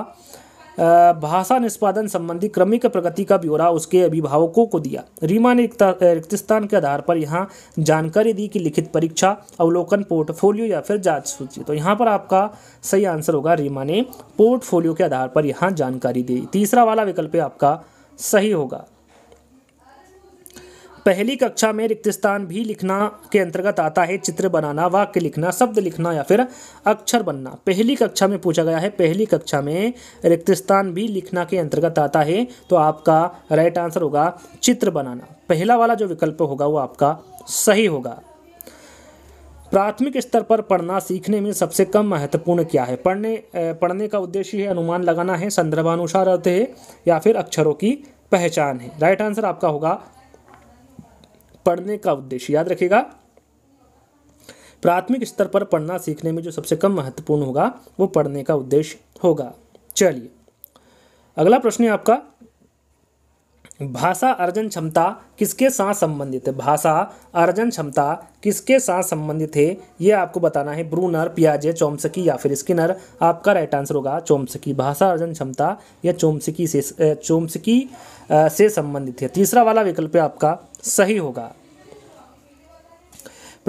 भाषा निष्पादन संबंधी क्रमिक प्रगति का ब्यौरा उसके अभिभावकों को दिया रीमा ने रिक्तिस्तान के आधार पर यहाँ जानकारी दी कि लिखित परीक्षा अवलोकन पोर्टफोलियो या फिर जांच सूची तो यहाँ पर आपका सही आंसर होगा रीमा ने पोर्टफोलियो के आधार पर यहाँ जानकारी दी तीसरा वाला विकल्प आपका सही होगा पहली कक्षा में स्थान भी लिखना के अंतर्गत आता है चित्र बनाना वाक्य लिखना शब्द लिखना या फिर अक्षर बनना पहली कक्षा में पूछा गया है पहली कक्षा में स्थान भी लिखना के अंतर्गत आता है तो आपका राइट आंसर होगा चित्र बनाना पहला वाला जो विकल्प होगा वो आपका सही होगा प्राथमिक स्तर पर पढ़ना सीखने में सबसे कम महत्वपूर्ण क्या है पढ़ने पढ़ने का उद्देश्य है अनुमान लगाना है संदर्भानुसार अर्थ है या फिर अक्षरों की पहचान है राइट आंसर आपका होगा पढ़ने का उद्देश्य याद रखिएगा प्राथमिक स्तर पर पढ़ना सीखने में जो सबसे कम महत्वपूर्ण होगा वो पढ़ने का उद्देश्य होगा चलिए अगला प्रश्न है आपका भाषा अर्जन क्षमता किसके साथ संबंधित है भाषा अर्जन क्षमता किसके साथ संबंधित है ये आपको बताना है ब्रूनर पियाजे चोमसकी या फिर स्किनर आपका राइट आंसर होगा चोमसकी भाषा अर्जन क्षमता या चोमसकी से चोमसकी से संबंधित है तीसरा वाला विकल्प आपका सही होगा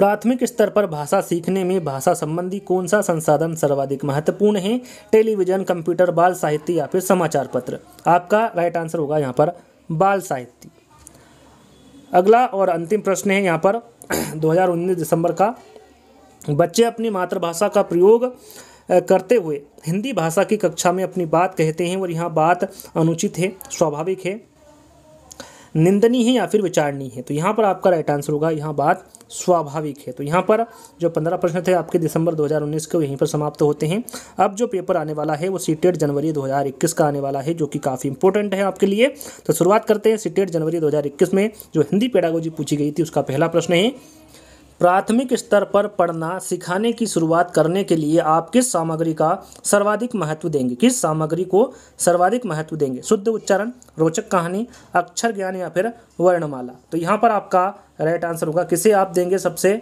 प्राथमिक स्तर पर भाषा सीखने में भाषा संबंधी कौन सा संसाधन सर्वाधिक महत्वपूर्ण है टेलीविजन कंप्यूटर बाल साहित्य या फिर समाचार पत्र आपका राइट आंसर होगा यहाँ पर बाल साहित्य अगला और अंतिम प्रश्न है यहाँ पर 2019 दिसंबर का बच्चे अपनी मातृभाषा का प्रयोग करते हुए हिंदी भाषा की कक्षा में अपनी बात कहते हैं और यहाँ बात अनुचित है स्वाभाविक है निंदनीय है या फिर विचारणीय है तो यहाँ पर आपका राइट आंसर होगा यहाँ बात स्वाभाविक है तो यहाँ पर जो पंद्रह प्रश्न थे आपके दिसंबर 2019 के यहीं पर समाप्त होते हैं अब जो पेपर आने वाला है वो सीटेट जनवरी 2021 का आने वाला है जो कि काफ़ी इंपॉर्टेंट है आपके लिए तो शुरुआत करते हैं सीटेट जनवरी 2021 में जो हिंदी पेडागोजी पूछी गई थी उसका पहला प्रश्न है प्राथमिक स्तर पर पढ़ना सिखाने की शुरुआत करने के लिए आप किस सामग्री का सर्वाधिक महत्व देंगे किस सामग्री को सर्वाधिक महत्व देंगे शुद्ध उच्चारण रोचक कहानी अक्षर ज्ञान या फिर वर्णमाला तो यहाँ पर आपका राइट आंसर होगा किसे आप देंगे सबसे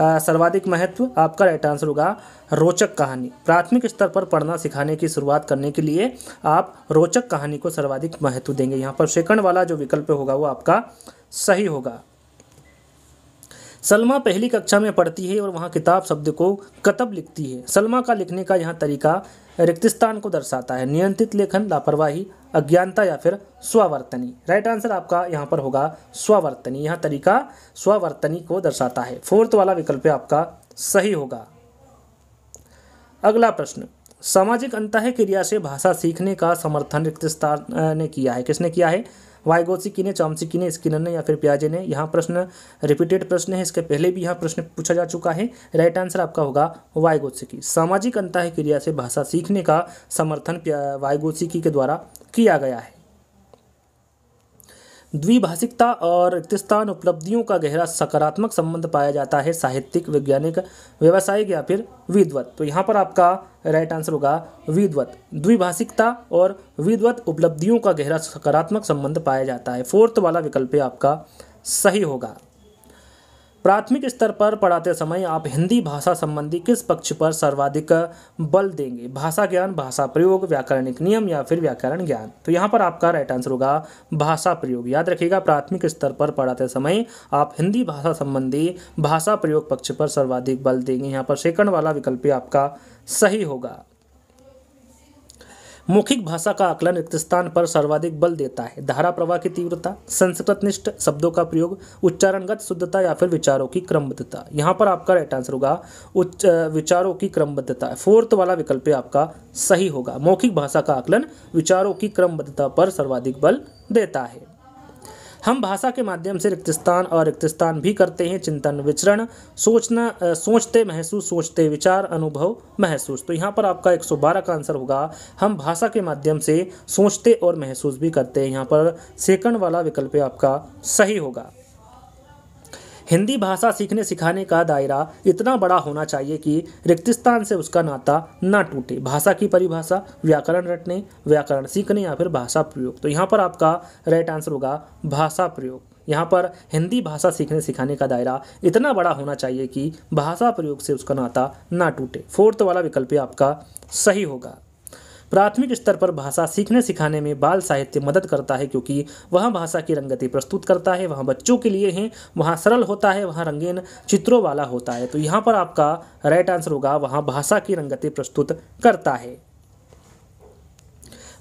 सर्वाधिक महत्व आपका राइट आंसर होगा रोचक कहानी प्राथमिक स्तर पर पढ़ना सिखाने की शुरुआत करने के लिए आप रोचक कहानी को सर्वाधिक महत्व देंगे यहाँ पर सेकंड वाला जो विकल्प होगा वो आपका सही होगा सलमा पहली कक्षा में पढ़ती है और वहाँ किताब शब्द को कतब लिखती है सलमा का लिखने का यह तरीका रिक्तिस्तान को दर्शाता है नियंत्रित लेखन लापरवाही अज्ञानता या फिर स्वावर्तनी राइट आंसर आपका यहाँ पर होगा स्वावर्तनी यह तरीका स्वावर्तनी को दर्शाता है फोर्थ वाला विकल्प आपका सही होगा अगला प्रश्न सामाजिक अंतः क्रिया से भाषा सीखने का समर्थन रिक्तिस्तान ने किया है किसने किया है वाइगोसी किने चॉम्सी किने स्किनर ने या फिर प्याजे ने यहाँ प्रश्न रिपीटेड प्रश्न है इसके पहले भी यहाँ प्रश्न पूछा जा चुका है राइट आंसर आपका होगा की सामाजिक अंतः क्रिया से भाषा सीखने का समर्थन वाइगोत्सिकी के द्वारा किया गया है द्विभाषिकता और रिक्तस्थान उपलब्धियों का गहरा सकारात्मक संबंध पाया जाता है साहित्यिक वैज्ञानिक व्यावसायिक या फिर विद्वत तो यहाँ पर आपका राइट आंसर होगा विद्वत द्विभाषिकता और विद्वत उपलब्धियों का गहरा सकारात्मक संबंध पाया जाता है फोर्थ वाला विकल्प आपका सही होगा प्राथमिक स्तर पर पढ़ाते समय आप हिंदी भाषा संबंधी किस पक्ष पर सर्वाधिक बल देंगे भाषा ज्ञान भाषा प्रयोग व्याकरणिक नियम या फिर व्याकरण ज्ञान तो यहाँ पर आपका राइट आंसर होगा भाषा प्रयोग याद रखिएगा प्राथमिक स्तर पर पढ़ाते समय आप हिंदी भाषा संबंधी भाषा प्रयोग पक्ष पर सर्वाधिक बल देंगे यहाँ पर सेकंड वाला विकल्प आपका सही होगा मौखिक भाषा का आकलन रिक्त स्थान पर सर्वाधिक बल देता है धारा प्रवाह की तीव्रता संस्कृतनिष्ठ शब्दों का प्रयोग उच्चारणगत शुद्धता या फिर विचारों की क्रमबद्धता यहाँ पर आपका राइट आंसर होगा उच्च विचारों की क्रमबद्धता फोर्थ वाला विकल्प आपका सही होगा मौखिक भाषा का आकलन विचारों की क्रमबद्धता पर सर्वाधिक बल देता है हम भाषा के माध्यम से रिक्तस्थान और रिक्तस्थान भी करते हैं चिंतन विचरण सोचना सोचते महसूस सोचते विचार अनुभव महसूस तो यहाँ पर आपका 112 का आंसर होगा हम भाषा के माध्यम से सोचते और महसूस भी करते हैं यहाँ पर सेकंड वाला विकल्प आपका सही होगा हिंदी भाषा सीखने सिखाने का दायरा इतना बड़ा होना चाहिए कि रिक्तिस्तान से उसका नाता ना टूटे भाषा की परिभाषा व्याकरण रटने व्याकरण सीखने या फिर भाषा प्रयोग तो यहाँ पर आपका राइट आंसर होगा भाषा प्रयोग यहाँ पर हिंदी भाषा सीखने सिखाने का दायरा इतना बड़ा होना चाहिए कि भाषा प्रयोग से उसका नाता ना टूटे फोर्थ वाला विकल्प आपका सही होगा प्राथमिक स्तर पर भाषा सीखने सिखाने में बाल साहित्य मदद करता है क्योंकि वह भाषा की रंगति प्रस्तुत करता है वह बच्चों के लिए है वहाँ सरल होता है वहाँ रंगीन चित्रों वाला होता है तो यहाँ पर आपका राइट आंसर होगा वहाँ भाषा की रंगति प्रस्तुत करता है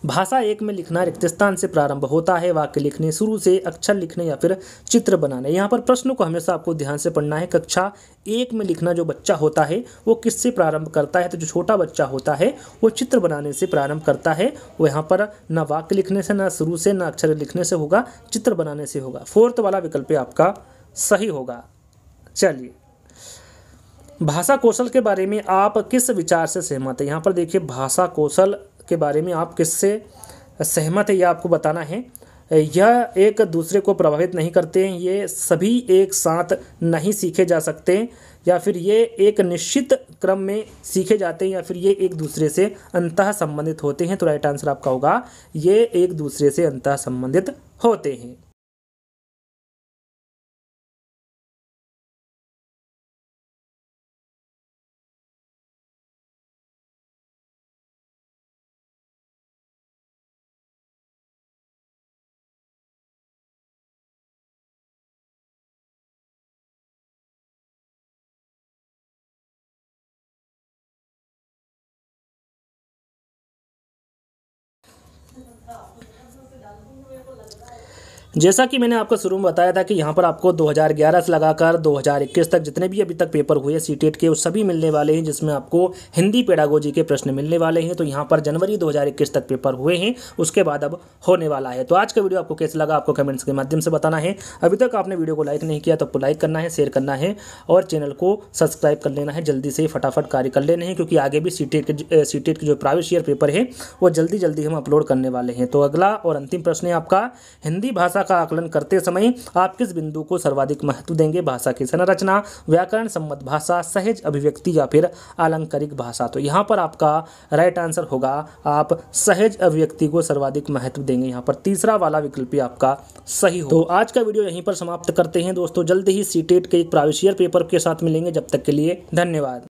भाषा एक में लिखना स्थान से प्रारंभ होता है वाक्य लिखने शुरू से अक्षर लिखने या फिर चित्र बनाने यहाँ पर प्रश्न को हमेशा आपको ध्यान से पढ़ना है कक्षा एक में लिखना जो बच्चा होता है वो किससे प्रारंभ करता है तो जो छोटा बच्चा होता है वो चित्र बनाने से प्रारंभ करता है वो यहाँ पर ना वाक्य लिखने से ना शुरू से ना अक्षर लिखने से होगा चित्र बनाने से होगा फोर्थ वाला विकल्प आपका सही होगा चलिए भाषा कौशल के बारे में आप किस विचार से सहमत हैं यहाँ पर देखिए भाषा कौशल के बारे में आप किससे सहमत है यह आपको बताना है यह एक दूसरे को प्रभावित नहीं करते हैं ये सभी एक साथ नहीं सीखे जा सकते या फिर ये एक निश्चित क्रम में सीखे जाते हैं या फिर ये एक दूसरे से अंतः संबंधित होते हैं तो राइट आंसर आपका होगा ये एक दूसरे से अंतः संबंधित होते हैं जैसा कि मैंने आपको शुरू में बताया था कि यहाँ पर आपको 2011 से लगाकर 2021 तक जितने भी अभी तक पेपर हुए सी e के वो सभी मिलने वाले हैं जिसमें आपको हिंदी पेडागोजी के प्रश्न मिलने वाले हैं तो यहाँ पर जनवरी 2021 तक पेपर हुए हैं उसके बाद अब होने वाला है तो आज का वीडियो आपको कैसे लगा आपको कमेंट्स के माध्यम से बताना है अभी तक आपने वीडियो को लाइक नहीं किया तो आपको लाइक करना है शेयर करना है और चैनल को सब्सक्राइब कर लेना है जल्दी से फटाफट कार्य कर लेने हैं क्योंकि आगे भी सी e के सी e के जो प्राइवेट शेयर पेपर है वो जल्दी जल्दी हम अपलोड करने वाले हैं तो अगला और अंतिम प्रश्न है आपका हिंदी भाषा का आकलन करते समय आप किस बिंदु को सर्वाधिक महत्व देंगे भाषा की संरचना व्याकरण सम्मत भाषा सहज अभिव्यक्ति या फिर आलंकारिक भाषा तो यहाँ पर आपका राइट आंसर होगा आप सहज अभिव्यक्ति को सर्वाधिक महत्व देंगे यहाँ पर तीसरा वाला विकल्प भी आपका सही हो तो आज का वीडियो यहीं पर समाप्त करते हैं दोस्तों जल्द ही सीटेट e के एक प्राविशियर पेपर के साथ मिलेंगे जब तक के लिए धन्यवाद